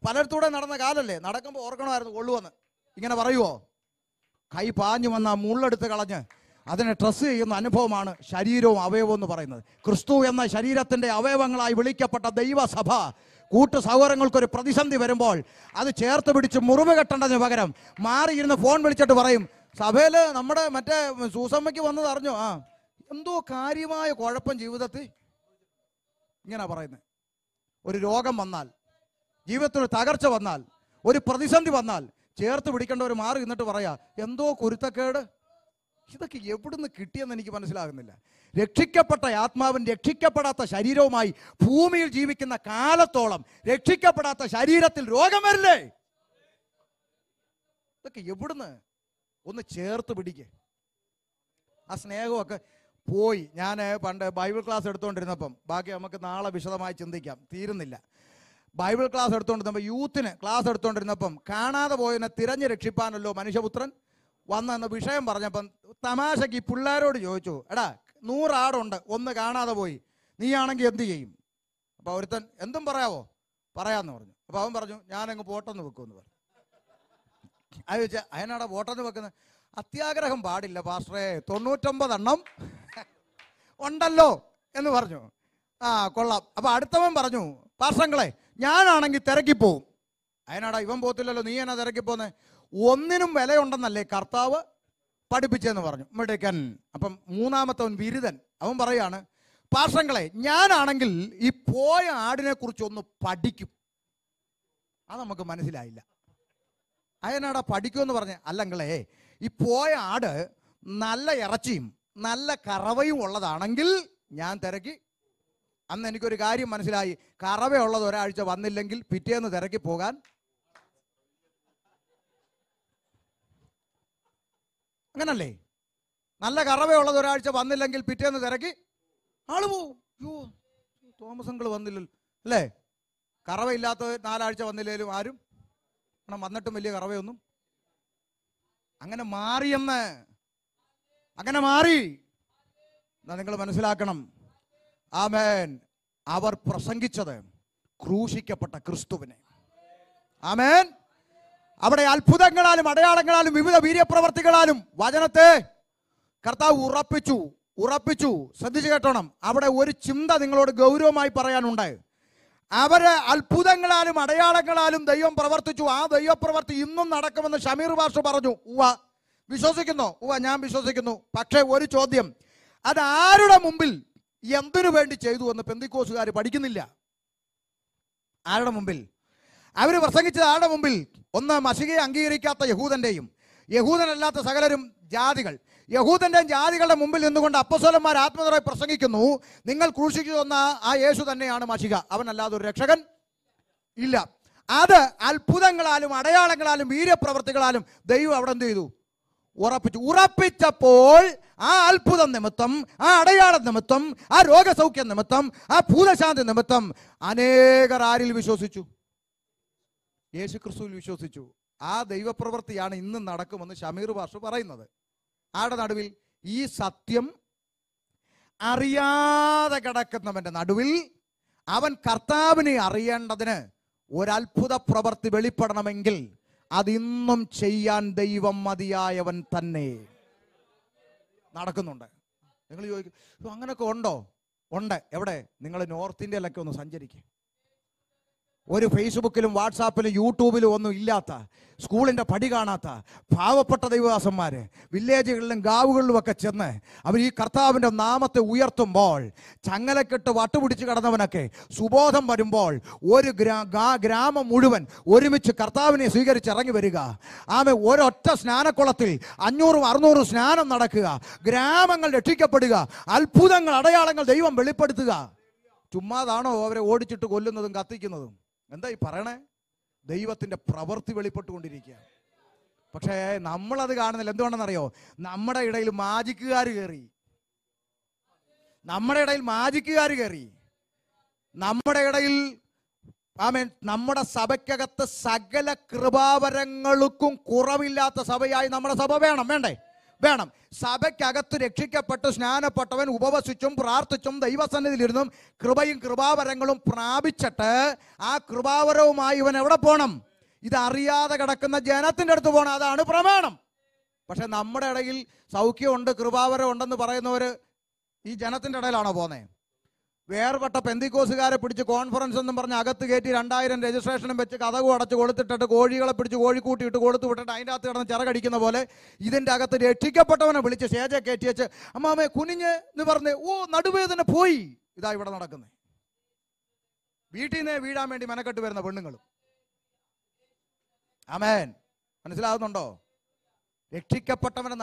പലയിടത്തൂടെ നടന്ന കാലല്ലേ നടക്കുമ്പോൾ ഓർക്കണമായിരുന്നു കൊള്ളുമെന്ന് ഇങ്ങനെ പറയുമോ കൈ പാഞ്ഞു വന്ന മുള്ളെടുത്ത് കളഞ്ഞ് അതിനെ ട്രസ് ചെയ്യുന്ന അനുഭവമാണ് ശരീരവും അവയവവും എന്ന് പറയുന്നത് ക്രിസ്തു എന്ന ശരീരത്തിൻ്റെ അവയവങ്ങളായി വിളിക്കപ്പെട്ട ദൈവസഭ കൂട്ടു സൗകര്യങ്ങൾക്കൊരു പ്രതിസന്ധി വരുമ്പോൾ അത് ചേർത്ത് പിടിച്ച് മുറിവ് കെട്ടേണ്ടതിന് പകരം മാറിയിരുന്ന് ഫോൺ വിളിച്ചിട്ട് പറയും സഭയിൽ നമ്മുടെ മറ്റേ സൂസമ്മയ്ക്ക് വന്നത് അറിഞ്ഞു ആ എന്തോ കാര്യമായ കുഴപ്പം ജീവിതത്തിൽ ഇങ്ങനെ പറയുന്നത് ഒരു രോഗം വന്നാൽ ജീവിതത്തിൽ തകർച്ച വന്നാൽ ഒരു പ്രതിസന്ധി വന്നാൽ ചേർത്ത് പിടിക്കേണ്ടവർ മാറി നിന്നിട്ട് പറയാ എന്തോ കുരുത്തക്കേട് ഇതൊക്കെ എവിടുന്ന് കിട്ടിയെന്ന് എനിക്ക് മനസ്സിലാകുന്നില്ല രക്ഷിക്കപ്പെട്ട ആത്മാവൻ രക്ഷിക്കപ്പെടാത്ത ശരീരവുമായി ഭൂമിയിൽ ജീവിക്കുന്ന കാലത്തോളം രക്ഷിക്കപ്പെടാത്ത ശരീരത്തിൽ രോഗം വരില്ലേ ഇതൊക്കെ എവിടുന്ന് ഒന്ന് ചേർത്ത് പിടിക്കുക ആ സ്നേഹമൊക്കെ പോയി ഞാൻ പണ്ട് ബൈബിൾ ക്ലാസ് എടുത്തുകൊണ്ടിരുന്നപ്പം ബാക്കി നമുക്ക് നാളെ വിശദമായി ചിന്തിക്കാം തീരുന്നില്ല ബൈബിൾ ക്ലാസ് എടുത്തുകൊണ്ടിരുന്നപ്പോൾ യൂത്തിന് ക്ലാസ് എടുത്തുകൊണ്ടിരുന്നപ്പം കാണാതെ പോയതിനെ തിരഞ്ഞ് രക്ഷിപ്പാനല്ലോ മനുഷ്യപുത്രൻ വന്നെന്ന് വിഷയം പറഞ്ഞപ്പം തമാശക്ക് ഈ പിള്ളേരോട് ചോദിച്ചു എടാ നൂറാടുണ്ട് ഒന്ന് കാണാതെ പോയി നീയാണെങ്കിൽ എന്ത് ചെയ്യും അപ്പോൾ ഒരുത്തൻ എന്തും പറയാവോ പറയാമെന്ന് പറഞ്ഞു അപ്പോൾ അവൻ പറഞ്ഞു ഞാനങ്ങ് പോട്ടെന്ന് വെക്കുമെന്ന് പറഞ്ഞു അത് ചോദിച്ചാൽ അതിനാടാ പോട്ടെന്ന് വെക്കുന്നത് അത്യാഗ്രഹം പാടില്ല പാസ്റ്ററെ തൊണ്ണൂറ്റൊമ്പതെണ്ണം ഉണ്ടല്ലോ എന്ന് പറഞ്ഞു ആ കൊള്ളാം അപ്പോൾ അടുത്തവൻ പറഞ്ഞു പാർസങ്ങളെ ഞാനാണെങ്കിൽ തിരക്കിപ്പോവും അതിനാടാ ഇവൻ പോത്തില്ലല്ലോ നീ എന്നാ തിരക്കിപ്പോന്നെ ഒന്നിനും വിലയുണ്ടെന്നല്ലേ കർത്താവ് പഠിപ്പിച്ചെന്ന് പറഞ്ഞു മെഡിക്കൻ അപ്പം മൂന്നാമത്തവൻ ബിരുദൻ അവൻ പറയാണ് പാർഷങ്ങളെ ഞാനാണെങ്കിൽ ഈ പോയ ആടിനെ കുറിച്ച് ഒന്ന് പഠിക്കും അത് നമുക്ക് മനസ്സിലായില്ല അയനാടാ എന്ന് പറഞ്ഞ അല്ലങ്ങളെ ഈ പോയ ആട് നല്ല ഇറച്ചിയും നല്ല കറവയും ഉള്ളതാണെങ്കിൽ ഞാൻ തിരക്കി അന്ന് എനിക്കൊരു കാര്യം മനസ്സിലായി കറവയുള്ളത് ഒരാഴ്ച വന്നില്ലെങ്കിൽ പിറ്റേന്ന് തിരക്കി പോകാൻ അങ്ങനല്ലേ നല്ല കറവയുള്ളത് ഒരാഴ്ച വന്നില്ലെങ്കിൽ പിറ്റേന്ന് തിരക്കി ആള് പോവും തോമസങ്ങൾ തോമസ് വന്നില്ലല്ലോ അല്ലേ കറവയില്ലാത്ത നാലാഴ്ച വന്നില്ലേലും ആരും കാരണം വന്നിട്ടും വലിയ കറവയൊന്നും അങ്ങനെ മാറിയെന്ന് അങ്ങനെ മാറി എന്നാ നിങ്ങൾ മനസ്സിലാക്കണം ആമേൻ അവർ പ്രസംഗിച്ചത് ക്രൂശിക്കപ്പെട്ട ക്രിസ്തുവിനെ ആമേൻ അവിടെ അത്ഭുതങ്ങളാലും അടയാളങ്ങളാലും വിവിധ വീര്യപ്രവർത്തികളാലും വചനത്തെ കർത്താവ് ഉറപ്പിച്ചു ഉറപ്പിച്ചു ശ്രദ്ധിച്ചു കേട്ടണം അവിടെ ഒരു ചിന്ത നിങ്ങളോട് ഗൗരവമായി പറയാനുണ്ട് അവര് അത്ഭുതങ്ങളാലും അടയാളങ്ങളാലും ദൈവം പ്രവർത്തിച്ചു ആ ദൈവപ്രവർത്തി ഇന്നും നടക്കുമെന്ന് ഷമീർ ബാഷ പറഞ്ഞു ഉവ വിശ്വസിക്കുന്നു ഉവ ഞാൻ വിശ്വസിക്കുന്നു പക്ഷേ ഒരു ചോദ്യം അത് ആരുടെ മുമ്പിൽ എന്തിനു വേണ്ടി ചെയ്തു എന്ന് പെന്തിക്കോസുകാർ പഠിക്കുന്നില്ല ആരുടെ മുമ്പിൽ അവർ പ്രസംഗിച്ചത് ആരുടെ മുമ്പിൽ ഒന്ന് മഷികയെ അംഗീകരിക്കാത്ത യഹൂദൻ്റെയും യഹൂദനല്ലാത്ത സകലരും ജാതികൾ യഹൂദന്റെയും ജാതികളുടെ മുമ്പിൽ നിന്നുകൊണ്ട് അപ്പസോലന്മാർ ആത്മനിറയെ പ്രസംഗിക്കുന്നു നിങ്ങൾ ക്രൂശിച്ചു തന്ന ആ യേശു തന്നെയാണ് മഷിക അവനല്ലാതെ ഒരു രക്ഷകൻ ഇല്ല അത് അത്ഭുതങ്ങളാലും അടയാളങ്ങളാലും വീര്യപ്രവർത്തികളാലും ദൈവം അവിടെ എന്ത് ചെയ്തു ഉറപ്പിച്ചു ഉറപ്പിച്ചപ്പോൾ ആ അത്ഭുതം നിമിത്തം ആ അടയാളം നിമിത്തം ആ രോഗസൗഖ്യം നിമിത്തം ആ ഭൂതശാന്തി നിമിത്തം അനേകർ ആരിൽ വിശ്വസിച്ചു യേശുക്രിസ്തുവിൽ വിശ്വസിച്ചു ആ ദൈവപ്രവൃത്തിയാണ് ഇന്നും നടക്കുമെന്ന് ഷമീർ ഭാഷ പറയുന്നത് ആടെ നടുവിൽ ഈ സത്യം അറിയാതെ കിടക്കുന്നവൻ്റെ നടുവിൽ അവൻ കർത്താവിനെ അറിയേണ്ടതിന് ഒരത്ഭുത പ്രവൃത്തി വെളിപ്പെടണമെങ്കിൽ അതിന്നും ചെയ്യാൻ ദൈവം മതിയായവൻ തന്നെ നടക്കുന്നുണ്ട് നിങ്ങൾ ചോദിക്കും അങ്ങനെയൊക്കെ ഉണ്ടോ ഉണ്ട് എവിടെ നിങ്ങൾ നോർത്ത് ഇന്ത്യയിലൊക്കെ ഒന്ന് സഞ്ചരിക്കുക ഒരു ഫേസ്ബുക്കിലും വാട്സാപ്പിലും യൂട്യൂബിലും ഒന്നും ഇല്ലാത്ത സ്കൂളിൻ്റെ പടി കാണാത്ത പാവപ്പെട്ട ദൈവദാസന്മാർ വില്ലേജുകളിലും ഗാവുകളിലുമൊക്കെ ചെന്ന് അവർ ഈ കർത്താവിൻ്റെ നാമത്തെ ഉയർത്തുമ്പോൾ ചങ്ങലക്കെട്ട് വട്ടുപിടിച്ച് കിടന്നവനൊക്കെ സുബോധം വരുമ്പോൾ ഒരു ഗ്രാമം മുഴുവൻ ഒരുമിച്ച് കർത്താവിനെ സ്വീകരിച്ച് ഇറങ്ങി വരിക ആമേ ഒരൊറ്റ സ്നാനക്കുളത്തിൽ അഞ്ഞൂറും അറുന്നൂറും സ്നാനം നടക്കുക ഗ്രാമങ്ങൾ രക്ഷിക്കപ്പെടുക അത്ഭുതങ്ങൾ അടയാളങ്ങൾ ദൈവം വെളിപ്പെടുത്തുക ചുമ്മാതാണോ അവരെ ഓടിച്ചിട്ട് കൊല്ലുന്നതും കത്തിക്കുന്നതും എന്താ ഈ പറയണേ ദൈവത്തിന്റെ പ്രവൃത്തി വെളിപ്പെട്ടുകൊണ്ടിരിക്കുക പക്ഷേ നമ്മളത് കാണുന്നില്ല എന്തുകൊണ്ടെന്നറിയോ നമ്മുടെ ഇടയിൽ മാജിക്കുകാർ കയറി നമ്മുടെ ഇടയിൽ മാജിക്കുകാർ കയറി നമ്മുടെ ഇടയിൽ ആമേ നമ്മുടെ സഭയ്ക്കകത്ത് സകല കൃപാവരങ്ങൾക്കും കുറവില്ലാത്ത സഭയായി നമ്മുടെ സഭ വേണം വേണ്ടേ വേണം സഭയ്ക്കകത്ത് രക്ഷിക്കപ്പെട്ട് സ്നാനപ്പെട്ടവൻ ഉപവസിച്ചും പ്രാർത്ഥിച്ചും ദൈവസന്നിധിയിലിരുന്നും കൃപയും കൃപാവരങ്ങളും പ്രാപിച്ചിട്ട് ആ കൃപാവരവുമായി ഇവൻ എവിടെ പോകണം ഇതറിയാതെ കിടക്കുന്ന ജനത്തിൻ്റെ അടുത്ത് പോകണം അതാണ് പ്രമാണം പക്ഷെ നമ്മുടെ ഇടയിൽ സൗഖ്യമുണ്ട് കൃപാവരം ഉണ്ടെന്ന് പറയുന്നവർ ഈ ജനത്തിൻ്റെ ഇടയിലാണോ പോകുന്നത് വേർപെട്ട പെന്തിക്കോസുകാരെ പിടിച്ച് കോൺഫറൻസ് എന്നും പറഞ്ഞ് അകത്ത് കയറ്റി രണ്ടായിരം രജിസ്ട്രേഷനും വെച്ച് കഥകു അടച്ച് കൊടുത്തിട്ടിട്ട് കോഴികളെ പിടിച്ച് കോഴിക്കൂട്ടിയിട്ട് കൊടുത്തു വിട്ടിട്ട് അതിൻ്റെ അകത്ത് കിടന്ന് ചിറകടിക്കുന്ന പോലെ ഇതിൻ്റെ അകത്ത് രക്ഷിക്കപ്പെട്ടവനെ വിളിച്ച് സ്റ്റേജെ കയറ്റി വെച്ച് അമ്മാമേ കുനിഞ്ഞ് എന്ന് പറഞ്ഞ് ഓ നടുവേദന പോയി ഇതാ ഇവിടെ നടക്കുന്നത് വീട്ടിൽ നിന്നേ വീഴാൻ വേണ്ടി മെനക്കെട്ട് വരുന്ന പെണ്ണുങ്ങളും അമേൻ മനസ്സിലാകുന്നുണ്ടോ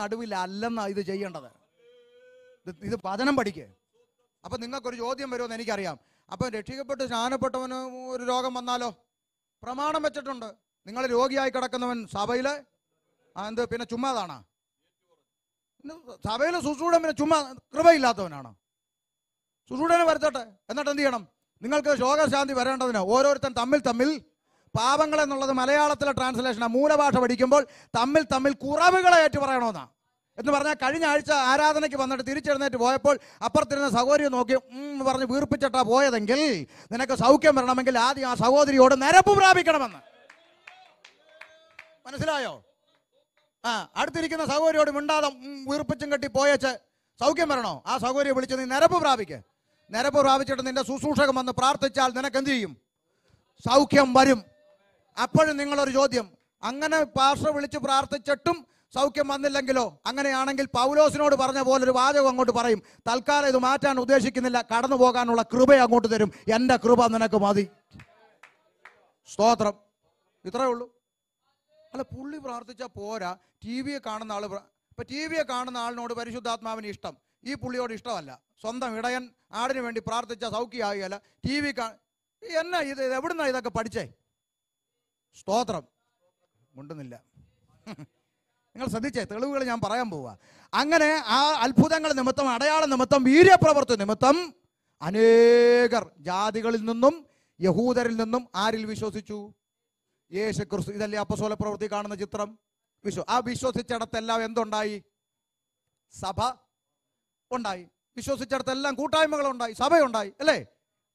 നടുവിൽ നടുവിലല്ലെന്നാണ് ഇത് ചെയ്യേണ്ടത് ഇത് വചനം പഠിക്കേ അപ്പം നിങ്ങൾക്കൊരു ചോദ്യം വരുമെന്ന് എനിക്കറിയാം അപ്പം രക്ഷിക്കപ്പെട്ട് സ്നാനപ്പെട്ടവന് ഒരു രോഗം വന്നാലോ പ്രമാണം വെച്ചിട്ടുണ്ട് നിങ്ങൾ രോഗിയായി കിടക്കുന്നവൻ സഭയിൽ എന്ത് പിന്നെ ചുമ്മാതാണോ സഭയിൽ സുസൂടൻ പിന്നെ ചുമ്മാ കൃപയില്ലാത്തവനാണോ സുസൂടനെ വരുത്തട്ടെ എന്നിട്ട് എന്ത് ചെയ്യണം നിങ്ങൾക്ക് ശോകശാന്തി വരേണ്ടതിന് ഓരോരുത്തൻ തമ്മിൽ തമ്മിൽ പാപങ്ങൾ എന്നുള്ളത് മലയാളത്തിലെ ട്രാൻസ്ലേഷനാണ് മൂലഭാഷ പഠിക്കുമ്പോൾ തമ്മിൽ തമ്മിൽ കുറവുകളെ ഏറ്റുപറയണമെന്നാണ് എന്ന് പറഞ്ഞാൽ കഴിഞ്ഞ ആഴ്ച ആരാധനയ്ക്ക് വന്നിട്ട് തിരിച്ചെഴുന്നേറ്റ് പോയപ്പോൾ അപ്പുറത്തിരുന്ന സഹോദരി നോക്കി എന്ന് പറഞ്ഞ് വീർപ്പിച്ചിട്ടാ പോയതെങ്കിൽ നിനക്ക് സൗഖ്യം വരണമെങ്കിൽ ആദ്യം ആ സഹോദരിയോട് നിരപ്പ് പ്രാപിക്കണമെന്ന് മനസ്സിലായോ ആ അടുത്തിരിക്കുന്ന സഹോദരിയോട് മിണ്ടാതെ വീർപ്പിച്ചും കെട്ടി പോയച്ച് സൗഖ്യം വരണോ ആ സഹോദരിയെ വിളിച്ച് നീ നിരപ്പ് പ്രാപിക്ക നിരപ്പ് പ്രാപിച്ചിട്ട് നിന്റെ ശുശ്രൂഷകം വന്ന് പ്രാർത്ഥിച്ചാൽ നിനക്ക് എന്ത് ചെയ്യും സൗഖ്യം വരും അപ്പോഴും നിങ്ങളൊരു ചോദ്യം അങ്ങനെ പാർശ്വ വിളിച്ച് പ്രാർത്ഥിച്ചിട്ടും സൗഖ്യം വന്നില്ലെങ്കിലോ അങ്ങനെയാണെങ്കിൽ പൗലോസിനോട് പറഞ്ഞ പോലെ ഒരു വാചകം അങ്ങോട്ട് പറയും തൽക്കാലം ഇത് മാറ്റാൻ ഉദ്ദേശിക്കുന്നില്ല കടന്നു പോകാനുള്ള കൃപ അങ്ങോട്ട് തരും എൻ്റെ കൃപ നിനക്ക് മതി സ്തോത്രം ഇത്രേ ഉള്ളൂ അല്ല പുള്ളി പ്രാർത്ഥിച്ചാൽ പോരാ ടി വിയെ കാണുന്ന ആൾ ഇപ്പൊ ടി വിയെ കാണുന്ന ആളിനോട് പരിശുദ്ധാത്മാവിന് ഇഷ്ടം ഈ പുള്ളിയോട് ഇഷ്ടമല്ല സ്വന്തം ഇടയൻ ആടിന് വേണ്ടി പ്രാർത്ഥിച്ച സൗഖ്യമാകുകയല്ല ടി വി കാ എന്നാ ഇത് എവിടുന്നാ ഇതൊക്കെ പഠിച്ചേ സ്തോത്രം മുണ്ടുന്നില്ല നിങ്ങൾ ശ്രദ്ധിച്ചേ തെളിവുകൾ ഞാൻ പറയാൻ പോവുക അങ്ങനെ ആ അത്ഭുതങ്ങൾ നിമിത്തം അടയാള നിമിത്തം വീര്യപ്രവർത്തി നിമിത്തം അനേകർ ജാതികളിൽ നിന്നും യഹൂദരിൽ നിന്നും ആരിൽ വിശ്വസിച്ചു യേശു ക്രിസ്തു ഇതല്ലേ അപ്പസോല പ്രവൃത്തി കാണുന്ന ചിത്രം വിശ്വ ആ വിശ്വസിച്ചിടത്തെല്ലാം എന്തുണ്ടായി സഭ ഉണ്ടായി വിശ്വസിച്ചിടത്തെല്ലാം കൂട്ടായ്മകളുണ്ടായി സഭയുണ്ടായി അല്ലേ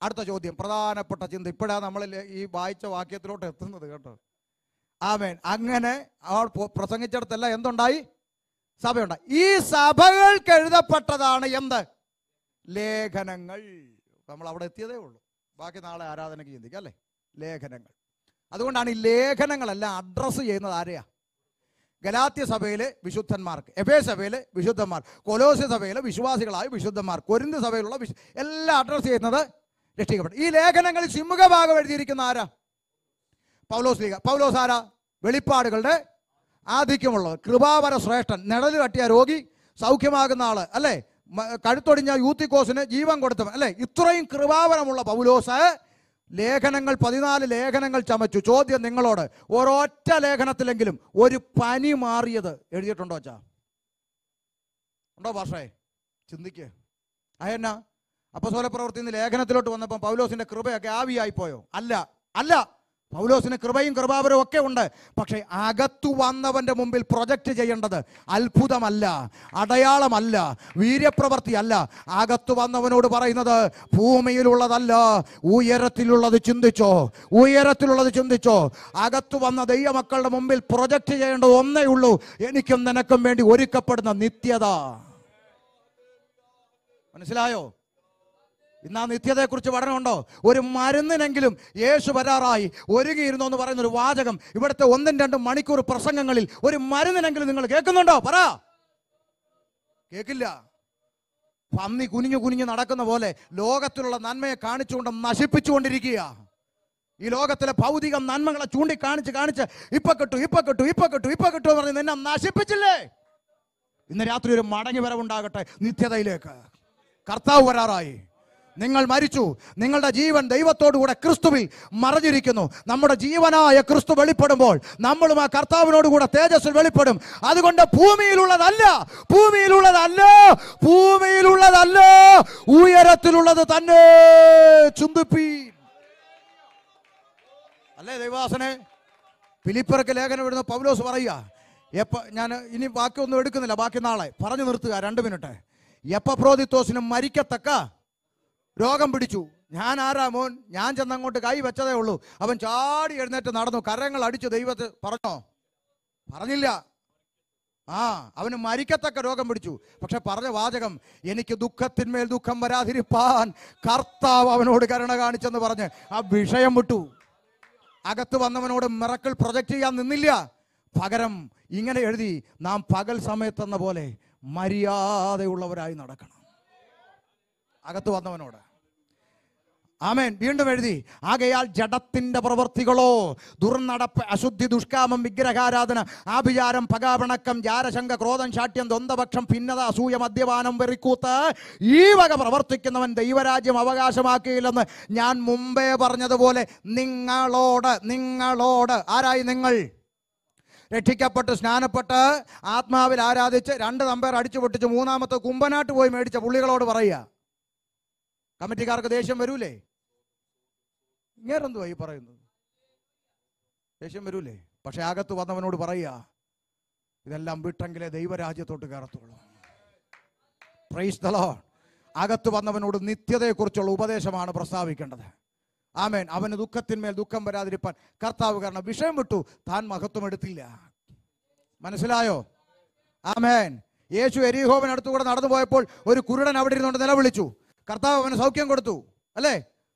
അടുത്ത ചോദ്യം പ്രധാനപ്പെട്ട ചിന്ത ഇപ്പോഴാണ് നമ്മളിൽ ഈ വായിച്ച വാക്യത്തിലോട്ട് എത്തുന്നത് കേട്ടോ ആമേൻ അങ്ങനെ അവൾ പ്രസംഗിച്ചിടത്തല്ല എന്തുണ്ടായി സഭയുണ്ടായി ഈ സഭകൾക്ക് എഴുതപ്പെട്ടതാണ് എന്ത് ലേഖനങ്ങൾ നമ്മൾ അവിടെ എത്തിയതേ ഉള്ളൂ ബാക്കി നാളെ ആരാധനയ്ക്ക് ചിന്തിക്കുക അല്ലേ ലേഖനങ്ങൾ അതുകൊണ്ടാണ് ഈ ലേഖനങ്ങളെല്ലാം അഡ്രസ്സ് ചെയ്യുന്നത് ആരെയാ ഗലാത്യ സഭയിലെ വിശുദ്ധന്മാർക്ക് എഫേ സഭയിലെ വിശുദ്ധന്മാർ കൊലോസ്യ സഭയിലെ വിശ്വാസികളായ വിശുദ്ധന്മാർ കൊരിന്ത് സഭയിലുള്ള വിശു എല്ലാം അഡ്രസ്സ് ചെയ്യുന്നത് രക്ഷിക്കപ്പെടും ഈ ലേഖനങ്ങളിൽ ഭാഗം എഴുതിയിരിക്കുന്ന ആരാ പൗലോസ് ലീഗ പൗലോസ് ആരാ വെളിപ്പാടുകളുടെ ആധിക്യമുള്ളത് കൃപാവര ശ്രേഷ്ഠൻ നിഴല് കട്ടിയ രോഗി സൗഖ്യമാകുന്ന ആള് അല്ലേ കഴുത്തൊടിഞ്ഞ യൂത്തിക്കോസിന് ജീവൻ കൊടുത്തവൻ അല്ലേ ഇത്രയും കൃപാവരമുള്ള പൗലോസ് ലേഖനങ്ങൾ പതിനാല് ലേഖനങ്ങൾ ചമച്ചു ചോദ്യം നിങ്ങളോട് ഒരൊറ്റ ലേഖനത്തിലെങ്കിലും ഒരു പനി മാറിയത് എഴുതിയിട്ടുണ്ടോ അച്ഛാ ഉണ്ടോ ഭാഷേ ചിന്തിക്ക് അയന്ന അപ്പസോല പ്രവർത്തി ലേഖനത്തിലോട്ട് വന്നപ്പോൾ പൗലോസിന്റെ കൃപയൊക്കെ ആവിയായി പോയോ അല്ല അല്ല പൗലോസിന് കൃപയും കൃപാവരും ഒക്കെ ഉണ്ട് പക്ഷേ അകത്തു വന്നവൻ്റെ മുമ്പിൽ പ്രൊജക്റ്റ് ചെയ്യേണ്ടത് അത്ഭുതമല്ല അടയാളമല്ല അല്ല അകത്തു വന്നവനോട് പറയുന്നത് ഭൂമിയിലുള്ളതല്ല ഉയരത്തിലുള്ളത് ചിന്തിച്ചോ ഉയരത്തിലുള്ളത് ചിന്തിച്ചോ അകത്തു വന്ന ദൈവമക്കളുടെ മുമ്പിൽ പ്രൊജക്റ്റ് ചെയ്യേണ്ടത് ഒന്നേ ഉള്ളൂ എനിക്കും നിനക്കും വേണ്ടി ഒരുക്കപ്പെടുന്ന നിത്യത മനസ്സിലായോ ഇന്ന് ആ നിത്യതയെക്കുറിച്ച് പഠനമുണ്ടോ ഒരു മരുന്നിനെങ്കിലും യേശു വരാറായി ഒരുങ്ങിയിരുന്നു എന്ന് പറയുന്ന ഒരു വാചകം ഇവിടുത്തെ ഒന്നും രണ്ടും മണിക്കൂർ പ്രസംഗങ്ങളിൽ ഒരു മരുന്നിനെങ്കിലും നിങ്ങൾ കേൾക്കുന്നുണ്ടോ പറ കേൾക്കില്ല പന്നി കുനിഞ്ഞു കുനിഞ്ഞു നടക്കുന്ന പോലെ ലോകത്തിലുള്ള നന്മയെ കാണിച്ചുകൊണ്ട് നശിപ്പിച്ചുകൊണ്ടിരിക്കുക ഈ ലോകത്തിലെ ഭൗതിക നന്മകളെ ചൂണ്ടിക്കാണിച്ച് കാണിച്ച് ഇപ്പൊ കിട്ടു ഇപ്പൊ കിട്ടു ഇപ്പൊ കിട്ടു ഇപ്പൊ കിട്ടു എന്ന് പറഞ്ഞ് നിന്നെ നശിപ്പിച്ചില്ലേ ഇന്ന് രാത്രി ഒരു മടങ്ങി വരവുണ്ടാകട്ടെ നിത്യതയിലേക്ക് കർത്താവ് വരാറായി നിങ്ങൾ മരിച്ചു നിങ്ങളുടെ ജീവൻ ദൈവത്തോടുകൂടെ ക്രിസ്തുവിൽ മറഞ്ഞിരിക്കുന്നു നമ്മുടെ ജീവനായ ക്രിസ്തു വെളിപ്പെടുമ്പോൾ നമ്മളും ആ കർത്താവിനോടുകൂടെ തേജസ്സിൽ വെളിപ്പെടും അതുകൊണ്ട് ഭൂമിയിലുള്ളതല്ല ഭൂമിയിലുള്ളതല്ല ഭൂമിയിലുള്ളതല്ല ഉയരത്തിലുള്ളത് തന്നെ ചുന്തിപ്പി അല്ലേ ദൈവാസനെ ഫിലിപ്പർക്ക് ലേഖനം ഇടുന്ന പൗലോസ് പറയുക എപ്പോൾ ഞാൻ ഇനി ബാക്കിയൊന്നും എടുക്കുന്നില്ല ബാക്കി നാളെ പറഞ്ഞു നിർത്തുക രണ്ട് മിനിറ്റ് പ്രോതിത്തോസിനും മരിക്കത്തക്ക രോഗം പിടിച്ചു ഞാൻ ആരാ മോൻ ഞാൻ ചെന്നങ്ങോട്ട് കൈ വെച്ചതേ ഉള്ളൂ അവൻ ചാടി എഴുന്നേറ്റ് നടന്നു കരങ്ങൾ അടിച്ചു ദൈവത്തെ പറഞ്ഞോ പറഞ്ഞില്ല ആ അവന് മരിക്കത്തക്ക രോഗം പിടിച്ചു പക്ഷെ പറഞ്ഞ വാചകം എനിക്ക് ദുഃഖത്തിന്മേൽ ദുഃഖം വരാതിരിപ്പാൻ കർത്താവ് അവനോട് കരുണ കാണിച്ചെന്ന് പറഞ്ഞ് ആ വിഷയം വിട്ടു അകത്ത് വന്നവനോട് മിറക്കിൾ പ്രൊജക്റ്റ് ചെയ്യാൻ നിന്നില്ല പകരം ഇങ്ങനെ എഴുതി നാം പകൽ സമയത്തെന്ന പോലെ മര്യാദയുള്ളവരായി നടക്കണം അകത്ത് വന്നവനോട് ആമേൻ വീണ്ടും എഴുതി ആകയാൽ ജഡത്തിന്റെ പ്രവൃത്തികളോ ദുർനടപ്പ് അശുദ്ധി ദുഷ്കാമം വിഗ്രഹാരാധന ആഭിചാരം പകാപണക്കം ജാരശങ്ക ക്രോധം ശാഠ്യം ദ്വന്ദ്പക്ഷം ഭിന്നത അസൂയ മദ്യപാനം വെറിക്കൂത്ത് ഈ വക പ്രവർത്തിക്കുന്നവൻ ദൈവരാജ്യം അവകാശമാക്കിയില്ലെന്ന് ഞാൻ മുമ്പേ പറഞ്ഞതുപോലെ നിങ്ങളോട് നിങ്ങളോട് ആരായി നിങ്ങൾ രക്ഷിക്കപ്പെട്ട് സ്നാനപ്പെട്ട് ആത്മാവിൽ ആരാധിച്ച് രണ്ട് തമ്പേർ അടിച്ചു പൊട്ടിച്ച് മൂന്നാമത്തെ കുമ്പനാട്ട് പോയി മേടിച്ച പുള്ളികളോട് പറയുക കമ്മിറ്റിക്കാർക്ക് ദേഷ്യം വരൂലേ ഇങ്ങേരെന്തുവാ ഈ പറയുന്നത് ദേഷ്യം വരൂലേ പക്ഷെ അകത്ത് വന്നവനോട് പറയുക ഇതെല്ലാം വിട്ടെങ്കിലേ ദൈവരാജ്യത്തോട്ട് കയറത്തുള്ളൂ പ്രൈസ് ദലോ അകത്ത് വന്നവനോട് നിത്യതയെക്കുറിച്ചുള്ള ഉപദേശമാണ് പ്രസ്താവിക്കേണ്ടത് ആമേൻ അവന് ദുഃഖത്തിന്മേൽ ദുഃഖം വരാതിരിപ്പാൻ കർത്താവ് കാരണം വിഷയം വിട്ടു താൻ മഹത്വം എടുത്തില്ല മനസ്സിലായോ ആമേൻ യേശു എരിഹോവൻ അടുത്തുകൂടെ നടന്നു പോയപ്പോൾ ഒരു കുരുടൻ അവിടെ ഇരുന്നുകൊണ്ട് നിലവിളിച്ചു കർത്താവ് അവന് സൗഖ്യം കൊടുത്തു അല്ലേ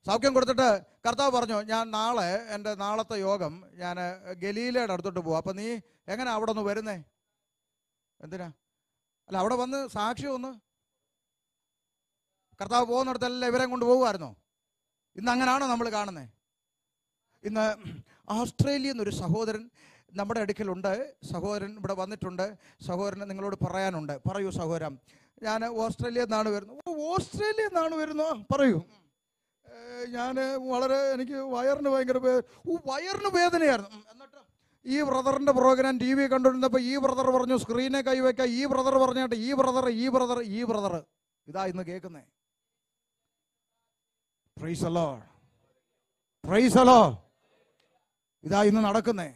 സൗഖ്യം കൊടുത്തിട്ട് കർത്താവ് പറഞ്ഞു ഞാൻ നാളെ എൻ്റെ നാളത്തെ യോഗം ഞാൻ ഗലീലയുടെ അടുത്തോട്ട് പോകും അപ്പം നീ എങ്ങനെ അവിടെ ഒന്ന് വരുന്നേ എന്തിനാ അല്ല അവിടെ വന്ന് സാക്ഷി ഒന്ന് കർത്താവ് എല്ലാം ഇവരെയും കൊണ്ട് പോകുമായിരുന്നോ ഇന്ന് അങ്ങനെയാണോ നമ്മൾ കാണുന്നത് ഇന്ന് ഓസ്ട്രേലിയ ഒരു സഹോദരൻ നമ്മുടെ അടുക്കലുണ്ട് സഹോദരൻ ഇവിടെ വന്നിട്ടുണ്ട് സഹോദരനെ നിങ്ങളോട് പറയാനുണ്ട് പറയൂ സഹോദരം ഞാൻ ഓസ്ട്രേലിയയിൽ നിന്നാണ് വരുന്നത് ഓസ്ട്രേലിയ നിന്നാണ് വരുന്നത് പറയൂ ഞാൻ വളരെ എനിക്ക് വയറിന് ഭയങ്കര വയറിന് വേദനയായിരുന്നു എന്നിട്ട് ഈ ബ്രദറിൻ്റെ പ്രോഗ്രാം ടി വി കണ്ടുകൊണ്ടിരുന്നപ്പോൾ ഈ ബ്രദർ പറഞ്ഞു സ്ക്രീനെ കൈവയ്ക്കുക ഈ ബ്രദർ പറഞ്ഞിട്ട് ഈ ബ്രദർ ഈ ബ്രദർ ഈ ബ്രദർ ഇതാ ഇന്ന് കേൾക്കുന്നേ പ്രൈസ് അലോ പ്രൈസ് അലോ ഇതാ ഇന്ന് നടക്കുന്നേ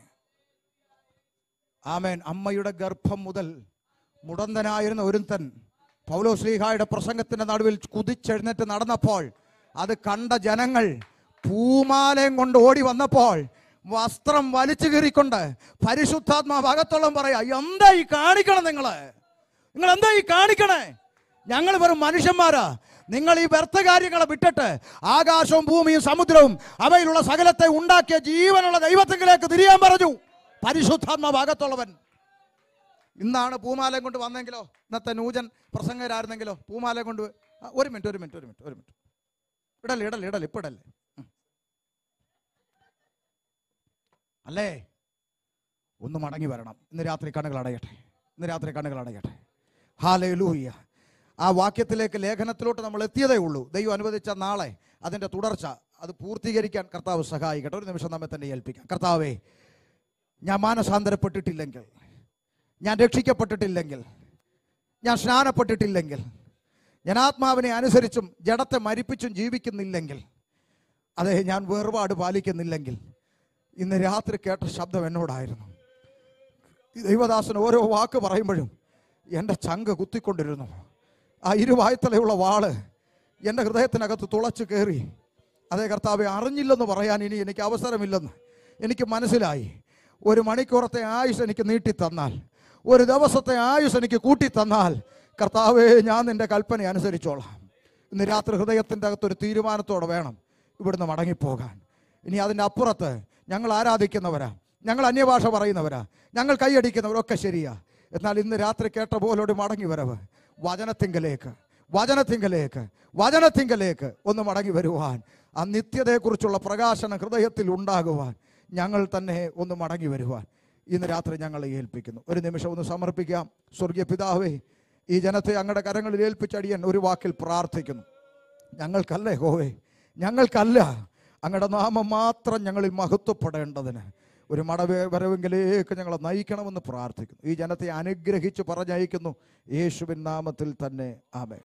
ആമേൻ അമ്മയുടെ ഗർഭം മുതൽ മുടന്തനായിരുന്ന ഒരുത്തൻ പൗലോ ശ്ലീഹായുടെ പ്രസംഗത്തിന്റെ നടുവിൽ കുതിച്ചെഴുന്നേറ്റ് നടന്നപ്പോൾ അത് കണ്ട ജനങ്ങൾ പൂമാലയും കൊണ്ട് ഓടി വന്നപ്പോൾ വസ്ത്രം വലിച്ചു കീറിക്കൊണ്ട് പരിശുദ്ധാത്മാവ് അകത്തോളം പറയാ എന്താ ഈ കാണിക്കണം നിങ്ങള് നിങ്ങൾ എന്താ ഈ കാണിക്കണേ ഞങ്ങൾ വെറും മനുഷ്യന്മാരാ നിങ്ങൾ ഈ വ്യർത്ഥ കാര്യങ്ങളെ വിട്ടിട്ട് ആകാശവും ഭൂമിയും സമുദ്രവും അവയിലുള്ള സകലത്തെ ഉണ്ടാക്കിയ ജീവനുള്ള ദൈവത്തിലേക്ക് തിരിയാൻ പറഞ്ഞു പരിശുദ്ധാത്മാ ഭാഗത്തുള്ളവൻ ഇന്നാണ് പൂമാലയം കൊണ്ട് വന്നെങ്കിലോ ഇന്നത്തെ നൂജൻ പ്രസംഗരായിരുന്നെങ്കിലോ പൂമാലയം കൊണ്ട് ഒരു മിനിറ്റ് ഒരു മിനിറ്റ് ഒരു മിനിറ്റ് ഒരു മിനിറ്റ് ഇടല്ലേ ഇടല്ലേ ഇടല്ലേ ഇപ്പം ഇടല്ലേ അല്ലേ ഒന്ന് മടങ്ങി വരണം ഇന്ന് രാത്രി കണ്ണുകൾ അടയട്ടെ ഇന്ന് രാത്രി കണ്ണുകൾ അടയട്ടെ ഹാലേ ലൂഹിയ ആ വാക്യത്തിലേക്ക് ലേഖനത്തിലോട്ട് നമ്മൾ എത്തിയതേ ഉള്ളൂ ദൈവം അനുവദിച്ച നാളെ അതിൻ്റെ തുടർച്ച അത് പൂർത്തീകരിക്കാൻ കർത്താവ് സഹായിക്കട്ടെ ഒരു നിമിഷം നമ്മെ തന്നെ ഏൽപ്പിക്കാം കർത്താവേ ഞാൻ മാനസാന്തരപ്പെട്ടിട്ടില്ലെങ്കിൽ ഞാൻ രക്ഷിക്കപ്പെട്ടിട്ടില്ലെങ്കിൽ ഞാൻ സ്നാനപ്പെട്ടിട്ടില്ലെങ്കിൽ ഞാൻ ആത്മാവിനെ അനുസരിച്ചും ജഡത്തെ മരിപ്പിച്ചും ജീവിക്കുന്നില്ലെങ്കിൽ അതെ ഞാൻ വേർപാട് പാലിക്കുന്നില്ലെങ്കിൽ ഇന്ന് രാത്രി കേട്ട ശബ്ദം എന്നോടായിരുന്നു ദൈവദാസൻ ഓരോ വാക്ക് പറയുമ്പോഴും എൻ്റെ ചങ്ക് കുത്തിക്കൊണ്ടിരുന്നു ആ ഇരുവായത്തലയുള്ള വാള് എൻ്റെ ഹൃദയത്തിനകത്ത് തുളച്ചു കയറി അതേ കർത്താവെ അറിഞ്ഞില്ലെന്ന് പറയാൻ ഇനി എനിക്ക് അവസരമില്ലെന്ന് എനിക്ക് മനസ്സിലായി ഒരു മണിക്കൂറത്തെ ആയുസ് എനിക്ക് നീട്ടി തന്നാൽ ഒരു ദിവസത്തെ ആയുസ് എനിക്ക് കൂട്ടി തന്നാൽ കർത്താവേ ഞാൻ നിന്റെ കൽപ്പന അനുസരിച്ചോളാം ഇന്ന് രാത്രി ഹൃദയത്തിൻ്റെ അകത്തൊരു തീരുമാനത്തോടെ വേണം ഇവിടുന്ന് മടങ്ങിപ്പോകാൻ ഇനി അതിൻ്റെ അപ്പുറത്ത് ഞങ്ങൾ ആരാധിക്കുന്നവരാ ഞങ്ങൾ അന്യഭാഷ പറയുന്നവരാ ഞങ്ങൾ കൈയടിക്കുന്നവരൊക്കെ ശരിയാ എന്നാൽ ഇന്ന് രാത്രി കേട്ട പോലോട് മടങ്ങി വരവ് വചനത്തിങ്കലേക്ക് വചനത്തിങ്കലേക്ക് വചനത്തിങ്കലേക്ക് ഒന്ന് മടങ്ങി വരുവാൻ ആ നിത്യതയെക്കുറിച്ചുള്ള പ്രകാശനം ഹൃദയത്തിൽ ഉണ്ടാകുവാൻ ഞങ്ങൾ തന്നെ ഒന്ന് മടങ്ങി വരുവാൻ ഇന്ന് രാത്രി ഞങ്ങളെ ഏൽപ്പിക്കുന്നു ഒരു നിമിഷം ഒന്ന് സമർപ്പിക്കാം സ്വർഗീയ പിതാവേ ഈ ജനത്തെ അങ്ങടെ കരങ്ങളിൽ ഏൽപ്പിച്ചടിയൻ ഒരു വാക്കിൽ പ്രാർത്ഥിക്കുന്നു ഞങ്ങൾക്കല്ലേ ഹോവേ ഞങ്ങൾക്കല്ല അങ്ങടെ നാമം മാത്രം ഞങ്ങളിൽ മഹത്വപ്പെടേണ്ടതിന് ഒരു മടവ വരവെങ്കിലേക്ക് ഞങ്ങളെ നയിക്കണമെന്ന് പ്രാർത്ഥിക്കുന്നു ഈ ജനത്തെ അനുഗ്രഹിച്ച് പറഞ്ഞയക്കുന്നു യേശുവിൻ നാമത്തിൽ തന്നെ ആമേ